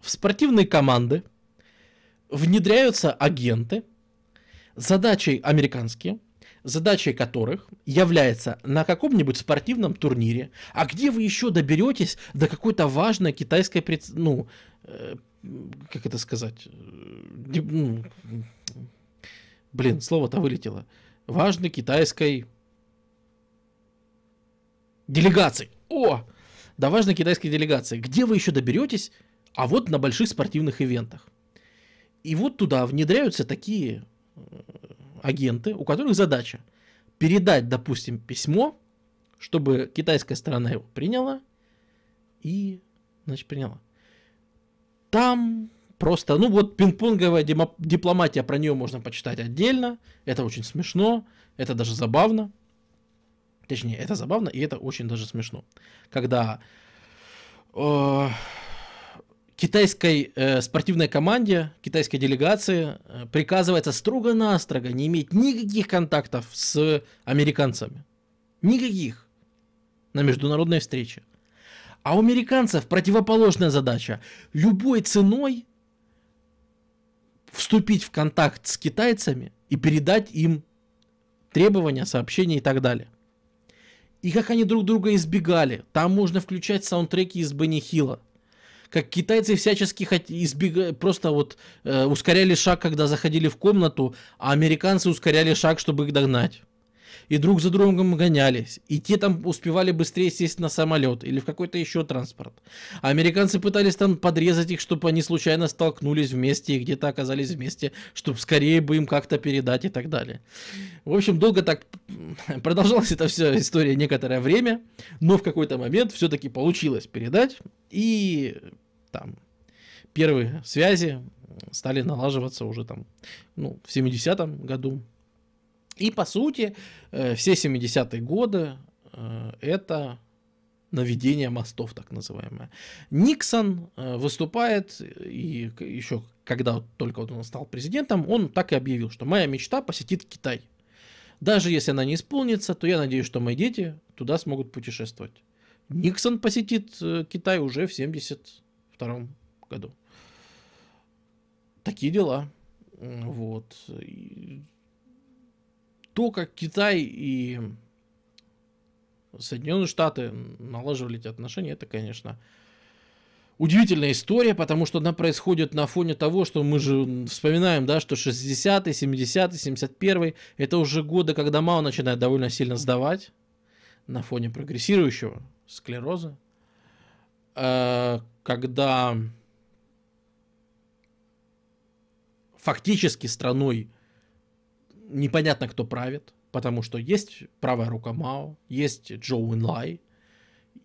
в спортивные команды внедряются агенты, задачей американские, задачей которых является на каком-нибудь спортивном турнире, а где вы еще доберетесь до какой-то важной китайской, пред, ну, э, как это сказать, э, ну, блин, слово-то вылетело, важной китайской делегации. О, да важной китайской делегации. Где вы еще доберетесь? А вот на больших спортивных ивентах. И вот туда внедряются такие э, агенты, у которых задача передать, допустим, письмо, чтобы китайская сторона его приняла и, значит, приняла. Там просто, ну вот пинг-понговая дипломатия, про нее можно почитать отдельно, это очень смешно, это даже забавно. Точнее, это забавно и это очень даже смешно. Когда э, китайской э, спортивной команде, китайской делегации э, приказывается строго-настрого не иметь никаких контактов с американцами. Никаких. На международной встрече. А у американцев противоположная задача. Любой ценой вступить в контакт с китайцами и передать им требования, сообщения и так далее. И как они друг друга избегали. Там можно включать саундтреки из Бенни Хилла как китайцы всячески хот... избег... просто вот э, ускоряли шаг, когда заходили в комнату, а американцы ускоряли шаг, чтобы их догнать и друг за другом гонялись, и те там успевали быстрее сесть на самолет или в какой-то еще транспорт. А американцы пытались там подрезать их, чтобы они случайно столкнулись вместе и где-то оказались вместе, чтобы скорее бы им как-то передать и так далее. В общем, долго так продолжалась эта вся история некоторое время, но в какой-то момент все-таки получилось передать, и там первые связи стали налаживаться уже там, ну, в 70-м году, и по сути, э, все 70-е годы э, это наведение мостов, так называемое. Никсон э, выступает, и еще когда только он стал президентом, он так и объявил, что моя мечта посетит Китай. Даже если она не исполнится, то я надеюсь, что мои дети туда смогут путешествовать. Никсон посетит Китай уже в 72 году. Такие дела. Вот. И то, как Китай и Соединенные Штаты налаживали эти отношения, это, конечно, удивительная история, потому что она происходит на фоне того, что мы же вспоминаем, да, что 60-е, 70-е, 71-е, это уже годы, когда Мао начинает довольно сильно сдавать на фоне прогрессирующего склероза, э, когда фактически страной непонятно, кто правит, потому что есть правая рука Мао, есть Джо Уинлай,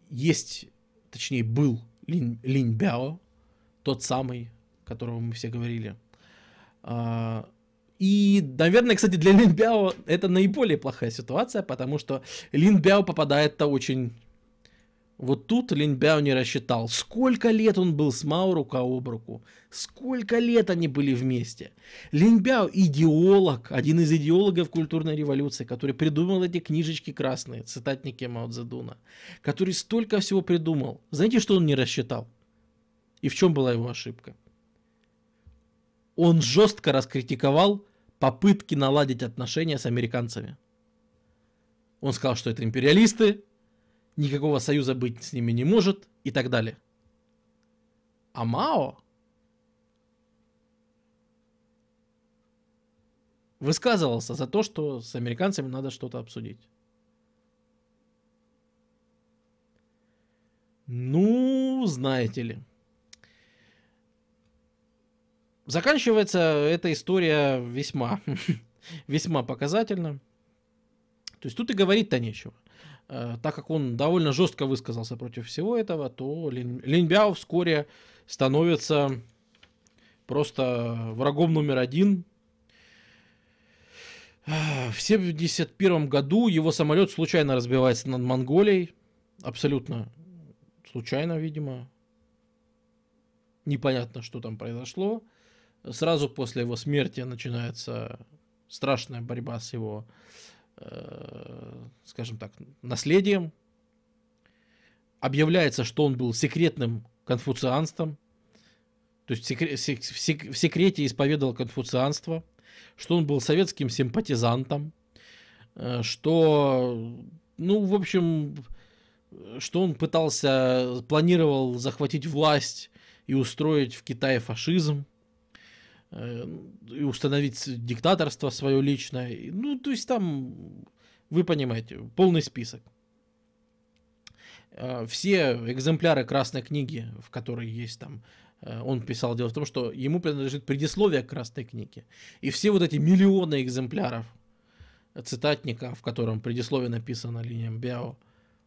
есть, точнее, был Лин, Лин Бяо, тот самый, которого мы все говорили. А, и, наверное, кстати, для Лин Бяо это наиболее плохая ситуация, потому что Лин Бяо попадает-то очень вот тут Линьбяо не рассчитал, сколько лет он был с Мао рука об руку, сколько лет они были вместе. Линьбяо идеолог, один из идеологов культурной революции, который придумал эти книжечки красные, цитатники Мао Цзэдуна, который столько всего придумал. Знаете, что он не рассчитал? И в чем была его ошибка? Он жестко раскритиковал попытки наладить отношения с американцами. Он сказал, что это империалисты, никакого союза быть с ними не может и так далее. А Мао высказывался за то, что с американцами надо что-то обсудить. Ну, знаете ли. Заканчивается эта история весьма, весьма показательно. То есть тут и говорить-то нечего. Э, так как он довольно жестко высказался против всего этого, то Лин, Линьбяо вскоре становится просто врагом номер один. В 1971 году его самолет случайно разбивается над Монголией. Абсолютно случайно, видимо. Непонятно, что там произошло. Сразу после его смерти начинается страшная борьба с его Э, скажем так, наследием. Объявляется, что он был секретным конфуцианством, то есть в секрете исповедовал конфуцианство, что он был советским симпатизантом, э, что, ну, в общем, что он пытался, планировал захватить власть и устроить в Китае фашизм. Э, установить диктаторство свое личное. Ну, то есть там, вы понимаете, полный список. Э, все экземпляры Красной книги, в которой есть там, э, он писал, дело в том, что ему принадлежит предисловие к Красной книге. И все вот эти миллионы экземпляров цитатника, в котором предисловие написано линиям Био,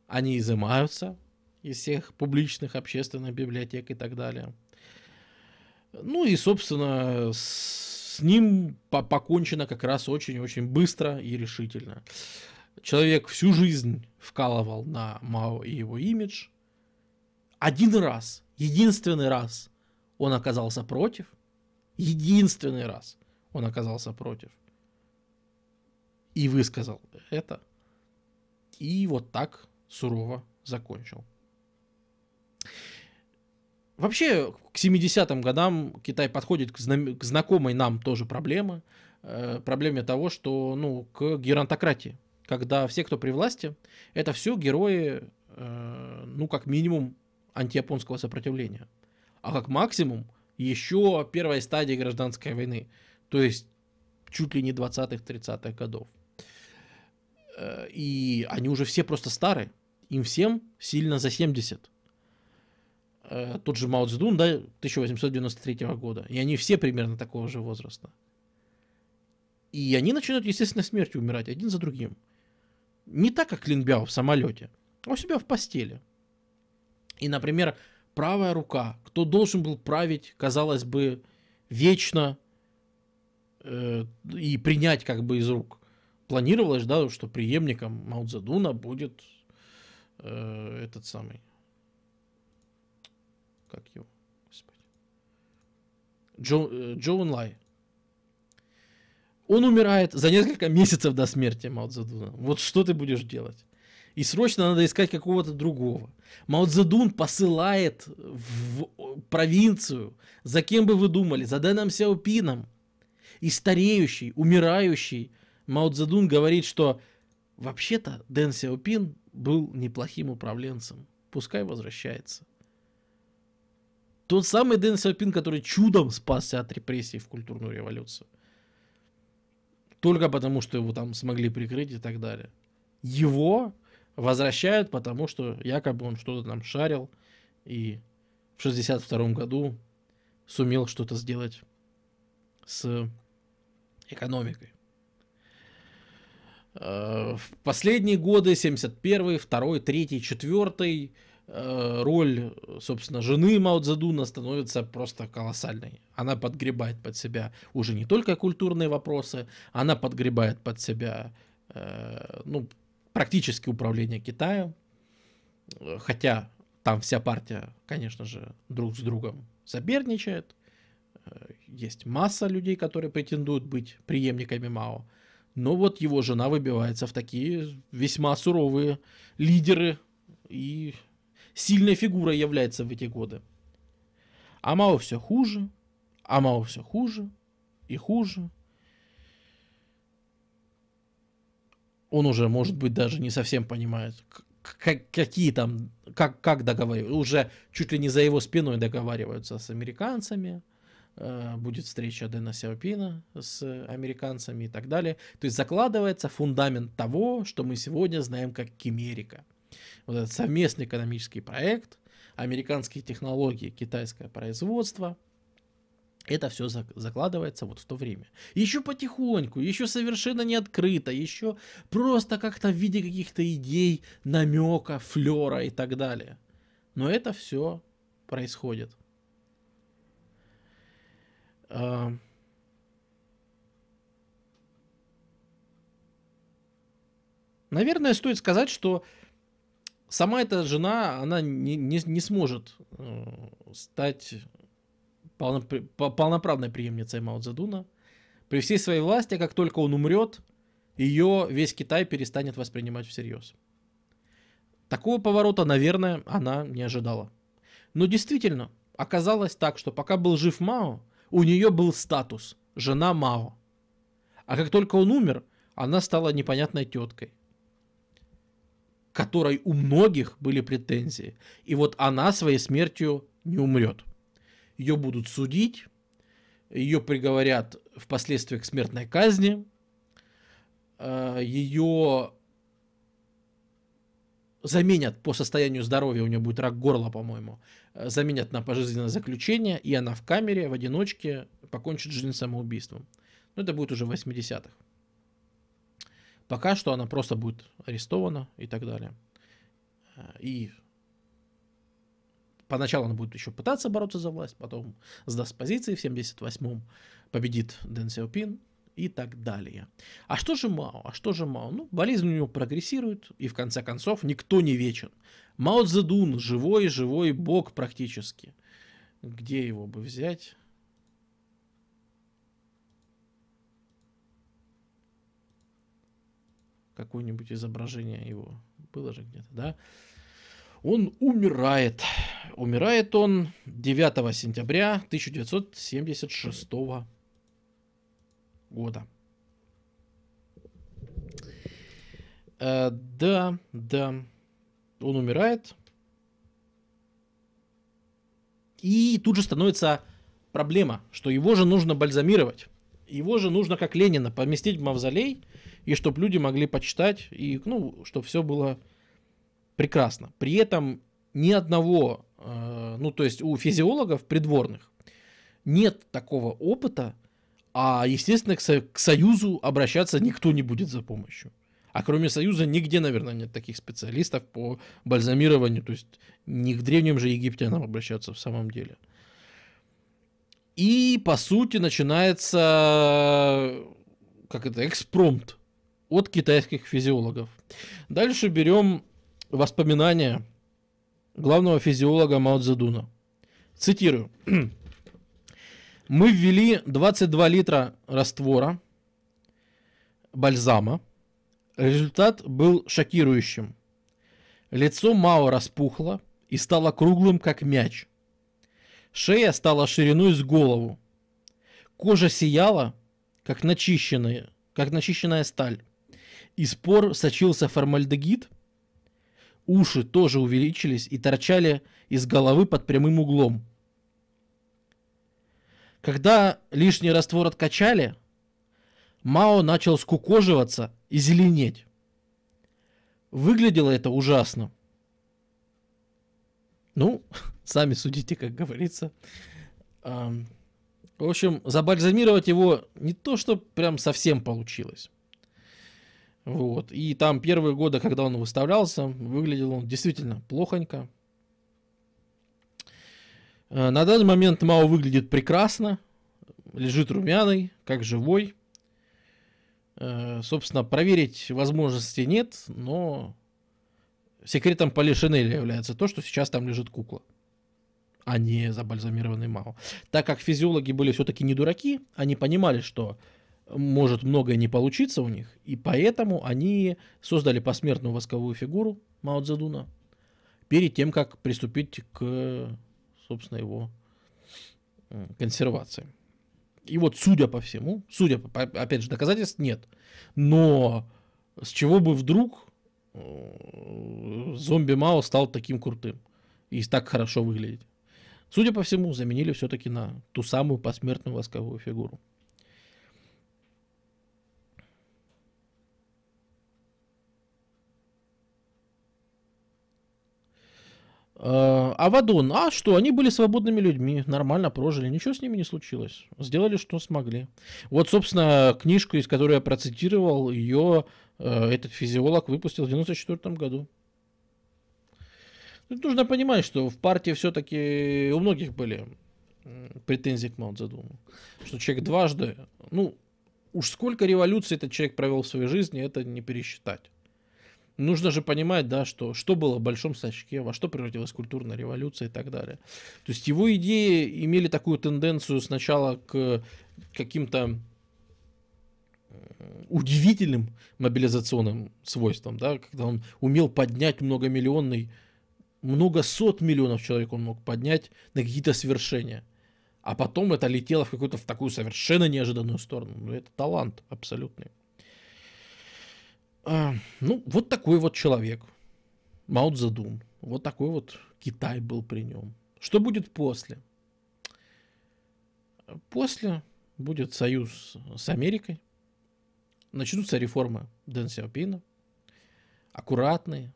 они изымаются из всех публичных, общественных библиотек и так далее – ну и, собственно, с ним покончено как раз очень-очень быстро и решительно. Человек всю жизнь вкалывал на Мао и его имидж. Один раз, единственный раз он оказался против. Единственный раз он оказался против. И высказал это. И вот так сурово закончил. Вообще, к 70-м годам Китай подходит к, знам... к знакомой нам тоже проблеме. Э, проблеме того, что, ну, к геронтократии. Когда все, кто при власти, это все герои, э, ну, как минимум, антияпонского сопротивления. А как максимум, еще первой стадии гражданской войны. То есть, чуть ли не 20-30-х годов. Э, и они уже все просто старые. Им всем сильно за 70 э, тот же Мао Цзэдун, да, 1893 года, и они все примерно такого же возраста. И они начинают, естественно, смертью умирать один за другим. Не так, как Линбяо в самолете, а у себя в постели. И, например, правая рука, кто должен был править, казалось бы, вечно э, и принять как бы из рук. Планировалось, да, что преемником Мао Цзэдуна будет э, этот самый как его, господи. Джо, э, Джоун Лай. Он умирает за несколько месяцев до смерти Мао Вот что ты будешь делать? И срочно надо искать какого-то другого. Маудзадун посылает в провинцию, за кем бы вы думали, за Дэном Сяопином. И стареющий, умирающий Маудзадун говорит, что вообще-то Дэн Сяопин был неплохим управленцем. Пускай возвращается. Тот самый Дэн Сяопин, который чудом спасся от репрессий в культурную революцию. Только потому, что его там смогли прикрыть и так далее. Его возвращают, потому что якобы он что-то там шарил и в 62 году сумел что-то сделать с экономикой. Э, в последние годы 71, 2, 3, 4 Э, роль, собственно, жены Мао Цзэдуна становится просто колоссальной. Она подгребает под себя уже не только культурные вопросы, она подгребает под себя э, ну, практически управление Китаем, хотя там вся партия, конечно же, друг с другом соперничает, э, есть масса людей, которые претендуют быть преемниками Мао, но вот его жена выбивается в такие весьма суровые лидеры и сильной фигурой является в эти годы. А Мао все хуже, а Мао все хуже и хуже. Он уже, может быть, даже не совсем понимает, какие там, как, как договариваются. Уже чуть ли не за его спиной договариваются с американцами. Э, будет встреча Дэна Сяопина с американцами и так далее. То есть закладывается фундамент того, что мы сегодня знаем как Кимерика – вот этот совместный экономический проект, американские технологии, китайское производство, это все закладывается вот в то время. Еще потихоньку, еще совершенно не открыто, еще просто как-то в виде каких-то идей, намека, флера и так далее. Но это все происходит. Наверное, стоит сказать, что сама эта жена, она не, не, не сможет э, стать полнопри, полноправной преемницей Мао Цзэдуна. При всей своей власти, как только он умрет, ее весь Китай перестанет воспринимать всерьез. Такого поворота, наверное, она не ожидала. Но действительно, оказалось так, что пока был жив Мао, у нее был статус «жена Мао». А как только он умер, она стала непонятной теткой – которой у многих были претензии. И вот она своей смертью не умрет. Ее будут судить, ее приговорят впоследствии к смертной казни, э, ее заменят по состоянию здоровья, у нее будет рак горла, по-моему, э, заменят на пожизненное заключение, и она в камере, в одиночке покончит жизнь самоубийством. Но ну, это будет уже в 80-х. Пока что она просто будет арестована и так далее. Э, и поначалу она будет еще пытаться бороться за власть, потом сдаст позиции в 78-м, победит Дэн Сяопин и так далее. А что же Мао? А что же Мао? Ну, болезнь у него прогрессирует, и в конце концов никто не вечен. Мао Цзэдун, живой-живой бог практически. Где его бы взять? какое-нибудь изображение его. Было же где-то, да? Он умирает. Умирает он 9 сентября 1976 года. Э, да, да. Он умирает. И тут же становится проблема, что его же нужно бальзамировать. Его же нужно, как Ленина, поместить в мавзолей – и чтобы люди могли почитать, и, ну, чтобы все было прекрасно. При этом ни одного, э, ну, то есть у физиологов придворных нет такого опыта, а, естественно, к, со- к Союзу обращаться никто не будет за помощью. А кроме Союза нигде, наверное, нет таких специалистов по бальзамированию. То есть не к древним же египтянам обращаться в самом деле. И, по сути, начинается, как это, экспромт от китайских физиологов. Дальше берем воспоминания главного физиолога Мао Цзэдуна. Цитирую. Мы ввели 22 литра раствора бальзама. Результат был шокирующим. Лицо Мао распухло и стало круглым, как мяч. Шея стала шириной с голову. Кожа сияла, как начищенная, как начищенная сталь. Из пор сочился формальдегид, уши тоже увеличились и торчали из головы под прямым углом. Когда лишний раствор откачали, Мао начал скукоживаться и зеленеть. Выглядело это ужасно. Ну, сами судите, как говорится. В общем, забальзамировать его не то, что прям совсем получилось. Вот. И там первые годы, когда он выставлялся, выглядел он действительно плохонько. Э, на данный момент Мао выглядит прекрасно, лежит румяный, как живой. Э, собственно, проверить возможности нет, но секретом Поли является то, что сейчас там лежит кукла, а не забальзамированный Мао. Так как физиологи были все-таки не дураки, они понимали, что может многое не получиться у них, и поэтому они создали посмертную восковую фигуру Мао Цзэдуна перед тем, как приступить к, собственно, его консервации. И вот, судя по всему, судя по, опять же, доказательств нет, но с чего бы вдруг э, зомби Мао стал таким крутым и так хорошо выглядеть? Судя по всему, заменили все-таки на ту самую посмертную восковую фигуру. Э, а Вадон, а что, они были свободными людьми, нормально прожили, ничего с ними не случилось. Сделали, что смогли. Вот, собственно, книжку, из которой я процитировал, ее э, этот физиолог выпустил в 1994 году. Тут ну, нужно понимать, что в партии все-таки у многих были претензии к Мао Что человек дважды, ну, уж сколько революций этот человек провел в своей жизни, это не пересчитать нужно же понимать, да, что, что было в большом сачке, во что превратилась культурная революция и так далее. То есть его идеи имели такую тенденцию сначала к э, каким-то э, удивительным мобилизационным свойствам, да, когда он умел поднять многомиллионный, много сот миллионов человек он мог поднять на какие-то свершения. А потом это летело в какую-то в такую совершенно неожиданную сторону. Но ну, это талант абсолютный. А, ну, вот такой вот человек. Мао Цзэдун. Вот такой вот Китай был при нем. Что будет после? После будет союз с Америкой. Начнутся реформы Дэн Сяопина. Аккуратные,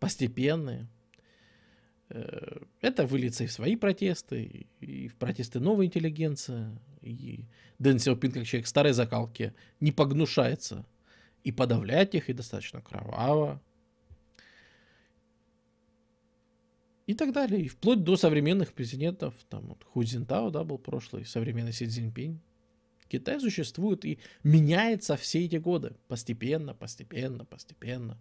постепенные. Э, это выльется и в свои протесты, и в протесты новой интеллигенции. И Дэн Сяопин, как человек старой закалки, не погнушается и подавлять их, и достаточно кроваво. И так далее. И вплоть до современных президентов, там вот Ху Цзинтао, да, был прошлый, современный Си Цзиньпинь. Китай существует и меняется все эти годы. Постепенно, постепенно, постепенно.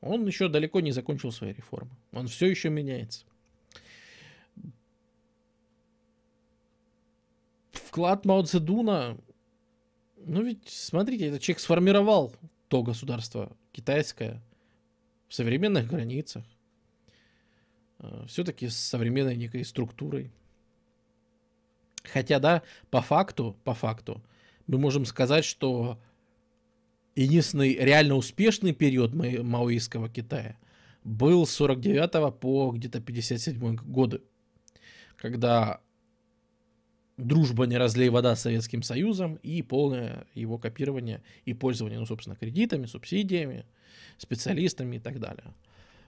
Он еще далеко не закончил свои реформы. Он все еще меняется. Вклад Мао Цзэдуна, ну ведь, смотрите, этот человек сформировал то государство китайское в современных границах, э, все-таки с современной некой структурой. Хотя, да, по факту, по факту, мы можем сказать, что единственный реально успешный период маоистского Китая был с 49 по где-то 57 годы, когда дружба не разлей вода с Советским Союзом и полное его копирование и пользование, ну, собственно, кредитами, субсидиями, специалистами и так далее.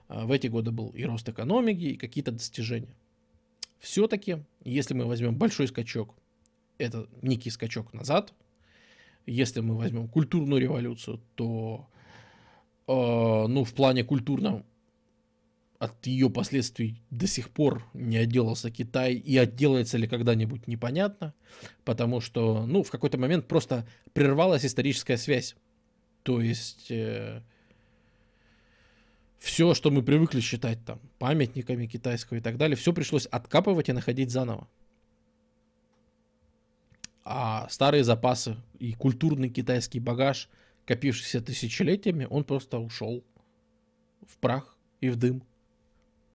А, в эти годы был и рост экономики, и какие-то достижения. Все-таки, если мы возьмем большой скачок, это некий скачок назад, если мы возьмем культурную революцию, то, э, ну, в плане культурном от ее последствий до сих пор не отделался Китай и отделается ли когда-нибудь непонятно, потому что, ну, в какой-то момент просто прервалась историческая связь. То есть э, все, что мы привыкли считать там памятниками китайского и так далее, все пришлось откапывать и находить заново. А старые запасы и культурный китайский багаж, копившийся тысячелетиями, он просто ушел в прах и в дым.